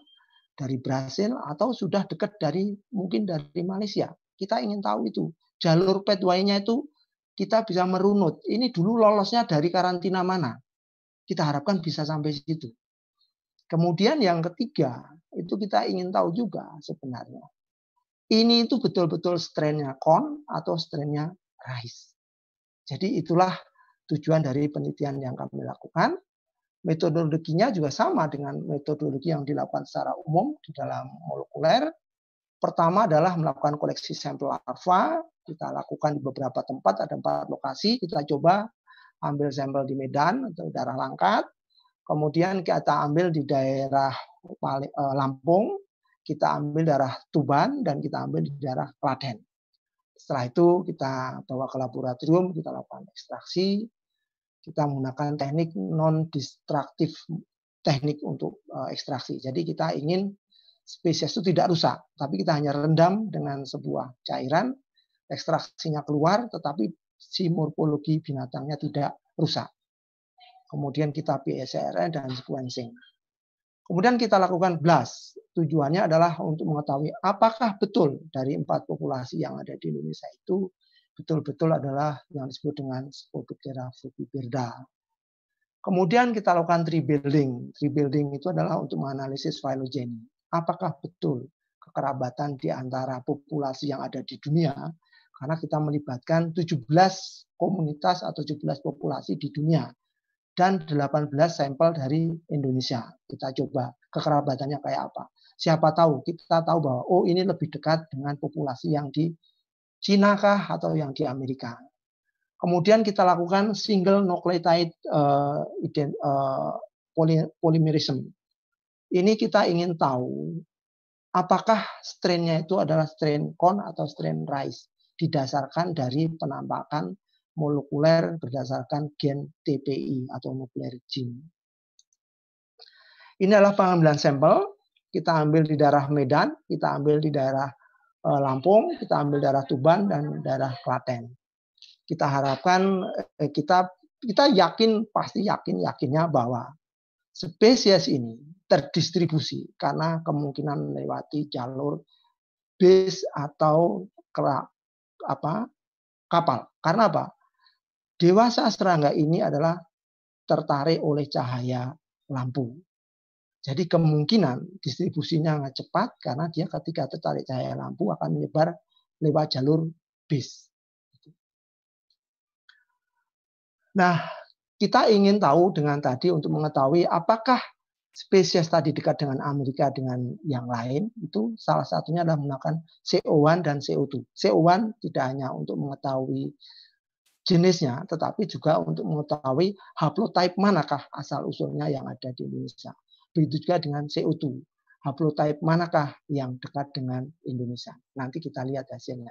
dari Brasil, atau sudah dekat dari mungkin dari Malaysia. Kita ingin tahu itu. Jalur pathway-nya itu kita bisa merunut. Ini dulu lolosnya dari karantina mana. Kita harapkan bisa sampai situ. Kemudian yang ketiga, itu kita ingin tahu juga sebenarnya. Ini itu betul-betul strainnya corn atau strainnya rice. Jadi itulah tujuan dari penelitian yang kami lakukan. Metodologinya juga sama dengan metodologi yang dilakukan secara umum di dalam molekuler. Pertama adalah melakukan koleksi sampel larva. Kita lakukan di beberapa tempat, ada empat lokasi. Kita coba ambil sampel di Medan atau daerah Langkat. Kemudian kita ambil di daerah eh, Lampung, kita ambil daerah Tuban, dan kita ambil di daerah Klaten. Setelah itu kita bawa ke laboratorium, kita lakukan ekstraksi, kita menggunakan teknik non distraktif teknik untuk eh, ekstraksi. Jadi kita ingin spesies itu tidak rusak, tapi kita hanya rendam dengan sebuah cairan, ekstraksinya keluar, tetapi si morfologi binatangnya tidak rusak. Kemudian kita PSR dan sequencing. Kemudian kita lakukan blast. Tujuannya adalah untuk mengetahui apakah betul dari empat populasi yang ada di Indonesia itu betul-betul adalah yang disebut dengan Sepultura fukibirda. Kemudian kita lakukan tree building. Tree building itu adalah untuk menganalisis phylogeny. Apakah betul kekerabatan di antara populasi yang ada di dunia? Karena kita melibatkan 17 komunitas atau 17 populasi di dunia dan 18 sampel dari Indonesia. Kita coba kekerabatannya kayak apa. Siapa tahu, kita tahu bahwa oh ini lebih dekat dengan populasi yang di Cina kah atau yang di Amerika. Kemudian kita lakukan single nucleotide uh, ident, uh, poly, polymerism. Ini kita ingin tahu apakah strainnya itu adalah strain corn atau strain rice didasarkan dari penampakan molekuler berdasarkan gen TPI atau nuclear gene. Ini adalah pengambilan sampel. Kita ambil di daerah Medan, kita ambil di daerah Eh, Lampung, kita ambil darah Tuban dan darah Klaten. Kita harapkan eh, kita kita yakin pasti yakin yakinnya bahwa spesies ini terdistribusi karena kemungkinan melewati jalur bis atau kerak apa kapal. Karena apa? Dewasa serangga ini adalah tertarik oleh cahaya lampu. Jadi kemungkinan distribusinya sangat cepat karena dia ketika tertarik cahaya lampu akan menyebar lewat jalur bis. Nah, kita ingin tahu dengan tadi untuk mengetahui apakah spesies tadi dekat dengan Amerika dengan yang lain itu salah satunya adalah menggunakan CO1 dan CO2. CO1 tidak hanya untuk mengetahui jenisnya, tetapi juga untuk mengetahui haplotype manakah asal usulnya yang ada di Indonesia. Begitu juga dengan CO2. Haplotype manakah yang dekat dengan Indonesia? Nanti kita lihat hasilnya.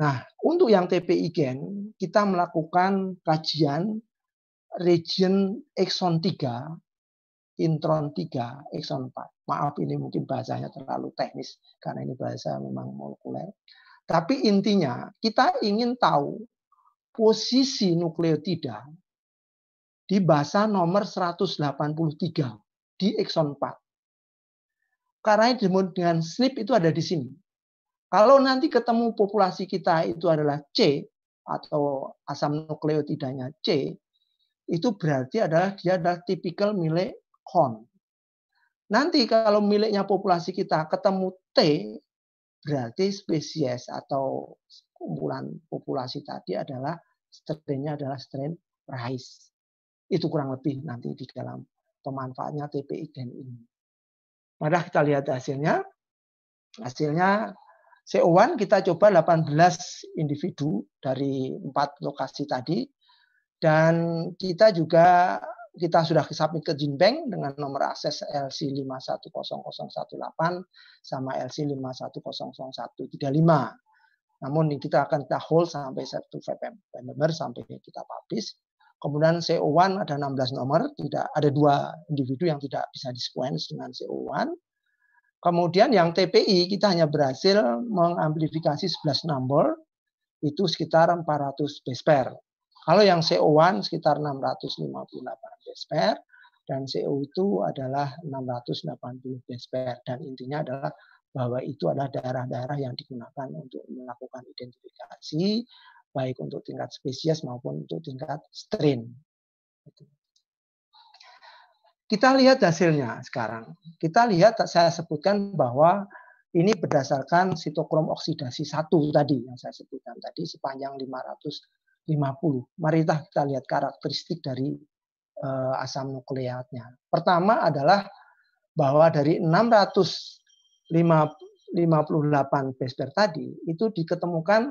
Nah, untuk yang TPI gen, kita melakukan kajian region exon 3 intron 3, exon 4. Maaf ini mungkin bahasanya terlalu teknis karena ini bahasa memang molekuler. Tapi intinya kita ingin tahu posisi nukleotida di bahasa nomor 183 di exon 4. Karena disebut dengan SNP itu ada di sini. Kalau nanti ketemu populasi kita itu adalah C atau asam nukleotidanya C, itu berarti adalah dia adalah tipikal milik kon. Nanti kalau miliknya populasi kita ketemu T, berarti spesies atau kumpulan populasi tadi adalah strainnya adalah strain rice. Itu kurang lebih nanti di dalam pemanfaatnya TPI dan ini. Mari kita lihat hasilnya. Hasilnya CO1 kita coba 18 individu dari empat lokasi tadi dan kita juga kita sudah submit ke Jinbank dengan nomor akses LC510018 sama LC510035. Namun kita akan kita hold sampai satu November sampai kita publish. Kemudian CO1 ada 16 nomor, tidak ada dua individu yang tidak bisa disequence dengan CO1. Kemudian yang TPI kita hanya berhasil mengamplifikasi 11 nomor itu sekitar 400 base pair. Kalau yang CO1 sekitar 658 base pair dan CO 2 adalah 680 base pair dan intinya adalah bahwa itu adalah daerah-daerah yang digunakan untuk melakukan identifikasi baik untuk tingkat spesies maupun untuk tingkat strain. Kita lihat hasilnya sekarang. Kita lihat saya sebutkan bahwa ini berdasarkan sitokrom oksidasi satu tadi yang saya sebutkan tadi sepanjang 550. Mari kita lihat karakteristik dari eh, asam nukleatnya. Pertama adalah bahwa dari 658 base pair tadi itu diketemukan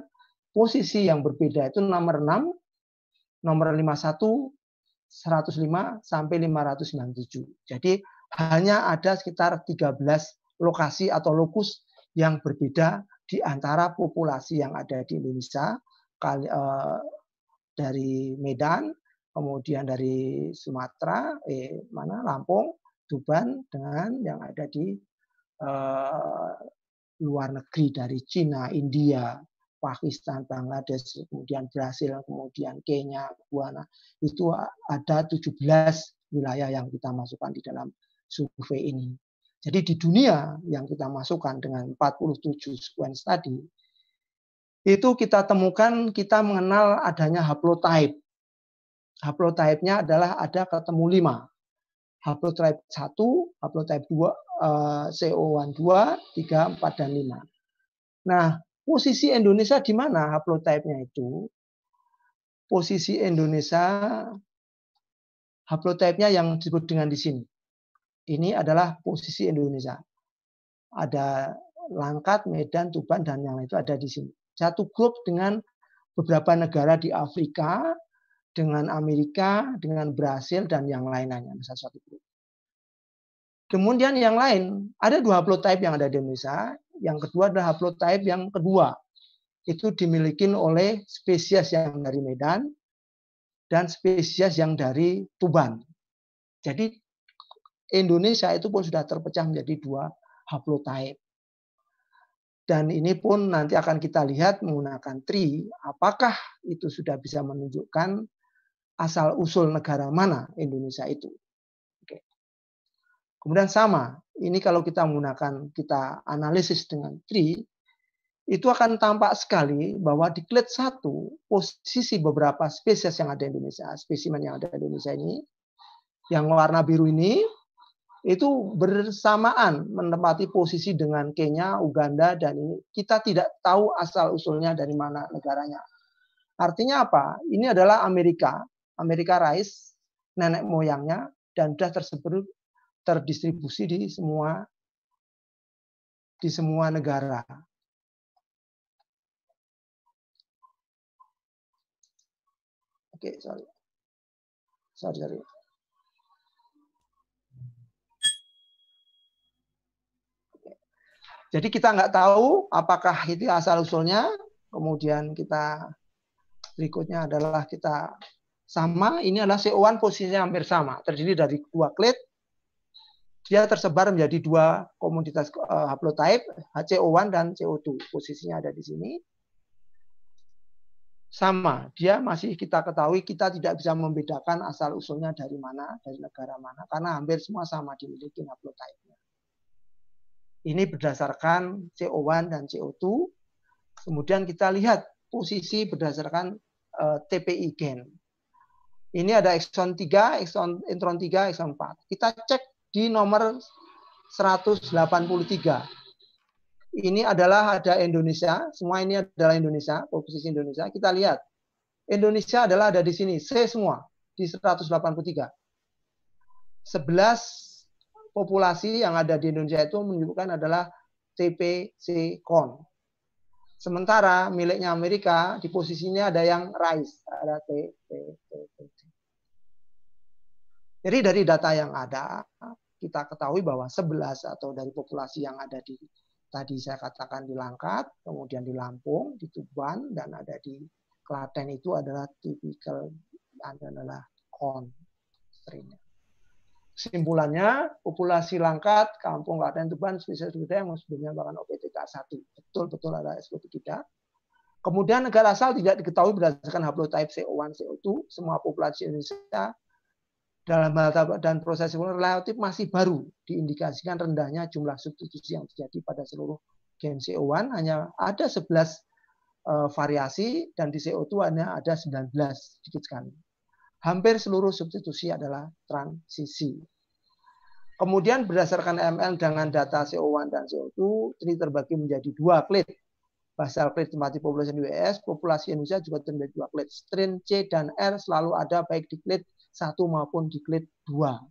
posisi yang berbeda itu nomor 6, nomor 51, 105 sampai 597. Jadi hanya ada sekitar 13 lokasi atau lokus yang berbeda di antara populasi yang ada di Indonesia eh, dari Medan, kemudian dari Sumatera, eh, mana Lampung, Tuban dengan yang ada di eh, luar negeri dari Cina, India, Pakistan, Bangladesh, kemudian Brasil, kemudian Kenya, Guana, itu ada 17 wilayah yang kita masukkan di dalam survei ini. Jadi di dunia yang kita masukkan dengan 47 sequence tadi, itu kita temukan kita mengenal adanya haplotype. Haplotype-nya adalah ada ketemu lima. Haplotype 1, haplotype 2, CO12, 3, 4, dan 5. Nah, posisi Indonesia di mana haplotype-nya itu? Posisi Indonesia haplotype-nya yang disebut dengan di sini. Ini adalah posisi Indonesia. Ada Langkat, Medan, Tuban, dan yang lain itu ada di sini. Satu grup dengan beberapa negara di Afrika, dengan Amerika, dengan Brasil, dan yang lain-lainnya. Satu suatu grup. Kemudian yang lain, ada dua haplotype yang ada di Indonesia. Yang kedua adalah haplotype yang kedua. Itu dimiliki oleh spesies yang dari Medan dan spesies yang dari Tuban. Jadi Indonesia itu pun sudah terpecah menjadi dua haplotype. Dan ini pun nanti akan kita lihat menggunakan TRI, apakah itu sudah bisa menunjukkan asal-usul negara mana Indonesia itu. Kemudian sama, ini kalau kita menggunakan kita analisis dengan tree, itu akan tampak sekali bahwa di klet 1 posisi beberapa spesies yang ada di Indonesia, spesimen yang ada di Indonesia ini yang warna biru ini itu bersamaan menempati posisi dengan Kenya, Uganda dan ini kita tidak tahu asal usulnya dari mana negaranya. Artinya apa? Ini adalah Amerika, Amerika Rice nenek moyangnya dan sudah tersebut terdistribusi di semua di semua negara. Oke, okay, sorry. Sorry, sorry. Jadi kita nggak tahu apakah itu asal usulnya. Kemudian kita berikutnya adalah kita sama. Ini adalah CO1 posisinya hampir sama. Terdiri dari dua klit dia tersebar menjadi dua komunitas eh, haplotype, HCO1 dan CO2. Posisinya ada di sini. Sama, dia masih kita ketahui kita tidak bisa membedakan asal usulnya dari mana, dari negara mana, karena hampir semua sama dimiliki haplotype-nya. Ini berdasarkan CO1 dan CO2. Kemudian kita lihat posisi berdasarkan eh, TPI gen. Ini ada exon 3, exon intron 3, exon 4. Kita cek di nomor 183. Ini adalah ada Indonesia, semua ini adalah Indonesia, posisi Indonesia. Kita lihat. Indonesia adalah ada di sini, C semua, di 183. 11 populasi yang ada di Indonesia itu menunjukkan adalah TPC CON. Sementara miliknya Amerika di posisinya ada yang Rice ada TPC Jadi dari data yang ada, kita ketahui bahwa 11 atau dari populasi yang ada di tadi saya katakan di Langkat, kemudian di Lampung, di Tuban, dan ada di Klaten itu adalah tipikal adalah kon istrinya. Simpulannya populasi Langkat, Kampung Klaten, Tuban, spesies kita yang sebelumnya bahkan OPTK 1. Betul-betul ada SPT kita. Kemudian negara asal tidak diketahui berdasarkan haplotype CO1, CO2. Semua populasi Indonesia dalam hal dan proses relatif masih baru diindikasikan rendahnya jumlah substitusi yang terjadi pada seluruh gen CO1 hanya ada 11 eh, variasi dan di CO2 hanya ada 19 sedikit sekali. Hampir seluruh substitusi adalah transisi. Kemudian berdasarkan ML dengan data CO1 dan CO2 ini terbagi menjadi dua klit. Basal klit mati populasi US, populasi Indonesia juga terdiri dua klit. Strain C dan R selalu ada baik di klit satu maupun diklit dua.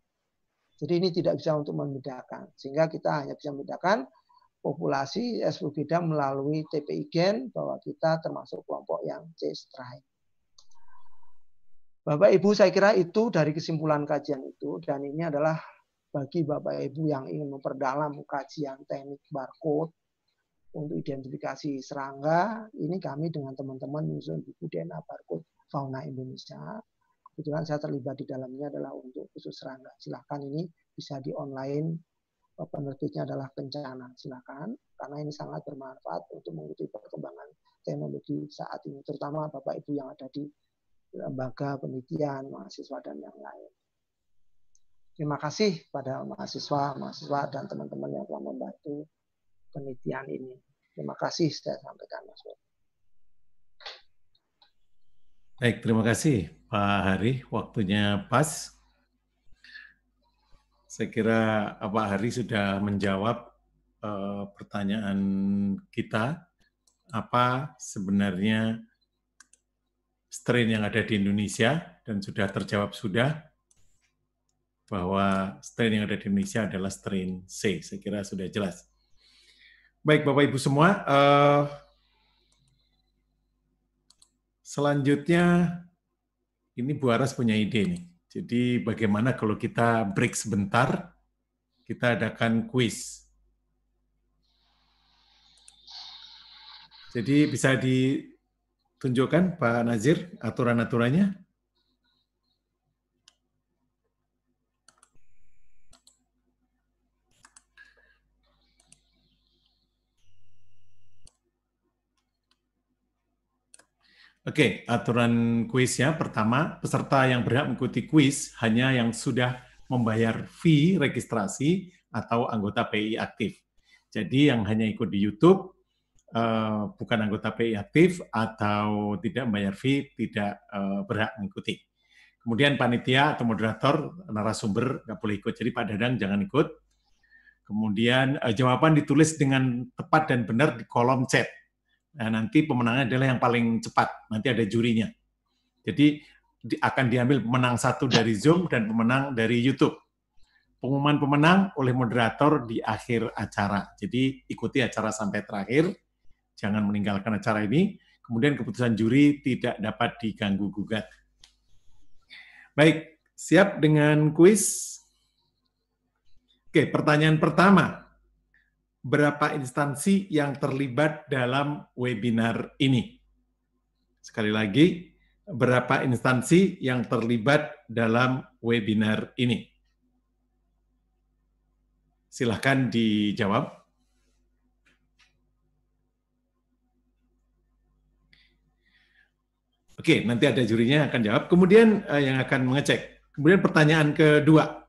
Jadi ini tidak bisa untuk membedakan. Sehingga kita hanya bisa membedakan populasi SPBD melalui TPI gen bahwa kita termasuk kelompok yang C strain. Bapak Ibu saya kira itu dari kesimpulan kajian itu dan ini adalah bagi Bapak Ibu yang ingin memperdalam kajian teknik barcode untuk identifikasi serangga, ini kami dengan teman-teman menyusun buku DNA barcode fauna Indonesia kebetulan saya terlibat di dalamnya adalah untuk khusus serangga. Silahkan ini bisa di online, eh, penerbitnya adalah Kencana. Silahkan, karena ini sangat bermanfaat untuk mengikuti perkembangan teknologi saat ini, terutama Bapak Ibu yang ada di lembaga penelitian, mahasiswa, dan yang lain. Terima kasih pada mahasiswa, mahasiswa, dan teman-teman yang telah membantu penelitian ini. Terima kasih saya sampaikan Mas Budi. Baik, terima kasih Pak Hari. Waktunya pas. Saya kira eh, Pak Hari sudah menjawab uh, pertanyaan kita. Apa sebenarnya strain yang ada di Indonesia dan sudah terjawab sudah bahwa strain yang ada di Indonesia adalah strain C. Saya kira sudah jelas. Baik Bapak Ibu semua, uh, Selanjutnya, ini Bu Aras punya ide nih. Jadi bagaimana kalau kita break sebentar, kita adakan kuis. Jadi bisa ditunjukkan Pak Nazir aturan-aturannya? Oke, okay, aturan kuisnya pertama, peserta yang berhak mengikuti kuis hanya yang sudah membayar fee registrasi atau anggota PI aktif. Jadi yang hanya ikut di YouTube, eh, bukan anggota PI aktif atau tidak membayar fee, tidak eh, berhak mengikuti. Kemudian panitia atau moderator, narasumber nggak boleh ikut. Jadi Pak Dadang jangan ikut. Kemudian eh, jawaban ditulis dengan tepat dan benar di kolom chat Nah, nanti pemenangnya adalah yang paling cepat. Nanti ada jurinya. Jadi di, akan diambil pemenang satu dari Zoom dan pemenang dari YouTube. Pengumuman pemenang oleh moderator di akhir acara. Jadi ikuti acara sampai terakhir. Jangan meninggalkan acara ini. Kemudian keputusan juri tidak dapat diganggu gugat. Baik, siap dengan kuis? Oke, pertanyaan pertama berapa instansi yang terlibat dalam webinar ini. Sekali lagi, berapa instansi yang terlibat dalam webinar ini? Silahkan dijawab. Oke, nanti ada jurinya yang akan jawab. Kemudian eh, yang akan mengecek. Kemudian pertanyaan kedua,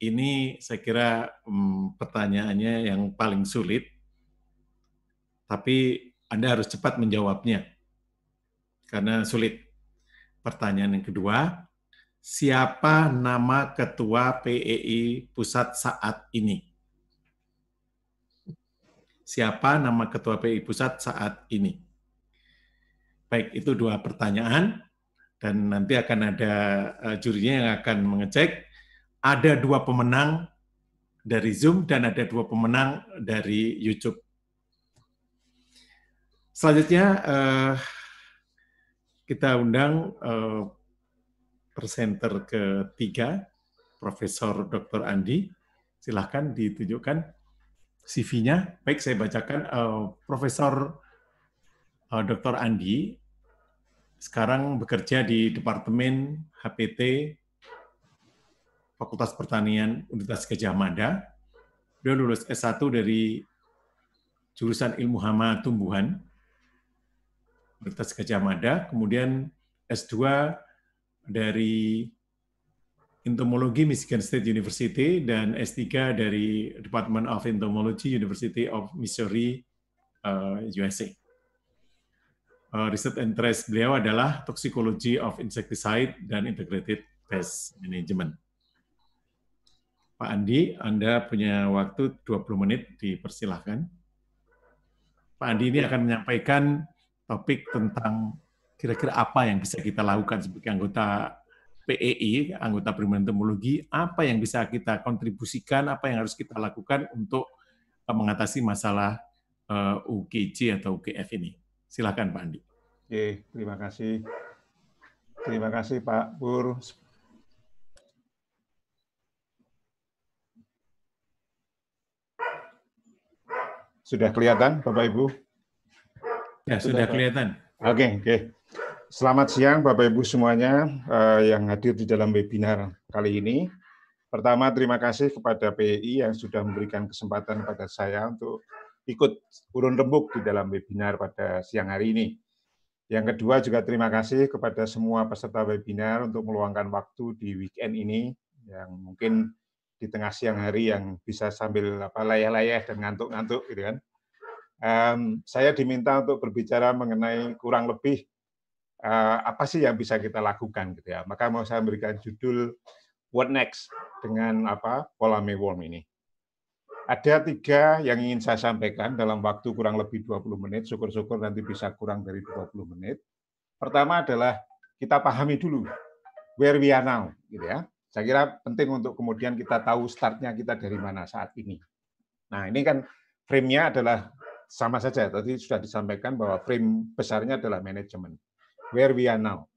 ini saya kira hmm, pertanyaannya yang paling sulit, tapi Anda harus cepat menjawabnya karena sulit. Pertanyaan yang kedua, siapa nama ketua PEI pusat saat ini? Siapa nama ketua PEI pusat saat ini? Baik, itu dua pertanyaan dan nanti akan ada uh, jurinya yang akan mengecek ada dua pemenang dari Zoom dan ada dua pemenang dari YouTube. Selanjutnya uh, kita undang uh, presenter ketiga, Profesor Dr. Andi. Silahkan ditunjukkan CV-nya. Baik, saya bacakan. uh, Profesor uh, Dr. Andi sekarang bekerja di Departemen HPT Fakultas Pertanian Universitas Gajah Mada. Beliau lulus S1 dari jurusan Ilmu Hama Tumbuhan Universitas Gajah Mada, kemudian S2 dari Entomologi Michigan State University dan S3 dari Department of Entomology University of Missouri, uh, USA. Uh, riset interest beliau adalah Toxicology of Insecticide dan Integrated Pest Management. Pak Andi, Anda punya waktu 20 menit, dipersilahkan. Pak Andi ini ya. akan menyampaikan topik tentang kira-kira apa yang bisa kita lakukan sebagai anggota PEI, anggota Perhimpunan Temologi, apa yang bisa kita kontribusikan, apa yang harus kita lakukan untuk eh, mengatasi masalah eh, UKC atau UKF ini. Silahkan Pak Andi. Oke, terima kasih. Terima kasih Pak Pur Sudah kelihatan, Bapak Ibu? Ya, sudah kelihatan. Oke, oke. Okay. Selamat siang Bapak Ibu semuanya uh, yang hadir di dalam webinar kali ini. Pertama, terima kasih kepada PI yang sudah memberikan kesempatan kepada saya untuk ikut urun rembuk di dalam webinar pada siang hari ini. Yang kedua juga terima kasih kepada semua peserta webinar untuk meluangkan waktu di weekend ini yang mungkin di tengah siang hari yang bisa sambil apa layah-layah dan ngantuk-ngantuk gitu kan. Um, saya diminta untuk berbicara mengenai kurang lebih uh, apa sih yang bisa kita lakukan gitu ya. Maka mau saya berikan judul What Next dengan apa pola Mayworm ini. Ada tiga yang ingin saya sampaikan dalam waktu kurang lebih 20 menit. Syukur-syukur nanti bisa kurang dari 20 menit. Pertama adalah kita pahami dulu where we are now gitu ya saya kira penting untuk kemudian kita tahu startnya kita dari mana saat ini. Nah ini kan frame-nya adalah sama saja. Tadi sudah disampaikan bahwa frame besarnya adalah manajemen. Where we are now.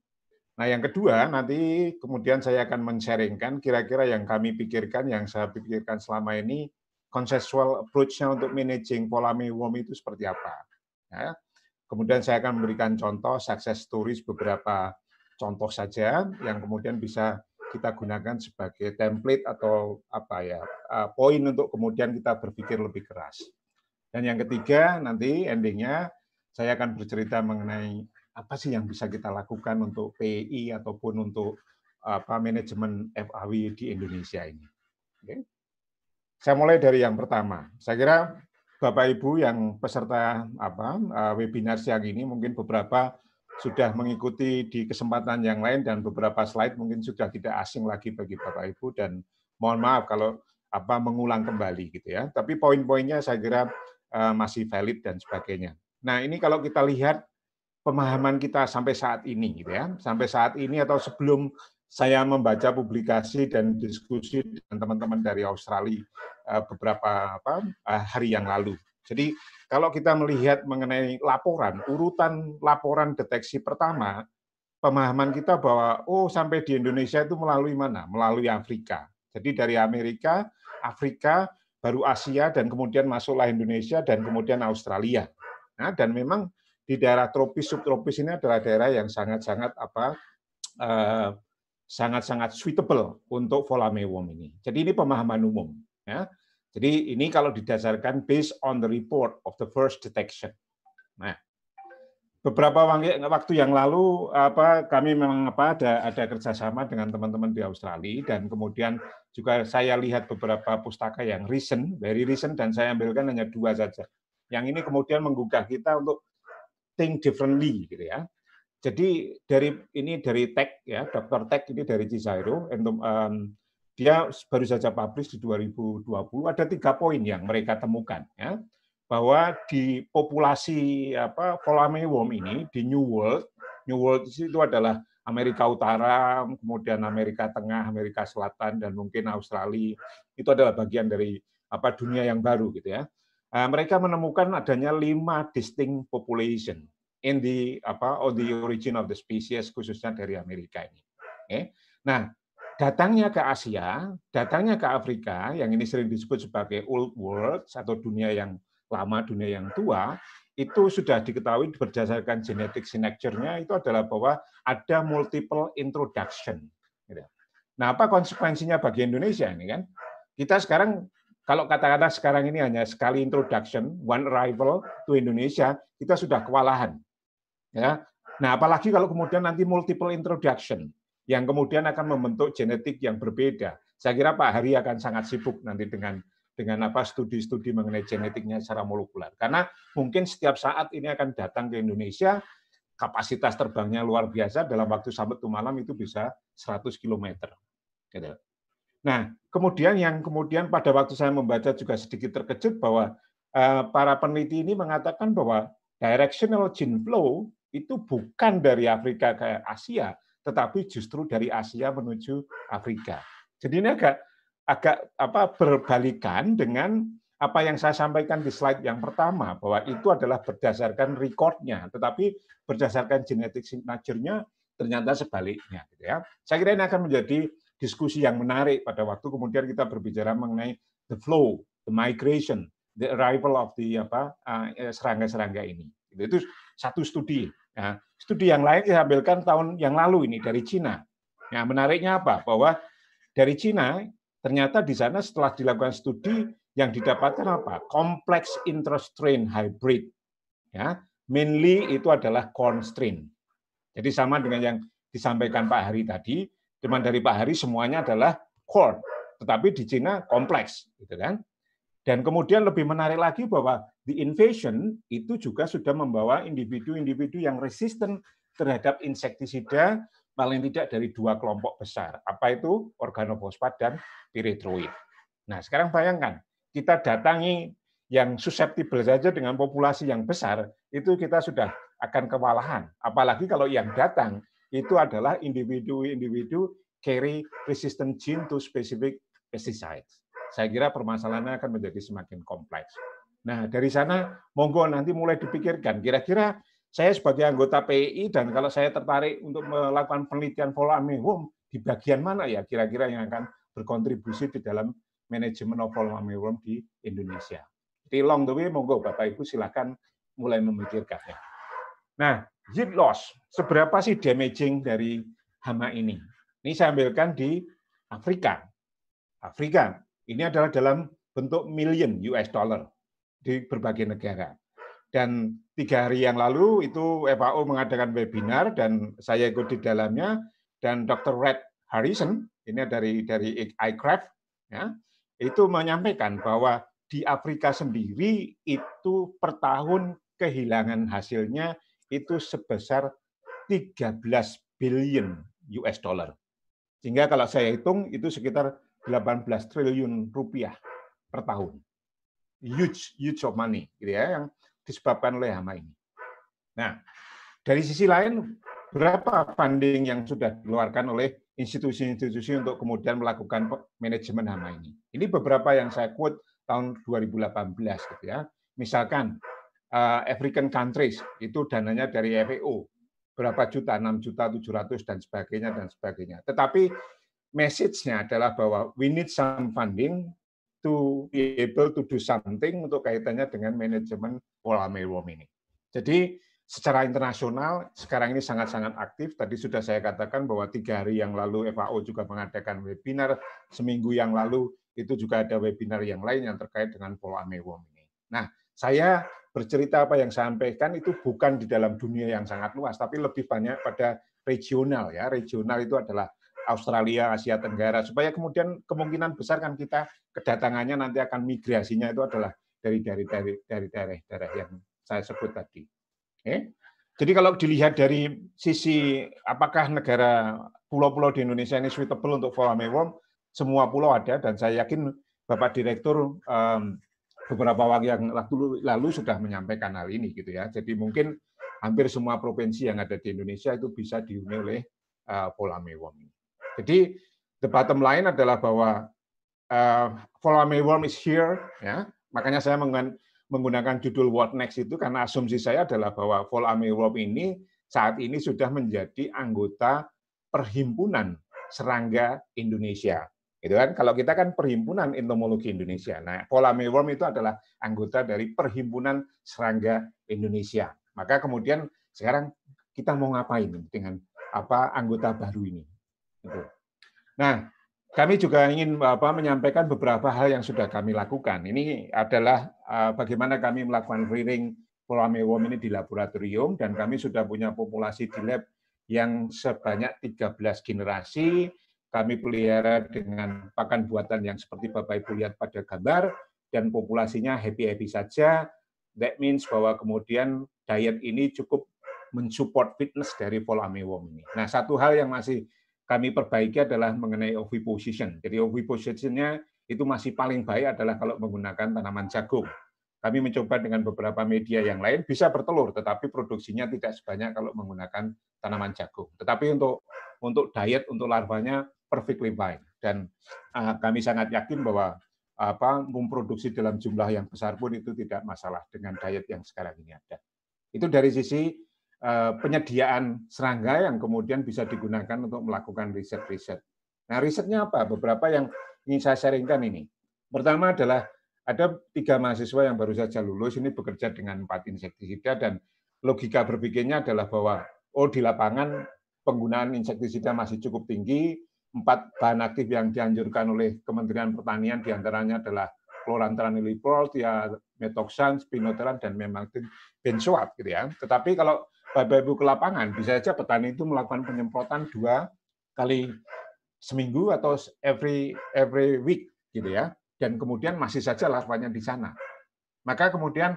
Nah yang kedua nanti kemudian saya akan men-sharingkan kira-kira yang kami pikirkan, yang saya pikirkan selama ini konsensual approach-nya untuk managing pola mewom itu seperti apa. Ya. Kemudian saya akan memberikan contoh success stories beberapa contoh saja yang kemudian bisa kita gunakan sebagai template atau apa ya e, poin untuk kemudian kita berpikir lebih keras. Dan yang ketiga nanti endingnya saya akan bercerita mengenai apa sih yang bisa kita lakukan untuk PI ataupun untuk apa manajemen FAW di Indonesia ini. Oke. Saya mulai dari yang pertama. Saya kira Bapak Ibu yang peserta apa e, webinar siang ini mungkin beberapa sudah mengikuti di kesempatan yang lain dan beberapa slide mungkin sudah tidak asing lagi bagi Bapak Ibu dan mohon maaf kalau apa mengulang kembali gitu ya. Tapi poin-poinnya saya kira eh, masih valid dan sebagainya. Nah, ini kalau kita lihat pemahaman kita sampai saat ini gitu ya. Sampai saat ini atau sebelum saya membaca publikasi dan diskusi dengan teman-teman dari Australia eh, beberapa apa, eh, hari yang lalu jadi kalau kita melihat mengenai laporan, urutan laporan deteksi pertama, pemahaman kita bahwa oh sampai di Indonesia itu melalui mana? Melalui Afrika. Jadi dari Amerika, Afrika, baru Asia dan kemudian masuklah Indonesia dan kemudian Australia. Nah, dan memang di daerah tropis subtropis ini adalah daerah yang sangat-sangat apa sangat eh, sangat-sangat suitable untuk volameworm ini. Jadi ini pemahaman umum ya. Jadi ini kalau didasarkan based on the report of the first detection. Nah, beberapa waktu yang lalu apa kami memang apa ada ada kerjasama dengan teman-teman di Australia dan kemudian juga saya lihat beberapa pustaka yang recent, very recent dan saya ambilkan hanya dua saja. Yang ini kemudian menggugah kita untuk think differently gitu ya. Jadi dari ini dari Tech ya, dokter Tech ini dari Cisairo, um, dia baru saja publish di 2020 ada tiga poin yang mereka temukan ya bahwa di populasi apa worm ini di New World, New World itu adalah Amerika Utara, kemudian Amerika Tengah, Amerika Selatan dan mungkin Australia itu adalah bagian dari apa dunia yang baru gitu ya. Eh, mereka menemukan adanya lima distinct population in the apa on the origin of the species khususnya dari Amerika ini. Okay. Nah, datangnya ke Asia, datangnya ke Afrika, yang ini sering disebut sebagai old world atau dunia yang lama, dunia yang tua, itu sudah diketahui berdasarkan genetik signature-nya itu adalah bahwa ada multiple introduction. Gitu. Nah, apa konsekuensinya bagi Indonesia ini kan? Kita sekarang kalau kata-kata sekarang ini hanya sekali introduction, one arrival to Indonesia, kita sudah kewalahan. Ya. Nah, apalagi kalau kemudian nanti multiple introduction yang kemudian akan membentuk genetik yang berbeda. Saya kira Pak Hari akan sangat sibuk nanti dengan dengan apa studi-studi mengenai genetiknya secara molekuler. Karena mungkin setiap saat ini akan datang ke Indonesia, kapasitas terbangnya luar biasa, dalam waktu satu malam itu bisa 100 km. Gitu. Nah, kemudian yang kemudian pada waktu saya membaca juga sedikit terkejut bahwa eh, para peneliti ini mengatakan bahwa directional gene flow itu bukan dari Afrika ke Asia, tetapi justru dari Asia menuju Afrika. Jadi ini agak agak apa berbalikan dengan apa yang saya sampaikan di slide yang pertama bahwa itu adalah berdasarkan recordnya, tetapi berdasarkan genetik signature ternyata sebaliknya. Gitu ya. Saya kira ini akan menjadi diskusi yang menarik pada waktu kemudian kita berbicara mengenai the flow, the migration, the arrival of the apa eh, serangga-serangga ini. Itu satu studi Ya, studi yang lain diambilkan tahun yang lalu ini dari Cina. Ya, menariknya apa? Bahwa dari Cina ternyata di sana setelah dilakukan studi yang didapatkan apa? Kompleks intrastrain hybrid. Ya, mainly itu adalah corn strain. Jadi sama dengan yang disampaikan Pak Hari tadi, cuman dari Pak Hari semuanya adalah corn. tetapi di Cina kompleks, gitu kan? Dan kemudian lebih menarik lagi bahwa the invasion itu juga sudah membawa individu-individu yang resisten terhadap insektisida paling tidak dari dua kelompok besar. Apa itu? Organofosfat dan piretroid. Nah, sekarang bayangkan, kita datangi yang susceptible saja dengan populasi yang besar, itu kita sudah akan kewalahan. Apalagi kalau yang datang itu adalah individu-individu carry resistant gene to specific pesticides. Saya kira permasalahannya akan menjadi semakin kompleks. Nah, dari sana monggo nanti mulai dipikirkan kira-kira saya sebagai anggota PI dan kalau saya tertarik untuk melakukan penelitian follow up di bagian mana ya kira-kira yang akan berkontribusi di dalam manajemen of follow up di Indonesia. Di long the way monggo Bapak Ibu silakan mulai memikirkannya. Nah, yield loss seberapa sih damaging dari hama ini? Ini saya ambilkan di Afrika. Afrika ini adalah dalam bentuk million US dollar di berbagai negara. Dan tiga hari yang lalu itu FAO mengadakan webinar dan saya ikut di dalamnya dan Dr. Red Harrison ini dari dari iCraft ya itu menyampaikan bahwa di Afrika sendiri itu per tahun kehilangan hasilnya itu sebesar 13 billion US dollar. Sehingga kalau saya hitung itu sekitar 18 triliun rupiah per tahun huge huge of money gitu ya yang disebabkan oleh hama ini. Nah, dari sisi lain berapa funding yang sudah dikeluarkan oleh institusi-institusi untuk kemudian melakukan manajemen hama ini. Ini beberapa yang saya quote tahun 2018 gitu ya. Misalkan eh, African countries itu dananya dari FAO berapa juta, 6 juta, 700 dan sebagainya dan sebagainya. Tetapi message-nya adalah bahwa we need some funding to be able to do something untuk kaitannya dengan manajemen pola mealworm ini. Jadi secara internasional sekarang ini sangat-sangat aktif. Tadi sudah saya katakan bahwa tiga hari yang lalu FAO juga mengadakan webinar, seminggu yang lalu itu juga ada webinar yang lain yang terkait dengan pola mealworm ini. Nah, saya bercerita apa yang saya sampaikan itu bukan di dalam dunia yang sangat luas, tapi lebih banyak pada regional ya. Regional itu adalah Australia, Asia Tenggara, supaya kemudian kemungkinan besar kan kita kedatangannya nanti akan migrasinya itu adalah dari dari dari dari daerah-daerah yang saya sebut tadi. Jadi kalau dilihat dari sisi apakah negara pulau-pulau di Indonesia ini suitable untuk forum semua pulau ada dan saya yakin Bapak Direktur um, beberapa waktu yang lalu, lalu sudah menyampaikan hal ini gitu ya. Jadi mungkin hampir semua provinsi yang ada di Indonesia itu bisa dihuni oleh uh, eh, pola ini. Jadi the bottom line adalah bahwa uh, eh, follow me worm is here ya. Makanya saya menggunakan judul what next itu karena asumsi saya adalah bahwa follow me ini saat ini sudah menjadi anggota perhimpunan serangga Indonesia. Itu kan? Kalau kita kan perhimpunan entomologi Indonesia. Nah, pola mealworm itu adalah anggota dari perhimpunan serangga Indonesia. Maka kemudian sekarang kita mau ngapain dengan apa anggota baru ini? Gitu. Nah, kami juga ingin apa, menyampaikan beberapa hal yang sudah kami lakukan. Ini adalah uh, bagaimana kami melakukan rearing polamewom ini di laboratorium dan kami sudah punya populasi di lab yang sebanyak 13 generasi. Kami pelihara dengan pakan buatan yang seperti Bapak Ibu lihat pada gambar dan populasinya happy-happy saja. That means bahwa kemudian diet ini cukup mensupport fitness dari polamewom ini. Nah, satu hal yang masih kami perbaiki adalah mengenai oviposition. Jadi ovipositionnya itu masih paling baik adalah kalau menggunakan tanaman jagung. Kami mencoba dengan beberapa media yang lain bisa bertelur, tetapi produksinya tidak sebanyak kalau menggunakan tanaman jagung. Tetapi untuk untuk diet untuk larvanya perfectly fine dan uh, kami sangat yakin bahwa apa memproduksi dalam jumlah yang besar pun itu tidak masalah dengan diet yang sekarang ini ada. Itu dari sisi Eh, penyediaan serangga yang kemudian bisa digunakan untuk melakukan riset-riset. Nah, risetnya apa? Beberapa yang ingin saya sharingkan ini. Pertama adalah ada tiga mahasiswa yang baru saja lulus, ini bekerja dengan empat insektisida, dan logika berpikirnya adalah bahwa, oh di lapangan penggunaan insektisida masih cukup tinggi, empat bahan aktif yang dianjurkan oleh Kementerian Pertanian diantaranya adalah dia metoxan, spinoteran, dan memang benzoat. Gitu ya. Tetapi kalau Bapak Ibu ke lapangan, bisa saja petani itu melakukan penyemprotan dua kali seminggu atau every every week gitu ya. Dan kemudian masih saja larvanya di sana. Maka kemudian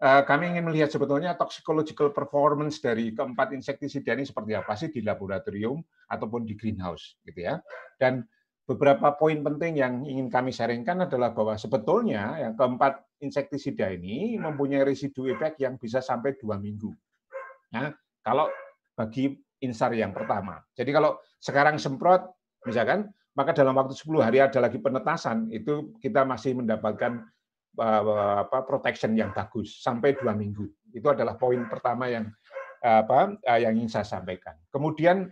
eh, kami ingin melihat sebetulnya toxicological performance dari keempat insektisida ini seperti apa sih di laboratorium ataupun di greenhouse gitu ya. Dan beberapa poin penting yang ingin kami saringkan adalah bahwa sebetulnya yang keempat insektisida ini mempunyai residu efek yang bisa sampai dua minggu. Nah, kalau bagi insar yang pertama. Jadi kalau sekarang semprot, misalkan, maka dalam waktu 10 hari ada lagi penetasan, itu kita masih mendapatkan eh, apa, protection yang bagus sampai dua minggu. Itu adalah poin pertama yang eh, apa eh, yang ingin saya sampaikan. Kemudian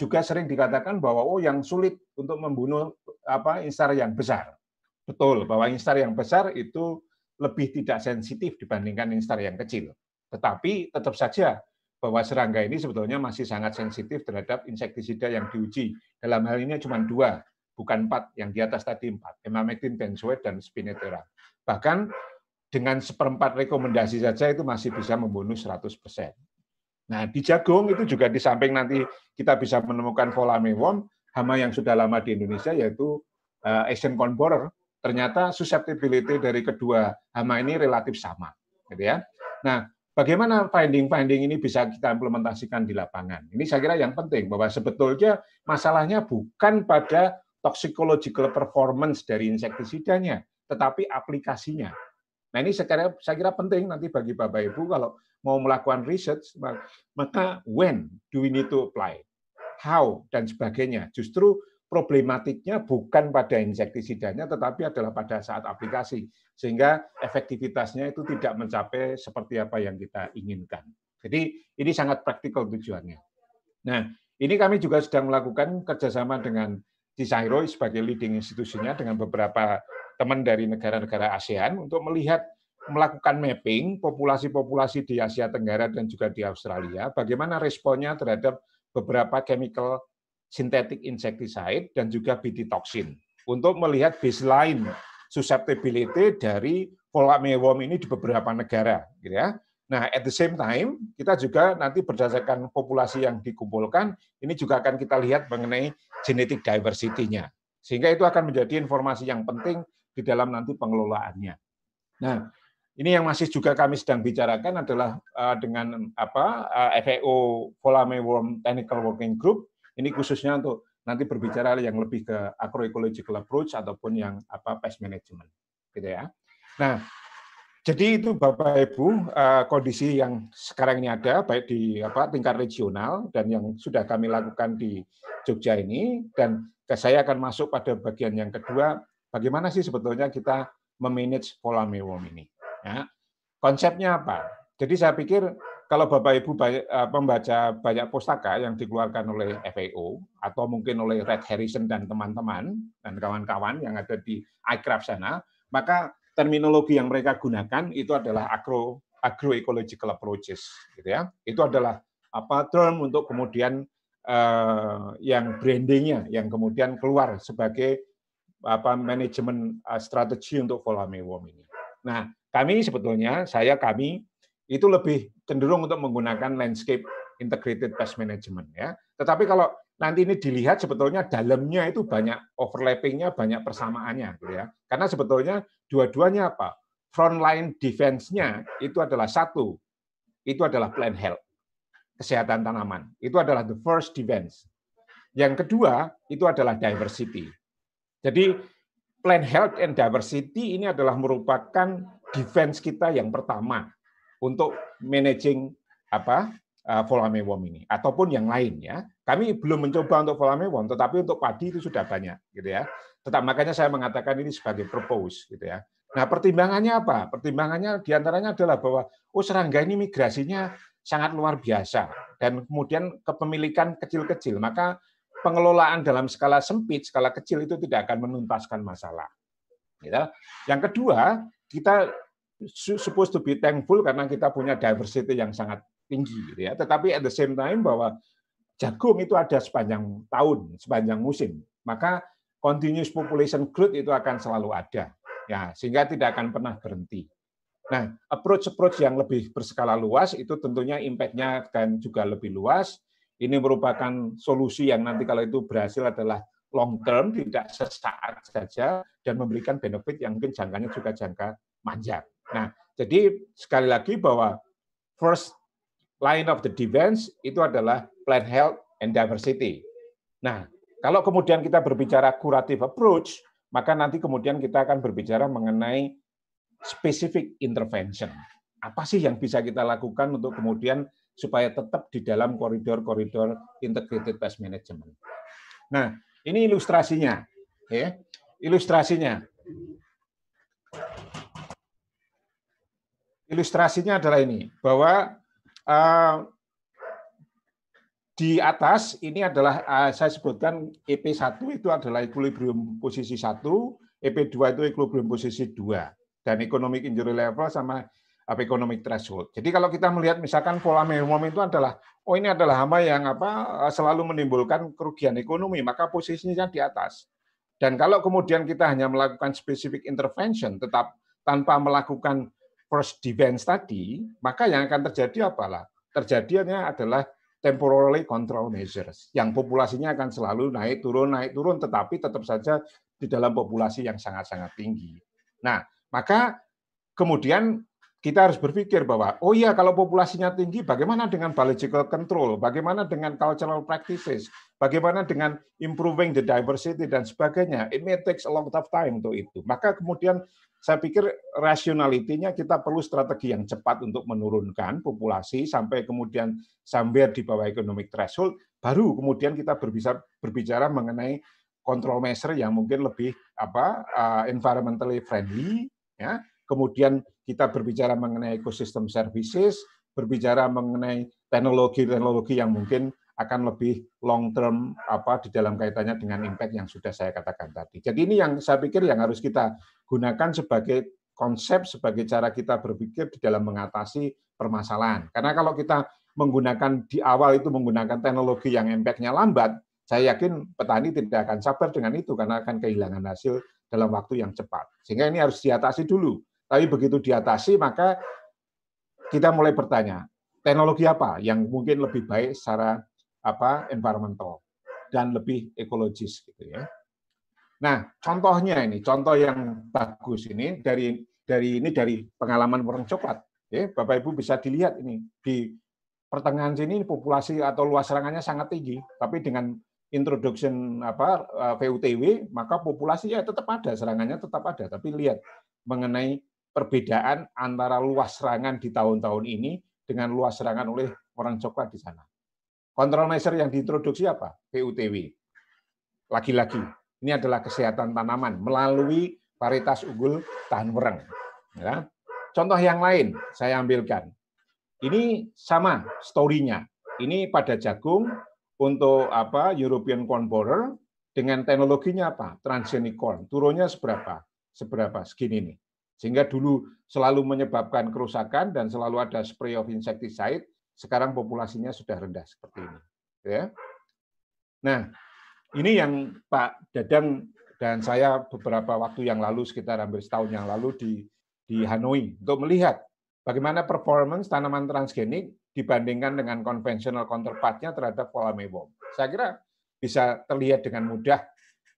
juga sering dikatakan bahwa oh yang sulit untuk membunuh apa instar yang besar. Betul bahwa instar yang besar itu lebih tidak sensitif dibandingkan instar yang kecil. Tetapi tetap saja bahwa serangga ini sebetulnya masih sangat sensitif terhadap insektisida yang diuji. Dalam hal ini cuma dua, bukan empat, yang di atas tadi empat, emamectin benzoate dan spinetera. Bahkan dengan seperempat rekomendasi saja itu masih bisa membunuh 100%. Nah, di jagung itu juga di samping nanti kita bisa menemukan volameworm, hama yang sudah lama di Indonesia yaitu eh, Asian corn borer, ternyata susceptibility dari kedua hama ini relatif sama, gitu ya. Nah, Bagaimana finding-finding ini bisa kita implementasikan di lapangan? Ini saya kira yang penting bahwa sebetulnya masalahnya bukan pada toxicological performance dari insektisidanya, tetapi aplikasinya. Nah ini saya kira, saya kira penting nanti bagi Bapak Ibu kalau mau melakukan research, maka when do we need to apply? How? Dan sebagainya. Justru problematiknya bukan pada insektisidanya tetapi adalah pada saat aplikasi sehingga efektivitasnya itu tidak mencapai seperti apa yang kita inginkan. Jadi ini sangat praktikal tujuannya. Nah, ini kami juga sedang melakukan kerjasama dengan Disairo sebagai leading institusinya dengan beberapa teman dari negara-negara ASEAN untuk melihat melakukan mapping populasi-populasi di Asia Tenggara dan juga di Australia, bagaimana responnya terhadap beberapa chemical sintetik insektisida dan juga BT toxin untuk melihat baseline susceptibility dari pola mealworm ini di beberapa negara gitu ya. Nah, at the same time, kita juga nanti berdasarkan populasi yang dikumpulkan, ini juga akan kita lihat mengenai genetic diversity-nya. Sehingga itu akan menjadi informasi yang penting di dalam nanti pengelolaannya. Nah, ini yang masih juga kami sedang bicarakan adalah eh, dengan apa eh, FAO Pola Mealworm Technical Working Group ini khususnya untuk nanti berbicara yang lebih ke agroecological approach ataupun yang apa pest management gitu ya. Nah, jadi itu Bapak Ibu eh, kondisi yang sekarang ini ada baik di apa tingkat regional dan yang sudah kami lakukan di Jogja ini dan saya akan masuk pada bagian yang kedua bagaimana sih sebetulnya kita memanage pola mewom ini. Ya. Konsepnya apa? Jadi saya pikir kalau Bapak Ibu banyak, membaca eh, banyak pustaka yang dikeluarkan oleh FAO atau mungkin oleh Red Harrison dan teman-teman dan kawan-kawan yang ada di iCraft sana, maka terminologi yang mereka gunakan itu adalah agro agroecological approaches gitu ya. Itu adalah apa term untuk kemudian eh, yang brandingnya yang kemudian keluar sebagai apa manajemen eh, strategi untuk volume warming ini. Nah, kami sebetulnya saya kami itu lebih cenderung untuk menggunakan landscape integrated pest management ya. Tetapi kalau nanti ini dilihat sebetulnya dalamnya itu banyak overlappingnya, banyak persamaannya gitu ya. Karena sebetulnya dua-duanya apa? Frontline defense-nya itu adalah satu, itu adalah plant health, kesehatan tanaman. Itu adalah the first defense. Yang kedua itu adalah diversity. Jadi plant health and diversity ini adalah merupakan defense kita yang pertama untuk managing apa eh, volameworm ini ataupun yang lain ya. Kami belum mencoba untuk volume volameworm, tetapi untuk padi itu sudah banyak gitu ya. Tetap makanya saya mengatakan ini sebagai propose gitu ya. Nah, pertimbangannya apa? Pertimbangannya diantaranya adalah bahwa oh serangga ini migrasinya sangat luar biasa dan kemudian kepemilikan kecil-kecil, maka pengelolaan dalam skala sempit, skala kecil itu tidak akan menuntaskan masalah. Gitu. Ya. Yang kedua, kita supposed to be thankful karena kita punya diversity yang sangat tinggi gitu ya. Tetapi at the same time bahwa jagung itu ada sepanjang tahun, sepanjang musim. Maka continuous population growth itu akan selalu ada. Ya, sehingga tidak akan pernah berhenti. Nah, approach-approach yang lebih berskala luas itu tentunya impact-nya akan juga lebih luas. Ini merupakan solusi yang nanti kalau itu berhasil adalah long term, tidak sesaat saja, dan memberikan benefit yang mungkin jangkanya juga jangka panjang. Nah, jadi sekali lagi bahwa first line of the defense itu adalah plan health and diversity. Nah, kalau kemudian kita berbicara curative approach, maka nanti kemudian kita akan berbicara mengenai specific intervention. Apa sih yang bisa kita lakukan untuk kemudian supaya tetap di dalam koridor-koridor integrated pest management. Nah, ini ilustrasinya, ya. Ilustrasinya. Ilustrasinya adalah ini, bahwa eh, di atas ini adalah eh, saya sebutkan EP1 itu adalah equilibrium posisi 1, EP2 itu equilibrium posisi 2 dan economic injury level sama apa economic threshold. Jadi kalau kita melihat misalkan pola minimum itu adalah oh ini adalah hama yang apa eh, selalu menimbulkan kerugian ekonomi, maka posisinya di atas. Dan kalau kemudian kita hanya melakukan specific intervention tetap tanpa melakukan first defense tadi, maka yang akan terjadi apalah? Terjadinya adalah temporarily control measures yang populasinya akan selalu naik turun naik turun tetapi tetap saja di dalam populasi yang sangat-sangat tinggi. Nah, maka kemudian kita harus berpikir bahwa oh iya kalau populasinya tinggi bagaimana dengan biological control, bagaimana dengan cultural practices, bagaimana dengan improving the diversity dan sebagainya. It may takes a long of time untuk itu. Maka kemudian saya pikir rationality-nya kita perlu strategi yang cepat untuk menurunkan populasi sampai kemudian sampai di bawah economic threshold baru kemudian kita berbicara berbicara mengenai control measure yang mungkin lebih apa uh, environmentally friendly ya kemudian kita berbicara mengenai ekosistem services, berbicara mengenai teknologi-teknologi yang mungkin akan lebih long term apa di dalam kaitannya dengan impact yang sudah saya katakan tadi. Jadi ini yang saya pikir yang harus kita gunakan sebagai konsep sebagai cara kita berpikir di dalam mengatasi permasalahan. Karena kalau kita menggunakan di awal itu menggunakan teknologi yang impact-nya lambat, saya yakin petani tidak akan sabar dengan itu karena akan kehilangan hasil dalam waktu yang cepat. Sehingga ini harus diatasi dulu. Tapi begitu diatasi, maka kita mulai bertanya, teknologi apa yang mungkin lebih baik secara apa environmental dan lebih ekologis gitu ya. Nah, contohnya ini, contoh yang bagus ini dari dari ini dari pengalaman warung coklat. Ya, Bapak Ibu bisa dilihat ini di pertengahan sini populasi atau luas serangannya sangat tinggi, tapi dengan introduction apa eh, VUTW maka populasinya tetap ada serangannya tetap ada, tapi lihat mengenai perbedaan antara luas serangan di tahun-tahun ini dengan luas serangan oleh orang coklat di sana. Kontrol measure yang diintroduksi apa? PUTW. Lagi-lagi, ini adalah kesehatan tanaman melalui varietas unggul tahan wereng. Ya. Contoh yang lain saya ambilkan. Ini sama story-nya. Ini pada jagung untuk apa European corn borer dengan teknologinya apa? Transgenic corn. Turunnya seberapa? Seberapa segini nih. Sehingga dulu selalu menyebabkan kerusakan dan selalu ada spray of insecticide, sekarang populasinya sudah rendah seperti ini. Ya. Nah, ini yang Pak Dadang dan saya beberapa waktu yang lalu, sekitar hampir setahun yang lalu di, di Hanoi, untuk melihat bagaimana performance tanaman transgenik dibandingkan dengan konvensional counterpartnya terhadap pola mebom. Saya kira bisa terlihat dengan mudah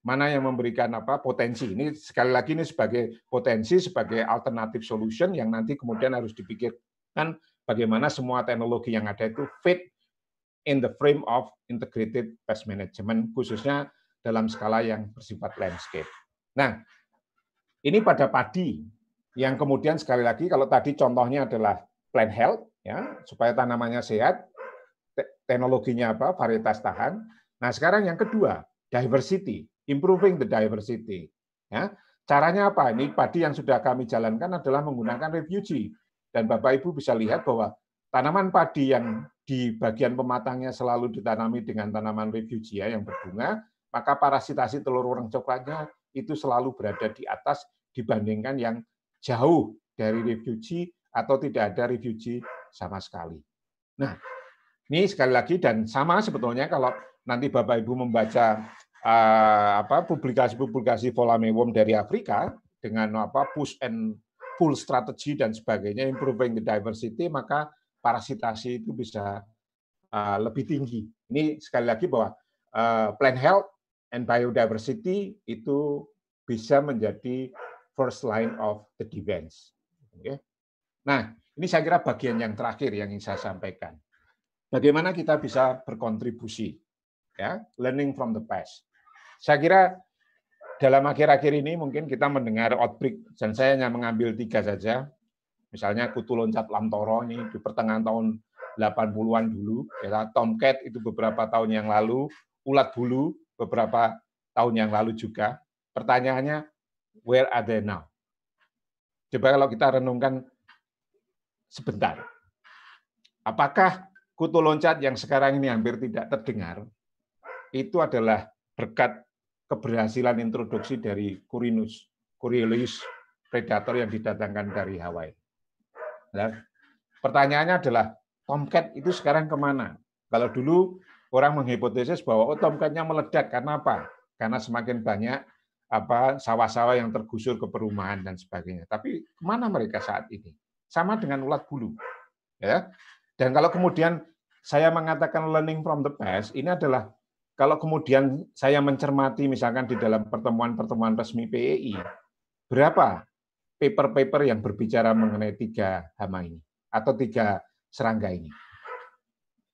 mana yang memberikan apa potensi ini sekali lagi ini sebagai potensi sebagai alternatif solution yang nanti kemudian harus dipikirkan bagaimana semua teknologi yang ada itu fit in the frame of integrated pest management khususnya dalam skala yang bersifat landscape. Nah, ini pada padi yang kemudian sekali lagi kalau tadi contohnya adalah plant health ya supaya tanamannya sehat teknologinya apa varietas tahan. Nah, sekarang yang kedua diversity improving the diversity. Ya. Caranya apa? Ini padi yang sudah kami jalankan adalah menggunakan refugee. Dan Bapak Ibu bisa lihat bahwa tanaman padi yang di bagian pematangnya selalu ditanami dengan tanaman refugia ya, yang berbunga, maka parasitasi telur orang coklatnya itu selalu berada di atas dibandingkan yang jauh dari refugi atau tidak ada refugi sama sekali. Nah, ini sekali lagi dan sama sebetulnya kalau nanti Bapak Ibu membaca uh, apa publikasi-publikasi dari Afrika dengan apa push and pull strategy dan sebagainya improving the diversity maka parasitasi itu bisa uh, lebih tinggi. Ini sekali lagi bahwa uh, plant health and biodiversity itu bisa menjadi first line of the defense. Okay. Nah, ini saya kira bagian yang terakhir yang ingin saya sampaikan. Bagaimana kita bisa berkontribusi, ya, learning from the past. Saya kira dalam akhir-akhir ini mungkin kita mendengar outbreak, dan saya hanya mengambil tiga saja. Misalnya kutu loncat Lamtoro ini di pertengahan tahun 80-an dulu, ya, Tomcat itu beberapa tahun yang lalu, ulat bulu beberapa tahun yang lalu juga. Pertanyaannya, where are they now? Coba kalau kita renungkan sebentar. Apakah kutu loncat yang sekarang ini hampir tidak terdengar, itu adalah berkat keberhasilan introduksi dari Curinus, Curiolius predator yang didatangkan dari Hawaii. Nah, pertanyaannya adalah Tomcat itu sekarang kemana? Kalau dulu orang menghipotesis bahwa oh Tomcatnya meledak karena apa? Karena semakin banyak apa sawah-sawah yang tergusur ke perumahan dan sebagainya. Tapi kemana mereka saat ini? Sama dengan ulat bulu, ya. Dan kalau kemudian saya mengatakan learning from the past, ini adalah kalau kemudian saya mencermati misalkan di dalam pertemuan-pertemuan resmi PEI, berapa paper-paper yang berbicara mengenai tiga hama ini atau tiga serangga ini?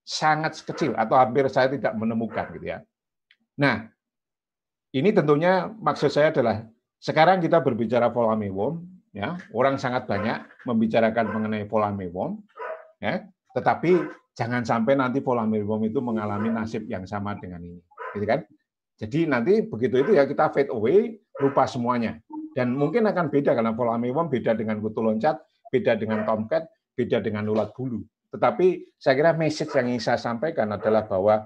Sangat kecil atau hampir saya tidak menemukan gitu ya. Nah, ini tentunya maksud saya adalah sekarang kita berbicara pola mewom, ya orang sangat banyak membicarakan mengenai pola mewom, ya. Tetapi Jangan sampai nanti pola mealworm itu mengalami nasib yang sama dengan ini, gitu kan? Jadi nanti begitu itu ya kita fade away, lupa semuanya. Dan mungkin akan beda karena pola mealworm beda dengan kutu loncat, beda dengan tomcat, beda dengan ulat bulu. Tetapi saya kira message yang ingin saya sampaikan adalah bahwa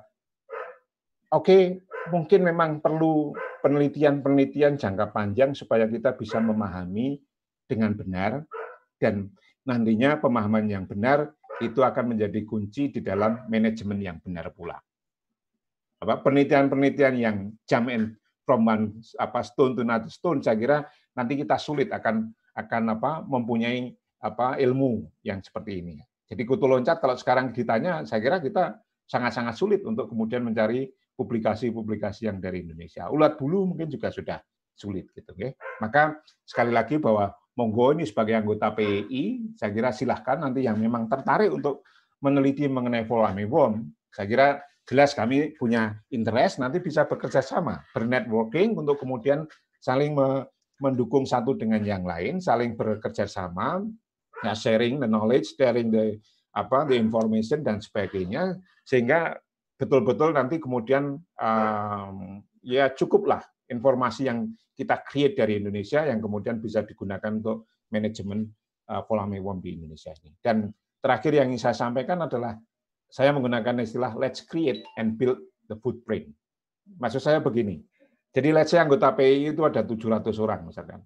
oke, okay, mungkin memang perlu penelitian-penelitian jangka panjang supaya kita bisa memahami dengan benar dan nantinya pemahaman yang benar itu akan menjadi kunci di dalam manajemen yang benar pula. Apa penelitian-penelitian yang jam and from one, apa stone to another stone saya kira nanti kita sulit akan akan apa mempunyai apa ilmu yang seperti ini. Jadi kutu loncat kalau sekarang ditanya saya kira kita sangat-sangat sulit untuk kemudian mencari publikasi-publikasi yang dari Indonesia. Ulat bulu mungkin juga sudah sulit gitu, okay? Maka sekali lagi bahwa monggo ini sebagai anggota PI, saya kira silahkan nanti yang memang tertarik untuk meneliti mengenai Bom, saya kira jelas kami punya interest, nanti bisa bekerja sama, bernetworking untuk kemudian saling mendukung satu dengan yang lain, saling bekerja sama, ya sharing the knowledge, sharing the apa the information dan sebagainya, sehingga betul-betul nanti kemudian um, ya cukuplah informasi yang kita create dari Indonesia yang kemudian bisa digunakan untuk manajemen eh, pola mewam di Indonesia ini. Dan terakhir yang ingin saya sampaikan adalah saya menggunakan istilah let's create and build the footprint. Maksud saya begini. Jadi let's say anggota PI itu ada 700 orang misalkan.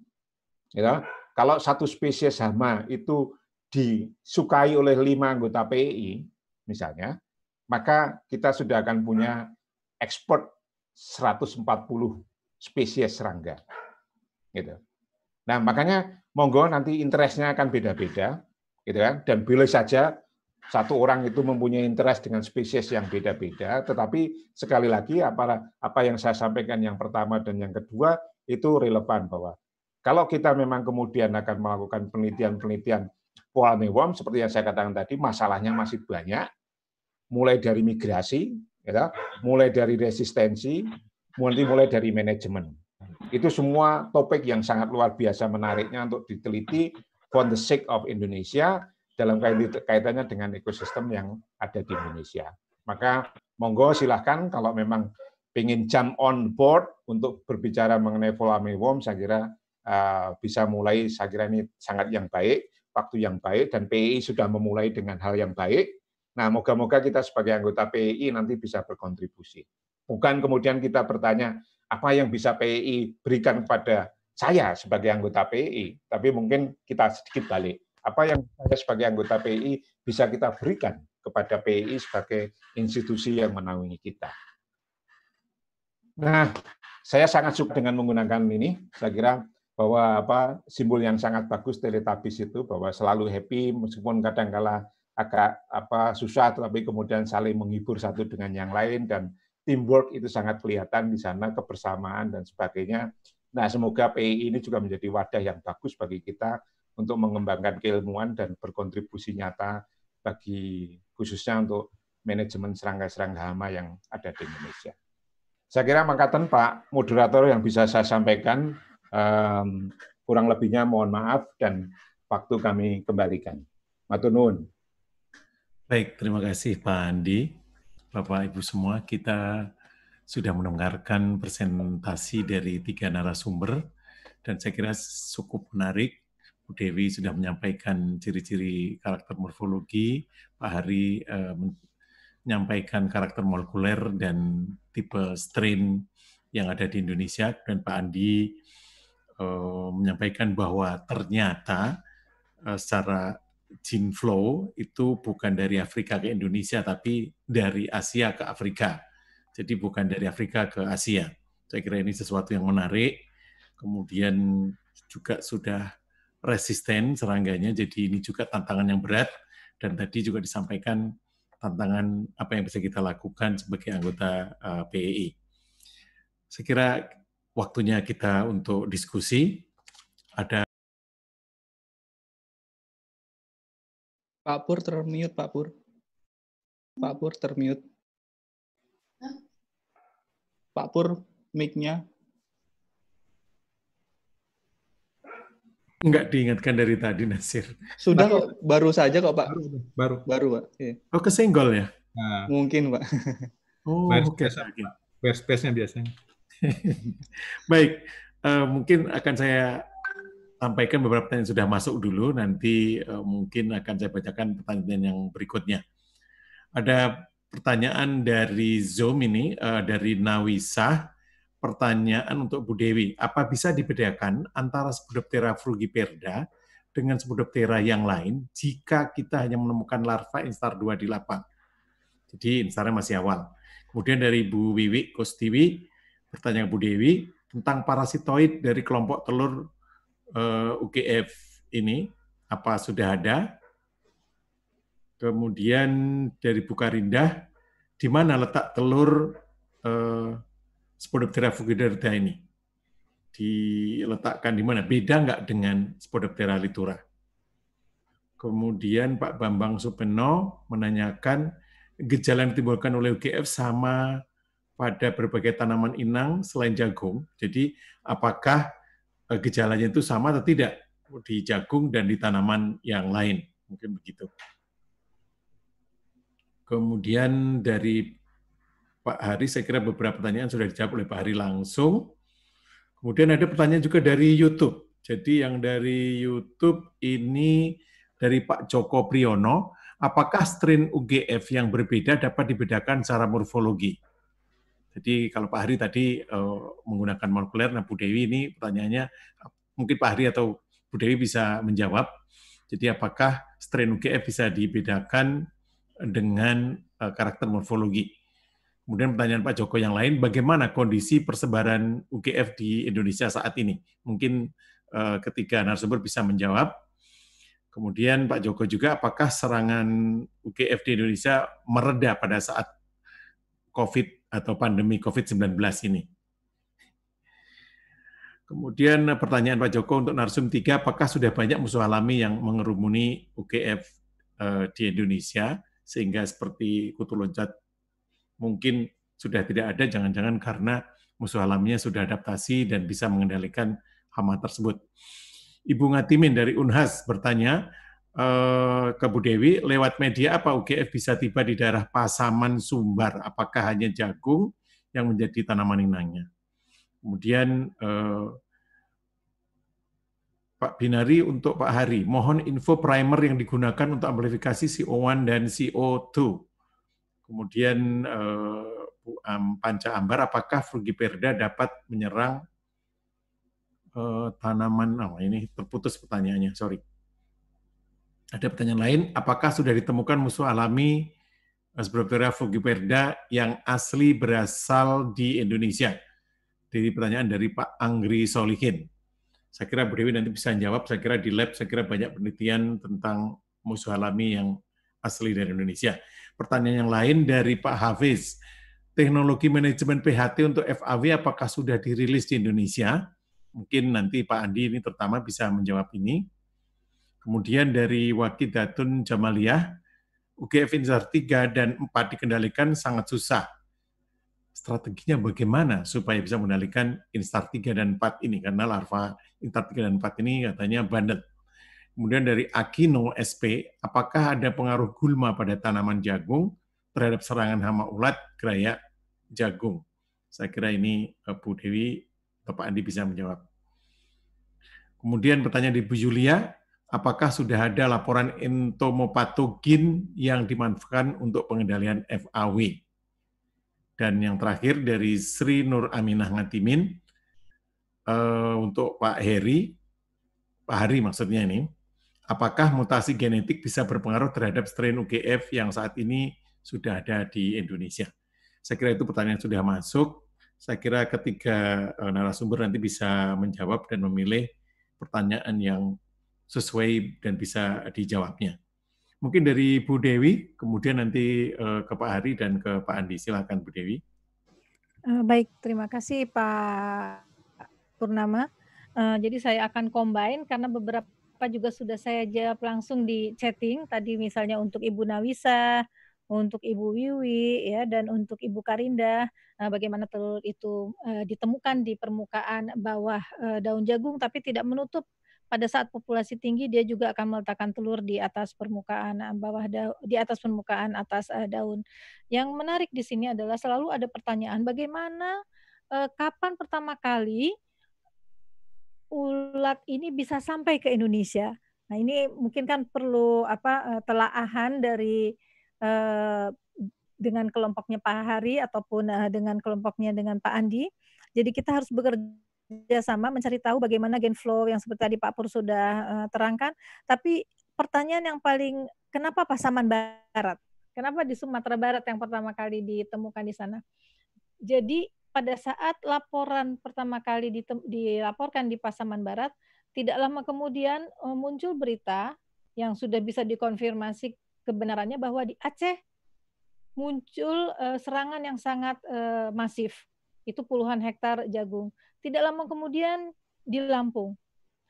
Ya, kalau satu spesies sama itu disukai oleh lima anggota PI misalnya, maka kita sudah akan punya ekspor 140 spesies serangga. Gitu. Nah, makanya monggo nanti interestnya akan beda-beda, gitu kan? Dan boleh saja satu orang itu mempunyai interest dengan spesies yang beda-beda, tetapi sekali lagi apa apa yang saya sampaikan yang pertama dan yang kedua itu relevan bahwa kalau kita memang kemudian akan melakukan penelitian-penelitian poalmeworm seperti yang saya katakan tadi, masalahnya masih banyak, mulai dari migrasi, ya, mulai dari resistensi, mulai dari manajemen. Itu semua topik yang sangat luar biasa menariknya untuk diteliti for the sake of Indonesia dalam kaitannya dengan ekosistem yang ada di Indonesia. Maka monggo silahkan kalau memang ingin jump on board untuk berbicara mengenai warm, saya kira uh, bisa mulai, saya kira ini sangat yang baik, waktu yang baik, dan PI sudah memulai dengan hal yang baik. Nah, moga-moga kita sebagai anggota PI nanti bisa berkontribusi. Bukan kemudian kita bertanya apa yang bisa PII berikan kepada saya sebagai anggota PII, tapi mungkin kita sedikit balik. Apa yang saya sebagai anggota PII bisa kita berikan kepada PII sebagai institusi yang menaungi kita. Nah, saya sangat suka dengan menggunakan ini. Saya kira bahwa apa simbol yang sangat bagus teletabis itu bahwa selalu happy meskipun kadang kala agak apa susah tetapi kemudian saling menghibur satu dengan yang lain dan teamwork itu sangat kelihatan di sana, kebersamaan dan sebagainya. Nah, semoga PI ini juga menjadi wadah yang bagus bagi kita untuk mengembangkan keilmuan dan berkontribusi nyata bagi khususnya untuk manajemen serangga-serangga hama yang ada di Indonesia. Saya kira mangkatan Pak moderator yang bisa saya sampaikan um, kurang lebihnya mohon maaf dan waktu kami kembalikan. Matunun. Tunun. Baik, terima kasih Pak Andi. Bapak Ibu semua, kita sudah mendengarkan presentasi dari tiga narasumber dan saya kira cukup menarik. Bu Dewi sudah menyampaikan ciri-ciri karakter morfologi, Pak Hari eh, menyampaikan karakter molekuler dan tipe strain yang ada di Indonesia, dan Pak Andi eh, menyampaikan bahwa ternyata eh, secara gene flow itu bukan dari Afrika ke Indonesia, tapi dari Asia ke Afrika. Jadi bukan dari Afrika ke Asia. Saya kira ini sesuatu yang menarik. Kemudian juga sudah resisten serangganya, jadi ini juga tantangan yang berat. Dan tadi juga disampaikan tantangan apa yang bisa kita lakukan sebagai anggota uh, eh, PEI. Saya kira waktunya kita untuk diskusi. Ada Pak Pur termute, Pak Pur. Pak Pur termute. Pak Pur mic-nya. Enggak diingatkan dari tadi, Nasir. Sudah baru, kok, baru saja kok, Pak. Baru, baru. Pak. Iya. Oh, kesenggol ya? Nah. Mungkin, Pak. Oh, oke. Okay. Biasa, biasanya. Baik, uh, mungkin akan saya sampaikan beberapa pertanyaan yang sudah masuk dulu, nanti uh, mungkin akan saya bacakan pertanyaan yang berikutnya. Ada pertanyaan dari Zoom ini, uh, dari Nawisa, pertanyaan untuk Bu Dewi, apa bisa dibedakan antara Spodoptera frugiperda dengan tera yang lain jika kita hanya menemukan larva instar 2 di lapang? Jadi instarnya masih awal. Kemudian dari Bu Wiwi Kostiwi, pertanyaan Bu Dewi, tentang parasitoid dari kelompok telur uh, eh, UGF ini apa sudah ada? Kemudian dari Bukarindah, di mana letak telur uh, eh, Spodoptera fugidarida ini? Diletakkan di mana? Beda nggak dengan Spodoptera litura? Kemudian Pak Bambang Supeno menanyakan gejala yang ditimbulkan oleh UGF sama pada berbagai tanaman inang selain jagung. Jadi apakah Eh, gejalanya itu sama atau tidak di jagung dan di tanaman yang lain. Mungkin begitu. Kemudian dari Pak Hari, saya kira beberapa pertanyaan sudah dijawab oleh Pak Hari langsung. Kemudian ada pertanyaan juga dari YouTube. Jadi yang dari YouTube ini dari Pak Joko Priyono, apakah strain UGF yang berbeda dapat dibedakan secara morfologi? Jadi kalau Pak Hari tadi uh, menggunakan molekuler, nah Bu Dewi ini pertanyaannya mungkin Pak Hari atau Bu Dewi bisa menjawab. Jadi apakah strain UGF bisa dibedakan dengan uh, karakter morfologi? Kemudian pertanyaan Pak Joko yang lain, bagaimana kondisi persebaran UGF di Indonesia saat ini? Mungkin uh, ketiga narasumber bisa menjawab. Kemudian Pak Joko juga, apakah serangan UGF di Indonesia mereda pada saat COVID 19 atau pandemi COVID-19 ini. Kemudian eh, pertanyaan Pak Joko untuk Narsum 3, apakah sudah banyak musuh alami yang mengerumuni UGF uh, eh, di Indonesia sehingga seperti kutu loncat mungkin sudah tidak ada, jangan-jangan karena musuh alaminya sudah adaptasi dan bisa mengendalikan hama tersebut. Ibu Ngatimin dari Unhas bertanya, Kebudewi eh, ke Bu Dewi, lewat media apa UGF bisa tiba di daerah Pasaman, Sumbar? Apakah hanya jagung yang menjadi tanaman inangnya? Kemudian eh, Pak Binari untuk Pak Hari, mohon info primer yang digunakan untuk amplifikasi CO1 dan CO2. Kemudian eh, Bu Panca Ambar, apakah Frugiperda dapat menyerang tanaman? Oh, ini terputus pertanyaannya, sorry. Ada pertanyaan lain, apakah sudah ditemukan musuh alami Asbroptera fugiperda yang asli berasal di Indonesia? Jadi pertanyaan dari Pak Anggri Solihin. Saya kira Bu Dewi nanti bisa jawab, saya kira di lab, saya kira banyak penelitian tentang musuh alami yang asli dari Indonesia. Pertanyaan yang lain dari Pak Hafiz. Teknologi manajemen PHT untuk FAW apakah sudah dirilis di Indonesia? Mungkin nanti Pak Andi ini terutama bisa menjawab ini. Kemudian dari Wakidatun Jamaliyah, UGF Insar 3 dan 4 dikendalikan sangat susah. Strateginya bagaimana supaya bisa mengendalikan Instar 3 dan 4 ini? Karena larva Instar 3 dan 4 ini katanya bandel. Kemudian dari Akino SP, apakah ada pengaruh gulma pada tanaman jagung terhadap serangan hama ulat gerayak jagung? Saya kira ini eh, Bu Dewi, Bapak Andi bisa menjawab. Kemudian pertanyaan di Bu Julia apakah sudah ada laporan entomopatogen yang dimanfaatkan untuk pengendalian FAW. Dan yang terakhir dari Sri Nur Aminah Ngatimin, uh, untuk Pak Heri, Pak Hari maksudnya ini, apakah mutasi genetik bisa berpengaruh terhadap strain UGF yang saat ini sudah ada di Indonesia? Saya kira itu pertanyaan sudah masuk. Saya kira ketiga eh, narasumber nanti bisa menjawab dan memilih pertanyaan yang sesuai dan bisa dijawabnya. Mungkin dari Bu Dewi, kemudian nanti eh, ke Pak Hari dan ke Pak Andi. silahkan Bu Dewi. Eh, baik, terima kasih Pak Purnama. Eh, jadi saya akan combine karena beberapa juga sudah saya jawab langsung di chatting. Tadi misalnya untuk Ibu Nawisa, untuk Ibu Wiwi ya dan untuk Ibu Karinda bagaimana telur itu ditemukan di permukaan bawah daun jagung tapi tidak menutup pada saat populasi tinggi dia juga akan meletakkan telur di atas permukaan eh, bawah daun, di atas permukaan atas uh, daun. Yang menarik di sini adalah selalu ada pertanyaan bagaimana uh, kapan pertama kali ulat ini bisa sampai ke Indonesia. Nah, ini mungkin kan perlu apa telaahan dari uh, dengan kelompoknya Pak Hari ataupun uh, dengan kelompoknya dengan Pak Andi. Jadi kita harus bekerja kerjasama mencari tahu bagaimana gen flow yang seperti tadi Pak Pur sudah eh, terangkan. Tapi pertanyaan yang paling kenapa Pasaman Barat? Kenapa di Sumatera Barat yang pertama kali ditemukan di sana? Jadi pada saat laporan pertama kali dilaporkan di Pasaman Barat, tidak lama kemudian eh, muncul berita yang sudah bisa dikonfirmasi kebenarannya bahwa di Aceh muncul eh, serangan yang sangat masif. Itu puluhan hektar jagung. Tidak lama kemudian di Lampung.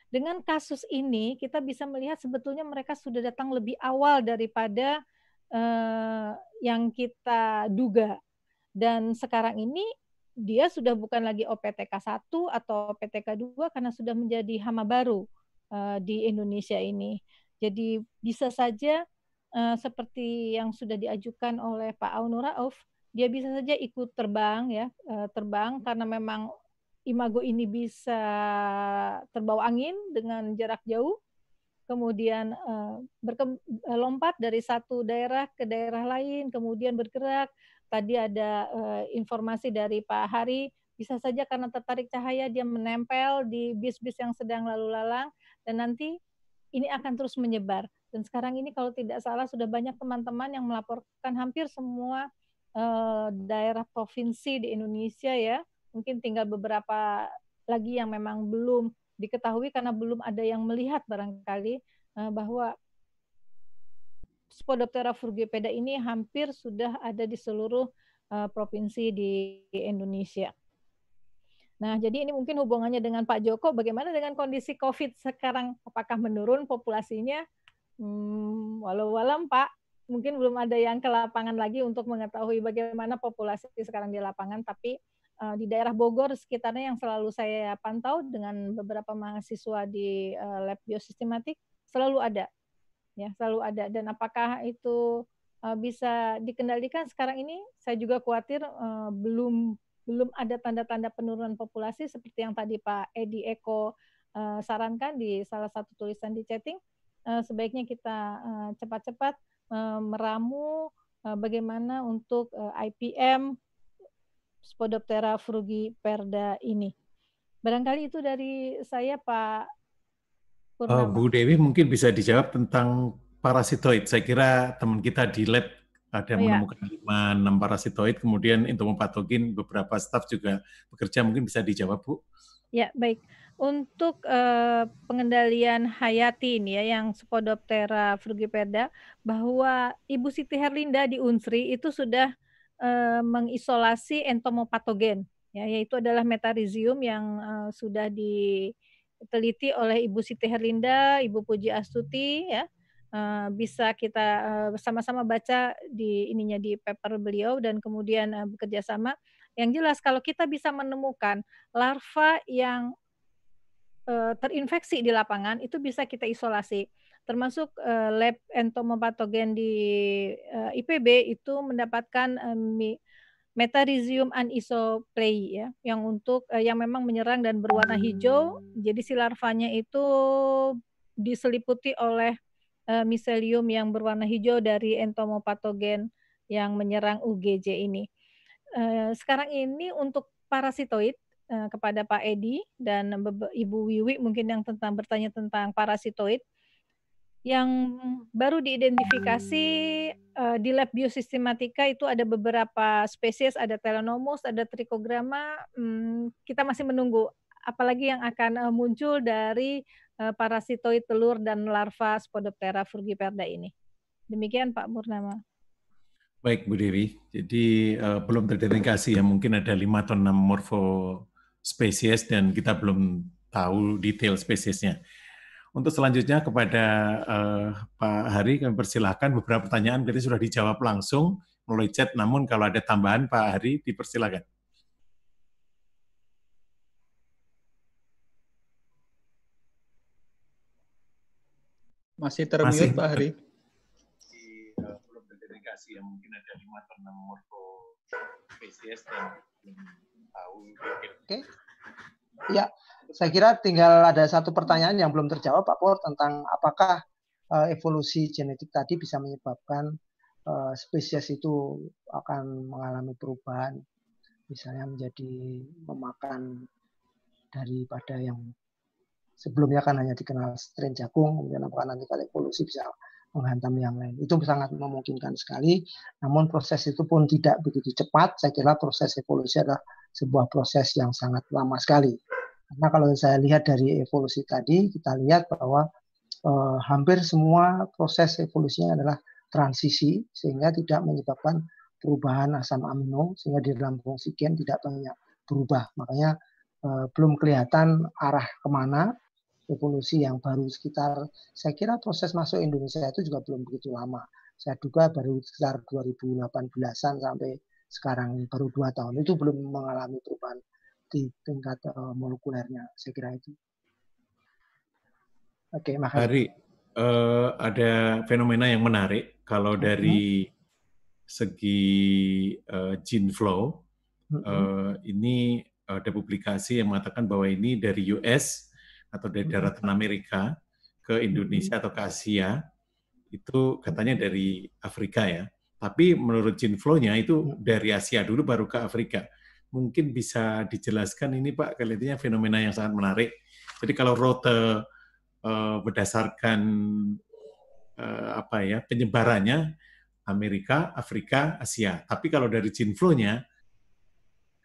Dengan kasus ini kita bisa melihat sebetulnya mereka sudah datang lebih awal daripada eh, yang kita duga. Dan sekarang ini dia sudah bukan lagi OPTK 1 atau OPTK 2 karena sudah menjadi hama baru uh, di Indonesia ini. Jadi bisa saja uh, seperti yang sudah diajukan oleh Pak Aunur Rauf, dia bisa saja ikut terbang ya, eh, terbang karena memang imago ini bisa terbawa angin dengan jarak jauh, kemudian eh, eh, lompat dari satu daerah ke daerah lain, kemudian bergerak. Tadi ada eh, informasi dari Pak Hari, bisa saja karena tertarik cahaya dia menempel di bis-bis yang sedang lalu-lalang dan nanti ini akan terus menyebar. Dan sekarang ini kalau tidak salah sudah banyak teman-teman yang melaporkan hampir semua daerah provinsi di Indonesia ya mungkin tinggal beberapa lagi yang memang belum diketahui karena belum ada yang melihat barangkali eh, bahwa Spodoptera frugipeda ini hampir sudah ada di seluruh eh, provinsi di, Indonesia. Nah, jadi ini mungkin hubungannya dengan Pak Joko. Bagaimana dengan kondisi COVID sekarang? Apakah menurun populasinya? Hmm, walau walam Pak, mungkin belum ada yang ke lapangan lagi untuk mengetahui bagaimana populasi sekarang di lapangan, tapi Eh, di daerah Bogor sekitarnya yang selalu saya pantau dengan beberapa mahasiswa di uh, lab biosistematik selalu ada ya selalu ada dan apakah itu uh, bisa dikendalikan sekarang ini saya juga khawatir uh, belum belum ada tanda-tanda penurunan populasi seperti yang tadi Pak Edi Eko uh, sarankan di salah satu tulisan di chatting uh, sebaiknya kita cepat cepat-cepat uh, meramu uh, bagaimana untuk uh, IPM Spodoptera frugi perda ini. Barangkali itu dari saya Pak eh, Purnama. Bu Dewi mungkin bisa dijawab tentang parasitoid. Saya kira teman kita di lab ada yang oh, iya. menemukan lima ya. enam parasitoid, kemudian entomopatogen beberapa staf juga bekerja mungkin bisa dijawab Bu. Ya baik. Untuk eh, pengendalian hayati ini ya yang Spodoptera frugiperda bahwa Ibu Siti Herlinda di Unsri itu sudah Eh, mengisolasi entomopatogen ya yaitu adalah metarizium yang uh, sudah diteliti oleh Ibu Siti Herlinda, Ibu Puji Astuti ya. Uh, bisa kita sama sama baca di ininya di paper beliau dan kemudian bekerja sama. Yang jelas kalau kita bisa menemukan larva yang terinfeksi di lapangan itu bisa kita isolasi termasuk eh, lab entomopatogen di eh, IPB itu mendapatkan eh, um, anisoplei ya, yang untuk yang memang menyerang dan berwarna hijau. Hmm. Jadi si larvanya itu diseliputi oleh uh, miselium yang berwarna hijau dari entomopatogen yang menyerang UGJ ini. sekarang ini untuk parasitoid kepada Pak Edi dan Ibu Wiwi mungkin yang tentang bertanya tentang parasitoid yang baru diidentifikasi uh, di lab biosistematika itu ada beberapa spesies, ada Telonomus, ada Trichogramma. Hmm, kita masih menunggu apalagi yang akan uh, muncul dari uh, parasitoid telur dan larva Spodoptera frugiperda ini. Demikian Pak Murnama. Baik Bu Dewi, jadi uh, belum teridentifikasi ya mungkin ada 5 atau 6 morfo spesies dan kita belum tahu detail spesiesnya. Untuk selanjutnya kepada uh, Pak Hari kami persilahkan beberapa pertanyaan kita sudah dijawab langsung melalui chat. Namun kalau ada tambahan Pak Hari dipersilahkan. Masih termute Pak Hari. Eh, Oke. Ya, saya kira tinggal ada satu pertanyaan yang belum terjawab Pak Pur tentang apakah uh, evolusi genetik tadi bisa menyebabkan uh, spesies itu akan mengalami perubahan misalnya menjadi memakan daripada yang sebelumnya kan hanya dikenal strain jagung kemudian apakah nanti kalau evolusi bisa menghantam yang lain itu sangat memungkinkan sekali namun proses itu pun tidak begitu cepat saya kira proses evolusi adalah sebuah proses yang sangat lama sekali karena kalau saya lihat dari evolusi tadi, kita lihat bahwa eh, hampir semua proses evolusinya adalah transisi, sehingga tidak menyebabkan perubahan asam amino, sehingga di dalam fungsi gen tidak banyak berubah. Makanya eh, belum kelihatan arah kemana evolusi yang baru sekitar, saya kira proses masuk Indonesia itu juga belum begitu lama. Saya duga baru sekitar 2018-an sampai sekarang baru dua tahun itu belum mengalami perubahan di tingkat uh, molekulernya. Saya kira itu. Oke, okay, makasih. Hari, uh, eh, ada fenomena yang menarik kalau dari segi uh, gene flow. Mm -hmm. ini ada publikasi yang mengatakan bahwa ini dari US atau dari daratan Amerika ke Indonesia atau ke Asia itu katanya dari Afrika ya. Tapi menurut gene flow-nya itu dari Asia dulu baru ke Afrika mungkin bisa dijelaskan ini Pak kelihatannya fenomena yang sangat menarik. Jadi kalau rote eh, berdasarkan eh, apa ya penyebarannya Amerika, Afrika, Asia. Tapi kalau dari flow nya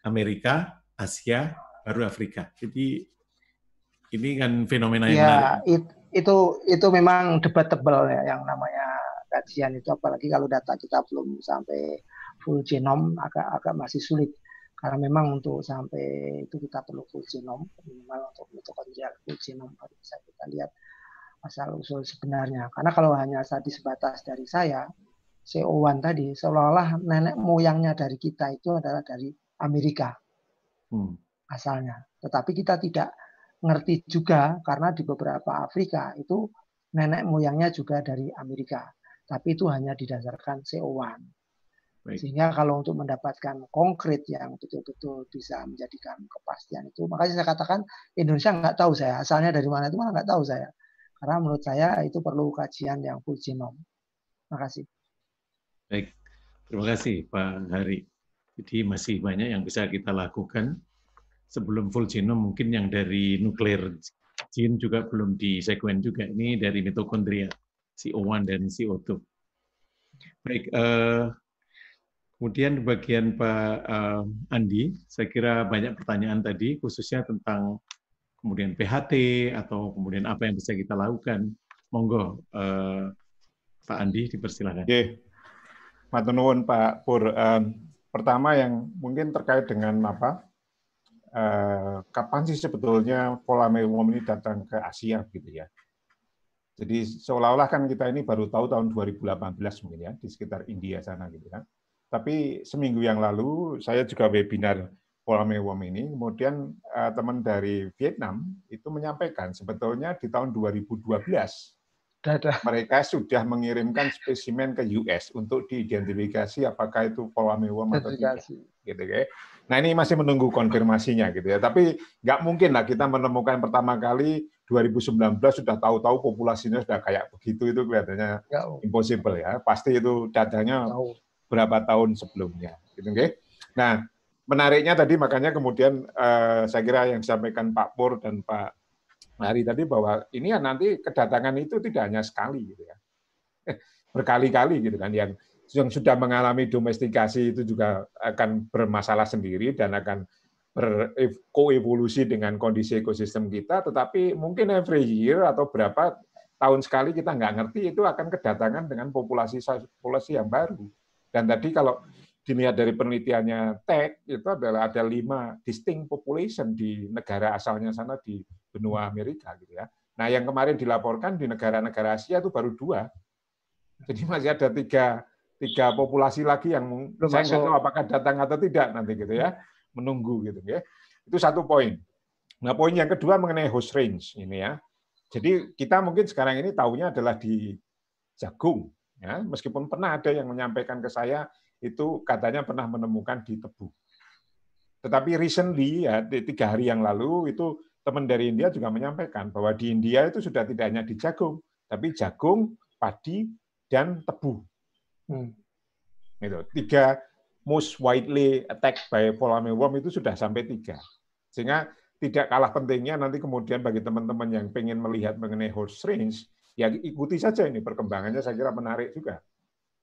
Amerika, Asia, baru Afrika. Jadi ini kan fenomena yang ya, menarik. It, itu itu memang debat tebal ya yang namanya kajian itu apalagi kalau data kita belum sampai full genome agak agak masih sulit karena memang untuk sampai itu kita perlu full genome minimal untuk mitokondria full genome baru bisa kita lihat asal usul sebenarnya karena kalau hanya saat sebatas dari saya CO1 tadi seolah-olah nenek moyangnya dari kita itu adalah dari Amerika hmm. asalnya tetapi kita tidak ngerti juga karena di beberapa Afrika itu nenek moyangnya juga dari Amerika tapi itu hanya didasarkan CO1 Baik. Sehingga kalau untuk mendapatkan konkret yang betul-betul bisa menjadikan kepastian itu, makanya saya katakan Indonesia nggak tahu saya asalnya dari mana itu malah nggak tahu saya. Karena menurut saya itu perlu kajian yang full genome. Terima kasih. Baik, terima kasih Pak Hari. Jadi masih banyak yang bisa kita lakukan. Sebelum full genome mungkin yang dari nuklir gene juga belum disekuen juga. Ini dari mitokondria CO1 dan CO2. Baik, uh, Kemudian bagian Pak uh, Andi, saya kira banyak pertanyaan tadi, khususnya tentang kemudian PHT atau kemudian apa yang bisa kita lakukan. Monggo uh, Pak Andi dipersilakan. Oke, Pak nuwun Pak Pur. Um, pertama yang mungkin terkait dengan apa? Uh, kapan sih sebetulnya pola mewom ini datang ke Asia gitu ya? Jadi seolah-olah kan kita ini baru tahu tahun 2018 mungkin ya di sekitar India sana gitu kan. Ya tapi seminggu yang lalu saya juga webinar Pola Mewam ini, kemudian eh, teman dari Vietnam itu menyampaikan sebetulnya di tahun 2012 Dadah. mereka sudah mengirimkan spesimen ke US untuk diidentifikasi apakah itu Pola Mewam atau tidak. Gitu, ya. Nah ini masih menunggu konfirmasinya gitu ya. Tapi nggak mungkin lah kita menemukan pertama kali 2019 sudah tahu-tahu populasinya sudah kayak begitu itu kelihatannya impossible ya. Pasti itu datanya berapa tahun sebelumnya. Gitu, okay? Nah, menariknya tadi makanya kemudian uh, saya kira yang disampaikan Pak Pur dan Pak Hari tadi bahwa ini ya nanti kedatangan itu tidak hanya sekali gitu ya. Eh, berkali-kali gitu kan yang yang sudah mengalami domestikasi itu juga akan bermasalah sendiri dan akan berkoevolusi dengan kondisi ekosistem kita, tetapi mungkin every year atau berapa tahun sekali kita nggak ngerti itu akan kedatangan dengan populasi populasi yang baru dan tadi kalau dilihat dari penelitiannya tek itu adalah ada lima distinct population di negara asalnya sana di benua Amerika gitu ya. Nah yang kemarin dilaporkan di negara-negara Asia itu baru dua. Jadi masih ada tiga tiga populasi lagi yang Belum saya nggak tahu apakah datang atau tidak nanti gitu ya menunggu gitu ya. Itu satu poin. Nah poin yang kedua mengenai host range ini ya. Jadi kita mungkin sekarang ini tahunya adalah di jagung Ya, meskipun pernah ada yang menyampaikan ke saya itu katanya pernah menemukan di tebu. Tetapi recently ya tiga hari yang lalu itu teman dari India juga menyampaikan bahwa di India itu sudah tidak hanya di jagung, tapi jagung, padi, dan tebu. Hmm. Itu tiga most widely attacked by worm itu sudah sampai tiga. Sehingga tidak kalah pentingnya nanti kemudian bagi teman-teman yang ingin melihat mengenai host range, Ya ikuti saja ini perkembangannya saya kira menarik juga.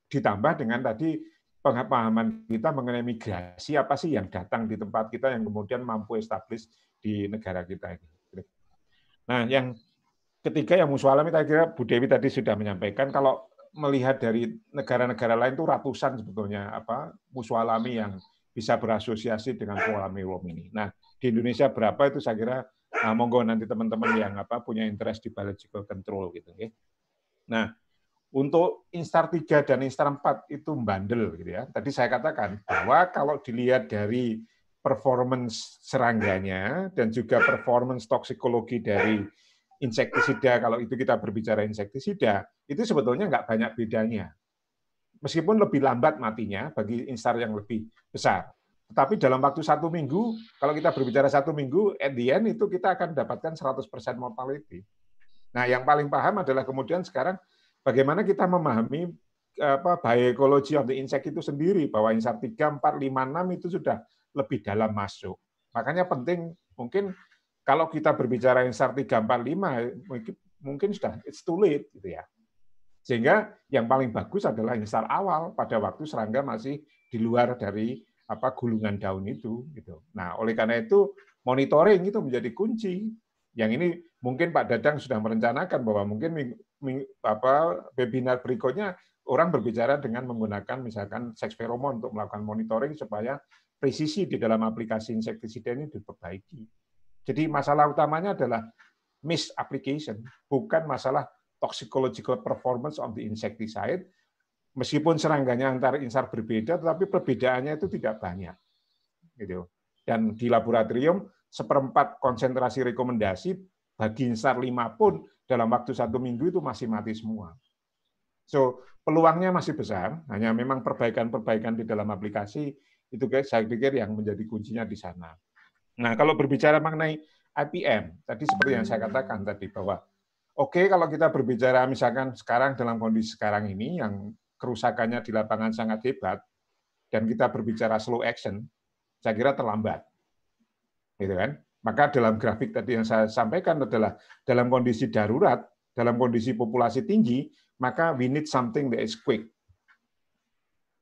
Ditambah dengan tadi pengetahuan kita mengenai migrasi apa sih yang datang di tempat kita yang kemudian mampu establish di negara kita ini. Nah, yang ketiga yang musyawarah saya kira Bu Dewi tadi sudah menyampaikan kalau melihat dari negara-negara lain itu ratusan sebetulnya apa musualami yang bisa berasosiasi dengan sualami ini. Nah, di Indonesia berapa itu saya kira Nah, monggo nanti teman-teman yang apa punya interest di biological control gitu ya. Nah, untuk Instar 3 dan Instar 4 itu bandel gitu ya. Tadi saya katakan bahwa kalau dilihat dari performance serangganya dan juga performance toksikologi dari insektisida, kalau itu kita berbicara insektisida, itu sebetulnya nggak banyak bedanya. Meskipun lebih lambat matinya bagi instar yang lebih besar. Tapi dalam waktu satu minggu, kalau kita berbicara satu minggu, at the end itu kita akan dapatkan 100% mortality. Nah, yang paling paham adalah kemudian sekarang bagaimana kita memahami apa biology of the insect itu sendiri bahwa insert 3, 4, 5, 6 itu sudah lebih dalam masuk. Makanya penting mungkin kalau kita berbicara insert 3, 4, 5 mungkin, sudah it's too late gitu ya. Sehingga yang paling bagus adalah insar awal pada waktu serangga masih di luar dari apa gulungan daun itu gitu. Nah, oleh karena itu monitoring itu menjadi kunci. Yang ini mungkin Pak Dadang sudah merencanakan bahwa mungkin apa webinar berikutnya orang berbicara dengan menggunakan misalkan seks feromon untuk melakukan monitoring supaya presisi di dalam aplikasi insektisida ini diperbaiki. Jadi masalah utamanya adalah misapplication, bukan masalah toxicological performance of the insecticide, Meskipun serangganya antar insar berbeda, tetapi perbedaannya itu tidak banyak. Gitu. Dan di laboratorium, seperempat konsentrasi rekomendasi bagi insar lima pun dalam waktu satu minggu itu masih mati semua. So, peluangnya masih besar, hanya memang perbaikan-perbaikan di dalam aplikasi itu saya pikir yang menjadi kuncinya di sana. Nah, kalau berbicara mengenai IPM, tadi seperti yang saya katakan tadi bahwa oke okay, kalau kita berbicara misalkan sekarang dalam kondisi sekarang ini yang kerusakannya di lapangan sangat hebat dan kita berbicara slow action, saya kira terlambat. Gitu kan? Maka dalam grafik tadi yang saya sampaikan adalah dalam kondisi darurat, dalam kondisi populasi tinggi, maka we need something that is quick.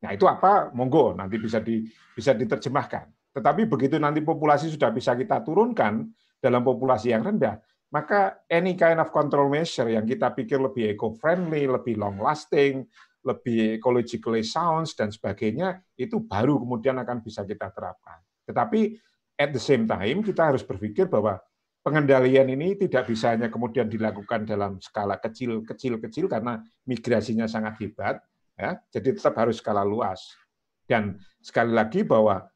Nah, itu apa? Monggo nanti bisa di bisa diterjemahkan. Tetapi begitu nanti populasi sudah bisa kita turunkan dalam populasi yang rendah, maka any kind of control measure yang kita pikir lebih eco-friendly, lebih long-lasting, lebih ecologically sound dan sebagainya itu baru kemudian akan bisa kita terapkan. Tetapi at the same time kita harus berpikir bahwa pengendalian ini tidak bisa hanya kemudian dilakukan dalam skala kecil kecil kecil karena migrasinya sangat hebat ya jadi tetap harus skala luas dan sekali lagi bahwa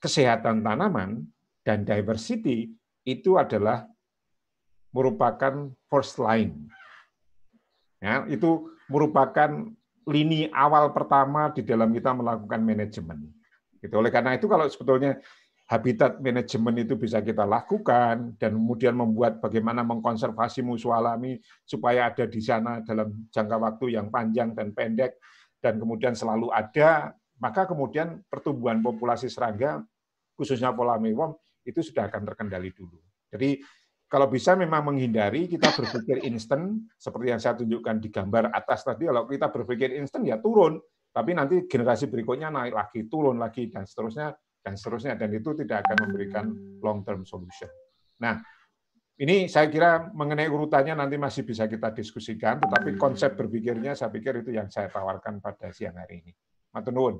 kesehatan tanaman dan diversity itu adalah merupakan first line Ya, itu merupakan lini awal pertama di dalam kita melakukan manajemen. Gitu. Oleh karena itu kalau sebetulnya habitat manajemen itu bisa kita lakukan dan kemudian membuat bagaimana mengkonservasi musuh alami supaya ada di sana dalam jangka waktu yang panjang dan pendek dan kemudian selalu ada maka kemudian pertumbuhan populasi serangga khususnya pola mewam itu sudah akan terkendali dulu. Jadi kalau bisa memang menghindari kita berpikir instan seperti yang saya tunjukkan di gambar atas tadi kalau kita berpikir instan ya turun tapi nanti generasi berikutnya naik lagi turun lagi dan seterusnya dan seterusnya dan itu tidak akan memberikan long term solution. Nah, ini saya kira mengenai urutannya nanti masih bisa kita diskusikan tetapi konsep berpikirnya saya pikir itu yang saya tawarkan pada siang hari ini. Matur nuwun.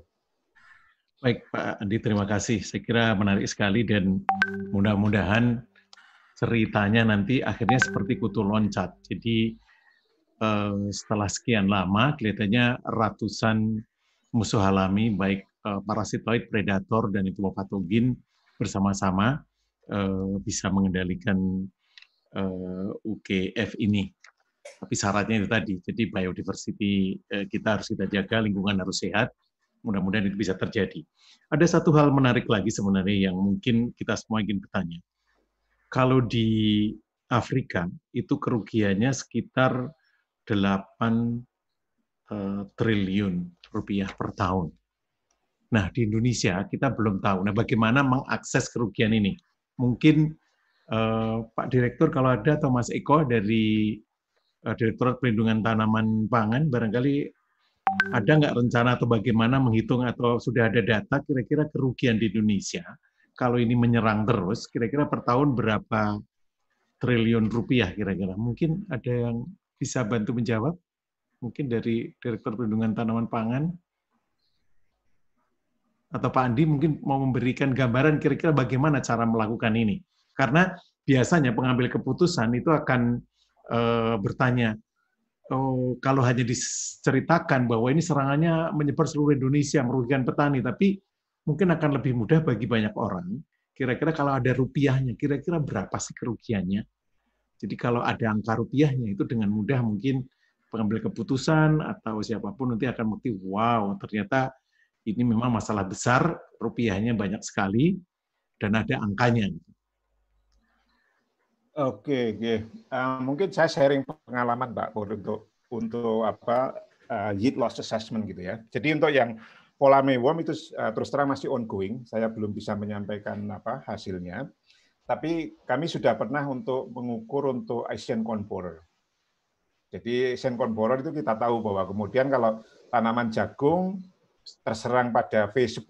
Baik Pak Andi, terima kasih. Saya kira menarik sekali dan mudah-mudahan ceritanya nanti akhirnya seperti kutu loncat. Jadi eh, setelah sekian lama kelihatannya ratusan musuh alami baik eh, parasitoid, predator dan itu patogen bersama-sama eh, bisa mengendalikan UKF ini. Tapi syaratnya itu tadi, jadi biodiversity kita harus kita jaga, lingkungan harus sehat, mudah-mudahan itu bisa terjadi. Ada satu hal menarik lagi sebenarnya yang mungkin kita semua ingin bertanya. Kalau di Afrika itu kerugiannya sekitar 8 eh, triliun rupiah per tahun. Nah, di Indonesia kita belum tahu. Nah, bagaimana mengakses kerugian ini? Mungkin uh, Pak Direktur kalau ada atau Mas Eko dari uh, Direktorat Perlindungan Tanaman Pangan barangkali ada nggak rencana atau bagaimana menghitung atau sudah ada data kira-kira kerugian di Indonesia kalau ini menyerang terus, kira-kira per tahun berapa triliun rupiah kira-kira? Mungkin ada yang bisa bantu menjawab? Mungkin dari Direktur Perlindungan Tanaman Pangan? Atau Pak Andi mungkin mau memberikan gambaran kira-kira bagaimana cara melakukan ini? Karena biasanya pengambil keputusan itu akan e, bertanya, oh, kalau hanya diceritakan bahwa ini serangannya menyebar seluruh Indonesia, merugikan petani, tapi mungkin akan lebih mudah bagi banyak orang. Kira-kira kalau ada rupiahnya, kira-kira berapa sih kerugiannya? Jadi kalau ada angka rupiahnya itu dengan mudah mungkin pengambil keputusan atau siapapun nanti akan mengerti, wow ternyata ini memang masalah besar, rupiahnya banyak sekali, dan ada angkanya. Oke, oke. Uh, mungkin saya sharing pengalaman, Pak, untuk untuk apa uh, yield loss assessment gitu ya. Jadi untuk yang pola mewom itu eh, terus terang masih ongoing. Saya belum bisa menyampaikan apa hasilnya. Tapi kami sudah pernah untuk mengukur untuk Asian corn borer. Jadi Asian corn borer itu kita tahu bahwa kemudian kalau tanaman jagung terserang pada V10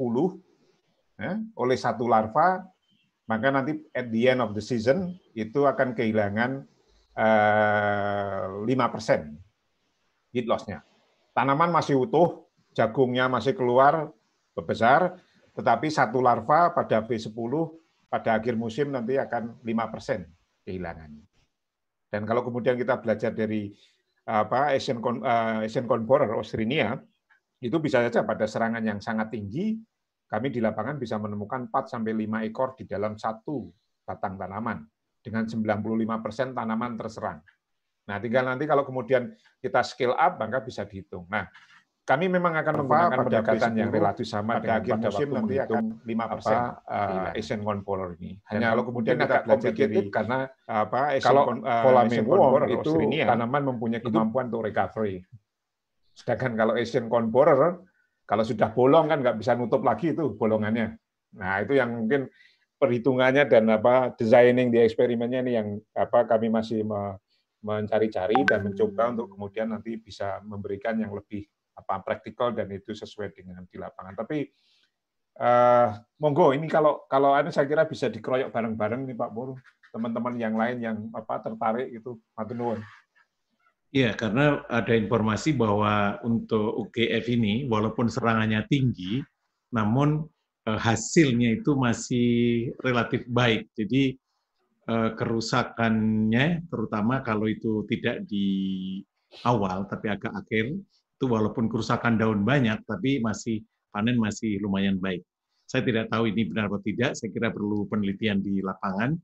ya, oleh satu larva, maka nanti at the end of the season itu akan kehilangan eh, 5% yield loss-nya. Tanaman masih utuh, jagungnya masih keluar besar, tetapi satu larva pada V10 pada akhir musim nanti akan 5% kehilangan. Dan kalau kemudian kita belajar dari apa Asian, uh, Asian borer, Austrinia, itu bisa saja pada serangan yang sangat tinggi, kami di lapangan bisa menemukan 4-5 ekor di dalam satu batang tanaman, dengan 95% tanaman terserang. Nah, tinggal nanti kalau kemudian kita scale up, maka bisa dihitung. Nah, kami memang akan menggunakan pada pendekatan yang relatif sama pada dengan pada waktu nanti akan persen uh, Asian Won Polar ini. Hanya kalau kemudian agak dari karena apa Asian kalau uh, pola Won itu Australia, ya, tanaman mempunyai kemampuan itu, untuk recovery. Sedangkan kalau Asian Corn Borer kalau sudah bolong kan nggak bisa nutup lagi itu bolongannya. Nah, itu yang mungkin perhitungannya dan apa designing di eksperimennya ini yang apa kami masih mencari-cari dan mencoba untuk kemudian nanti bisa memberikan yang lebih apa praktikal dan itu sesuai dengan di lapangan. Tapi uh, monggo ini kalau kalau ada saya kira bisa dikeroyok bareng-bareng nih Pak Bur, teman-teman yang lain yang apa tertarik itu matur Iya, karena ada informasi bahwa untuk UGF ini walaupun serangannya tinggi, namun eh, hasilnya itu masih relatif baik. Jadi eh, kerusakannya terutama kalau itu tidak di awal tapi agak akhir itu walaupun kerusakan daun banyak, tapi masih panen masih lumayan baik. Saya tidak tahu ini benar atau tidak, saya kira perlu penelitian di lapangan.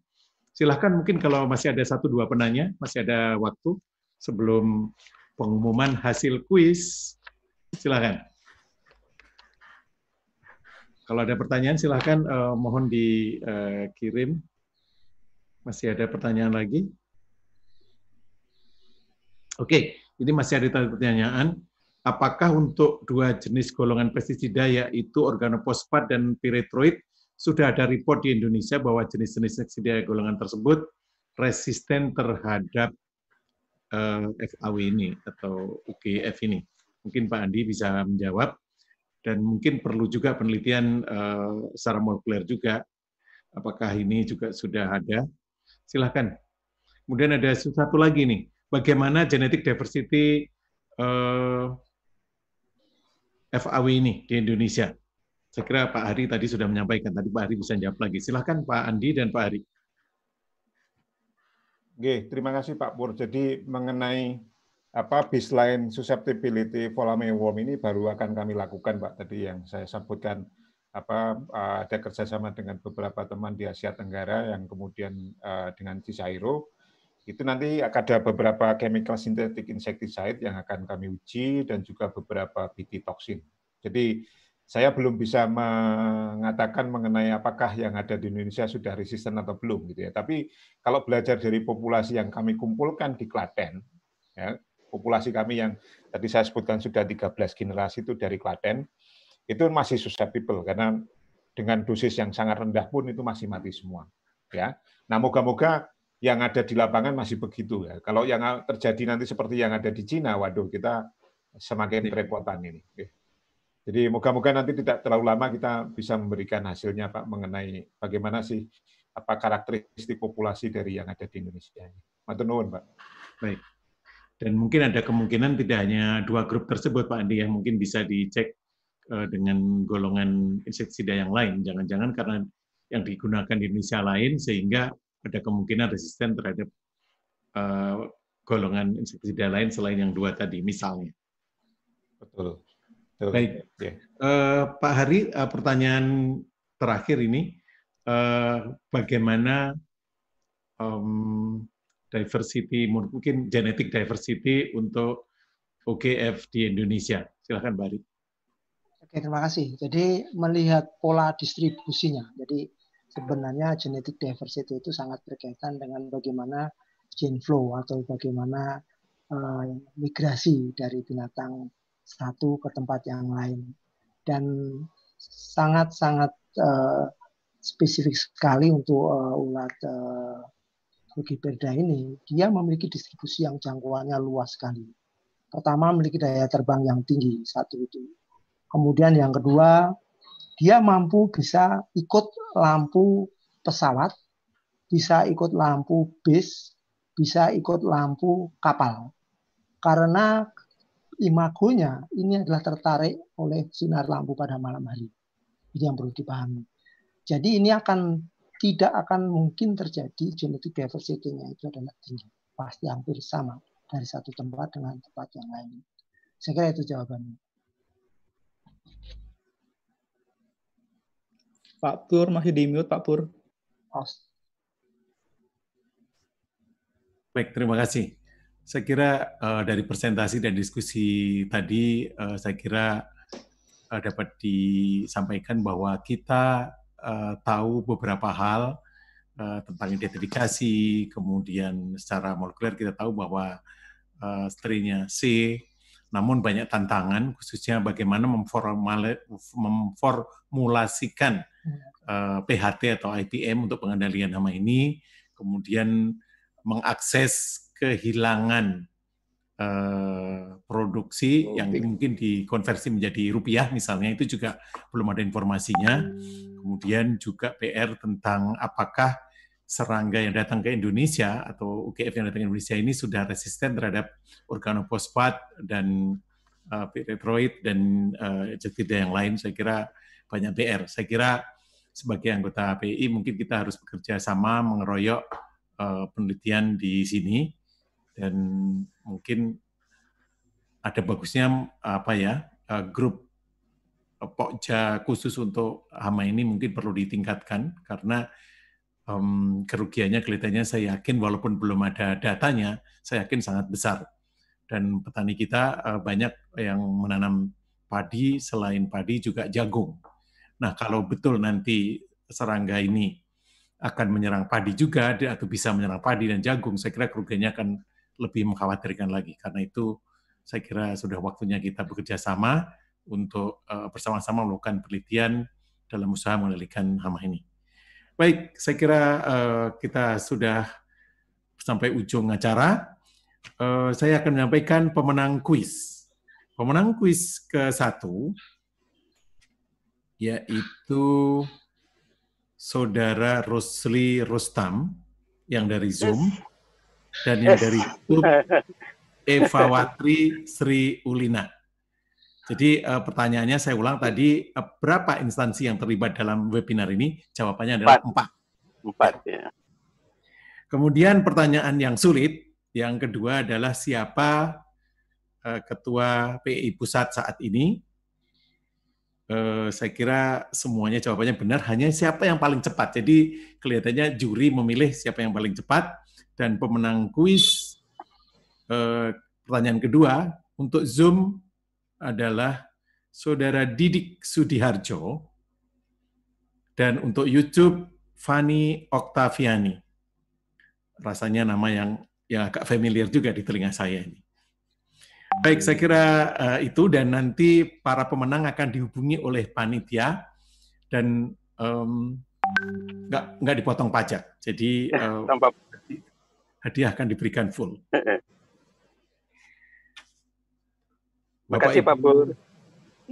Silahkan mungkin kalau masih ada satu dua penanya, masih ada waktu sebelum pengumuman hasil kuis. Silahkan. Kalau ada pertanyaan silahkan eh, mohon dikirim. Masih ada pertanyaan lagi? Oke, ini masih ada pertanyaan apakah untuk dua jenis golongan pestisida yaitu organofosfat dan piretroid sudah ada report di Indonesia bahwa jenis-jenis pestisida golongan tersebut resisten terhadap uh, eh, FAW ini atau UGF ini. Mungkin Pak Andi bisa menjawab dan mungkin perlu juga penelitian uh, secara molekuler juga apakah ini juga sudah ada. Silahkan. Kemudian ada satu lagi nih, bagaimana genetik diversity uh, FAW ini di Indonesia? Saya kira Pak Hari tadi sudah menyampaikan, tadi Pak Hari bisa jawab lagi. Silahkan Pak Andi dan Pak Hari. Oke, terima kasih Pak Pur. Jadi mengenai apa baseline susceptibility volume worm ini baru akan kami lakukan Pak tadi yang saya sebutkan apa eh, ada kerjasama dengan beberapa teman di Asia Tenggara yang kemudian eh, dengan Cisairo itu nanti akan ada beberapa chemical synthetic insecticide yang akan kami uji dan juga beberapa BT toxin. Jadi saya belum bisa mengatakan mengenai apakah yang ada di Indonesia sudah resisten atau belum gitu ya. Tapi kalau belajar dari populasi yang kami kumpulkan di Klaten, ya, populasi kami yang tadi saya sebutkan sudah 13 generasi itu dari Klaten, itu masih susceptible karena dengan dosis yang sangat rendah pun itu masih mati semua. Ya. Nah, moga-moga yang ada di lapangan masih begitu ya. Kalau yang terjadi nanti seperti yang ada di Cina, waduh kita semakin iya. kerepotan ini. Jadi moga-moga nanti tidak terlalu lama kita bisa memberikan hasilnya Pak mengenai bagaimana sih apa karakteristik populasi dari yang ada di Indonesia. Matur nuwun Pak. Baik. Dan mungkin ada kemungkinan tidak hanya dua grup tersebut Pak Andi yang mungkin bisa dicek eh, dengan golongan insektisida yang lain. Jangan-jangan karena yang digunakan di Indonesia lain sehingga ada kemungkinan resisten terhadap uh, golongan insektisida lain selain yang dua tadi, misalnya. Betul. Betul. Baik. Yeah. Ya. Uh, Pak Hari, uh, pertanyaan terakhir ini, uh, bagaimana um, diversity, mungkin genetic diversity untuk OKF di Indonesia? Silakan, Pak Hari. Oke, terima kasih. Jadi melihat pola distribusinya. Jadi sebenarnya genetic diversity itu sangat berkaitan dengan bagaimana gene flow atau bagaimana uh, migrasi dari binatang satu ke tempat yang lain dan sangat-sangat uh, spesifik sekali untuk uh, ulat uh, ini, dia memiliki distribusi yang jangkauannya luas sekali. Pertama, memiliki daya terbang yang tinggi, satu itu. Kemudian yang kedua, dia mampu bisa ikut lampu pesawat, bisa ikut lampu bis, bisa ikut lampu kapal. Karena imagonya ini adalah tertarik oleh sinar lampu pada malam hari. Ini yang perlu dipahami. Jadi ini akan tidak akan mungkin terjadi genetic diversity-nya itu adalah tinggi. Pasti hampir sama dari satu tempat dengan tempat yang lain. Saya kira itu jawabannya. Pak Pur masih di mute Pak Pur. Baik, terima kasih. Saya kira uh, dari presentasi dan diskusi tadi, uh, saya kira uh, dapat disampaikan bahwa kita uh, tahu beberapa hal uh, tentang identifikasi, kemudian secara molekuler kita tahu bahwa uh, strainnya C, namun banyak tantangan, khususnya bagaimana memformulasikan uh, eh, PHT atau ITM untuk pengendalian hama ini, kemudian mengakses kehilangan uh, produksi yang mungkin dikonversi menjadi rupiah misalnya itu juga belum ada informasinya. Kemudian juga PR tentang apakah serangga yang datang ke Indonesia atau UKF yang datang ke Indonesia ini sudah resisten terhadap organofosfat dan uh, dan uh, yang lain saya kira banyak PR. Saya kira sebagai anggota API, mungkin kita harus bekerja sama mengeroyok uh, penelitian di sini dan mungkin ada bagusnya apa ya uh, grup eh, pokja khusus untuk hama ini mungkin perlu ditingkatkan karena um, kerugiannya kelihatannya saya yakin walaupun belum ada datanya saya yakin sangat besar dan petani kita uh, banyak yang menanam padi selain padi juga jagung Nah, kalau betul nanti serangga ini akan menyerang padi juga atau bisa menyerang padi dan jagung, saya kira kerugiannya akan lebih mengkhawatirkan lagi. Karena itu saya kira sudah waktunya kita bekerja sama untuk uh, bersama-sama melakukan penelitian dalam usaha mengendalikan hama ini. Baik, saya kira eh, kita sudah sampai ujung acara. Eh, saya akan menyampaikan pemenang kuis. Pemenang kuis ke satu yaitu saudara Rosli Rustam yang dari Zoom dan yang dari YouTube Eva Watri Sri Ulina. Jadi uh, pertanyaannya saya ulang tadi uh, berapa instansi yang terlibat dalam webinar ini? Jawabannya adalah empat. Empat, ya. Kemudian pertanyaan yang sulit yang kedua adalah siapa uh, ketua PI pusat saat ini? Eh, saya kira semuanya jawabannya benar, hanya siapa yang paling cepat. Jadi kelihatannya juri memilih siapa yang paling cepat dan pemenang kuis eh, pertanyaan kedua untuk Zoom adalah saudara Didik Sudiharjo dan untuk YouTube Fani Oktaviani. Rasanya nama yang yang agak familiar juga di telinga saya ini. Baik, saya kira uh, itu dan nanti para pemenang akan dihubungi oleh panitia dan um, nggak dipotong pajak. Jadi uh, tanpa hadiah akan diberikan full. Terima kasih Pak Bu.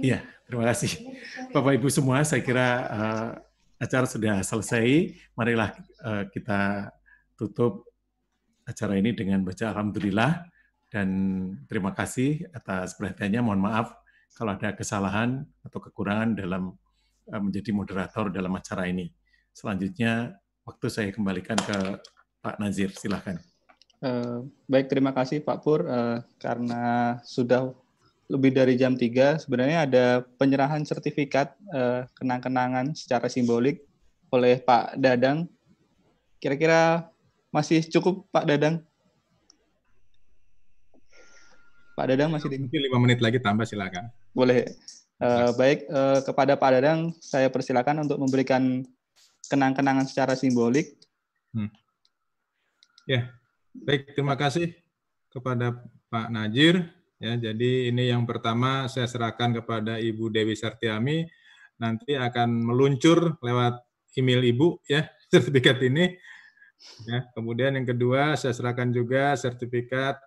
Iya, terima kasih. Bapak Ibu semua, saya kira uh, acara sudah selesai. Marilah uh, kita tutup acara ini dengan baca alhamdulillah. Dan terima kasih atas perhatiannya. Mohon maaf kalau ada kesalahan atau kekurangan dalam eh, menjadi moderator dalam acara ini. Selanjutnya, waktu saya kembalikan ke Pak Nazir. Silahkan. Eh, baik, terima kasih Pak Pur. Eh, karena sudah lebih dari jam 3, sebenarnya ada penyerahan sertifikat kenang-kenangan secara simbolik oleh Pak Dadang. Kira-kira masih cukup Pak Dadang? Pak Dadang masih di Mungkin lima menit lagi tambah silakan. Boleh. Uh, baik uh, kepada Pak Dadang saya persilakan untuk memberikan kenang-kenangan secara simbolik. Hmm. Ya, baik terima kasih kepada Pak Najir. Ya, jadi ini yang pertama saya serahkan kepada Ibu Dewi Sartiami. Nanti akan meluncur lewat email Ibu ya sertifikat ini. Ya, kemudian yang kedua saya serahkan juga sertifikat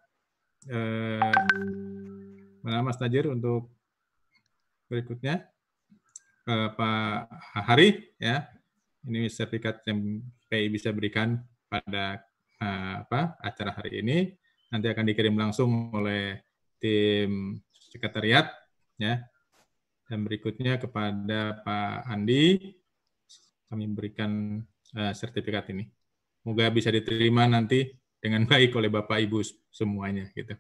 eh, Mas Najir untuk berikutnya eh, Pak Hari ya. Ini sertifikat yang PI bisa berikan pada eh, apa acara hari ini nanti akan dikirim langsung oleh tim sekretariat ya. Dan berikutnya kepada Pak Andi kami berikan eh, sertifikat ini. Semoga bisa diterima nanti dengan baik oleh Bapak Ibu semuanya gitu.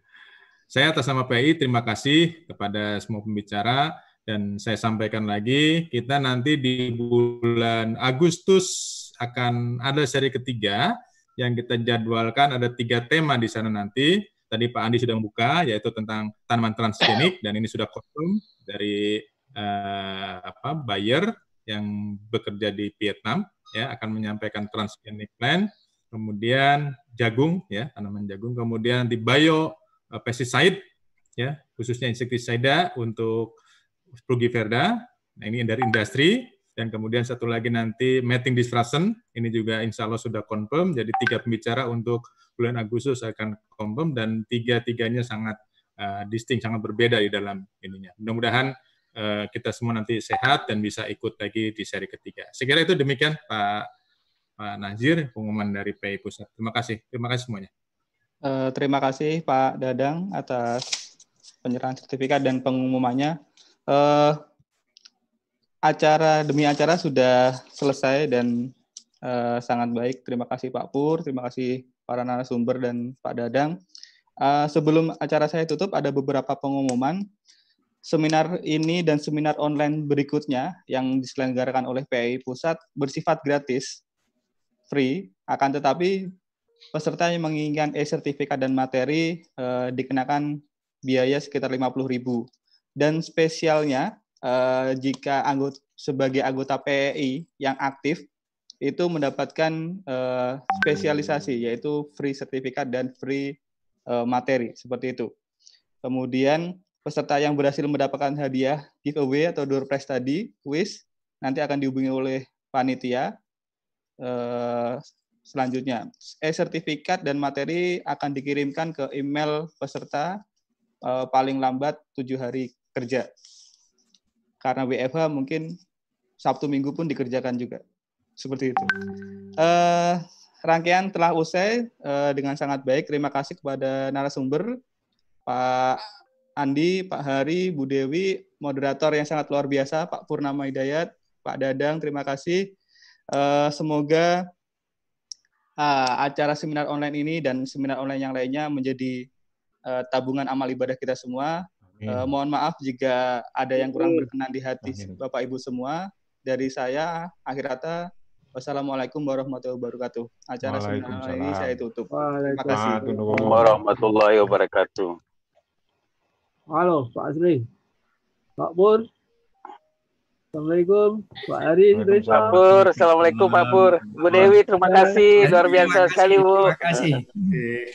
Saya atas nama PI terima kasih kepada semua pembicara dan saya sampaikan lagi kita nanti di bulan Agustus akan ada seri ketiga yang kita jadwalkan ada tiga tema di sana nanti. Tadi Pak Andi sudah membuka yaitu tentang tanaman transgenik dan ini sudah kostum dari eh, apa Bayer yang bekerja di Vietnam ya akan menyampaikan transgenik plan kemudian jagung ya tanaman jagung kemudian di bio uh, pesticide ya khususnya insektisida untuk frugiverda nah ini dari industri dan kemudian satu lagi nanti mating disruption ini juga insya Allah sudah confirm jadi tiga pembicara untuk bulan Agustus akan confirm dan tiga tiganya sangat uh, distinct sangat berbeda di dalam ininya mudah-mudahan uh, kita semua nanti sehat dan bisa ikut lagi di seri ketiga. sekira itu demikian Pak Pak Nazir, pengumuman dari PI Pusat. Terima kasih. Terima kasih semuanya. Uh, terima kasih Pak Dadang atas penyerahan sertifikat dan pengumumannya. Uh, acara demi acara sudah selesai dan uh, sangat baik. Terima kasih Pak Pur, terima kasih para narasumber dan Pak Dadang. Uh, sebelum acara saya tutup, ada beberapa pengumuman. Seminar ini dan seminar online berikutnya yang diselenggarakan oleh PI Pusat bersifat gratis free, akan tetapi peserta yang menginginkan e-sertifikat dan materi eh, dikenakan biaya sekitar 50.000. Dan spesialnya eh, jika anggota sebagai anggota PEI yang aktif itu mendapatkan eh, spesialisasi yaitu free sertifikat dan free eh, materi seperti itu. Kemudian peserta yang berhasil mendapatkan hadiah giveaway atau door prize tadi, quiz nanti akan dihubungi oleh panitia Eh, selanjutnya. E-sertifikat eh, dan materi akan dikirimkan ke email peserta eh, paling lambat tujuh hari kerja. Karena WFH mungkin Sabtu Minggu pun dikerjakan juga. Seperti itu. rangkaian telah usai dengan sangat baik. Terima kasih kepada narasumber Pak Andi, Pak Hari, Bu Dewi, moderator yang sangat luar biasa, Pak Purnama Hidayat, Pak Dadang, terima kasih. Uh, semoga uh, acara seminar online ini dan seminar online yang lainnya menjadi uh, tabungan amal ibadah kita semua. Uh, mohon maaf jika ada yang kurang berkenan di hati Bapak Ibu semua. Dari saya, akhir kata, wassalamualaikum warahmatullahi wabarakatuh. Acara seminar ini saya tutup. Terima kasih. warahmatullahi wabarakatuh. Halo, Pak Asri. Pak Pur. Assalamualaikum, Pak Ari. Pak Pur, Assalamualaikum Pak Pur. Bu Dewi, terima kasih. Luar biasa sekali, Bu. Terima kasih.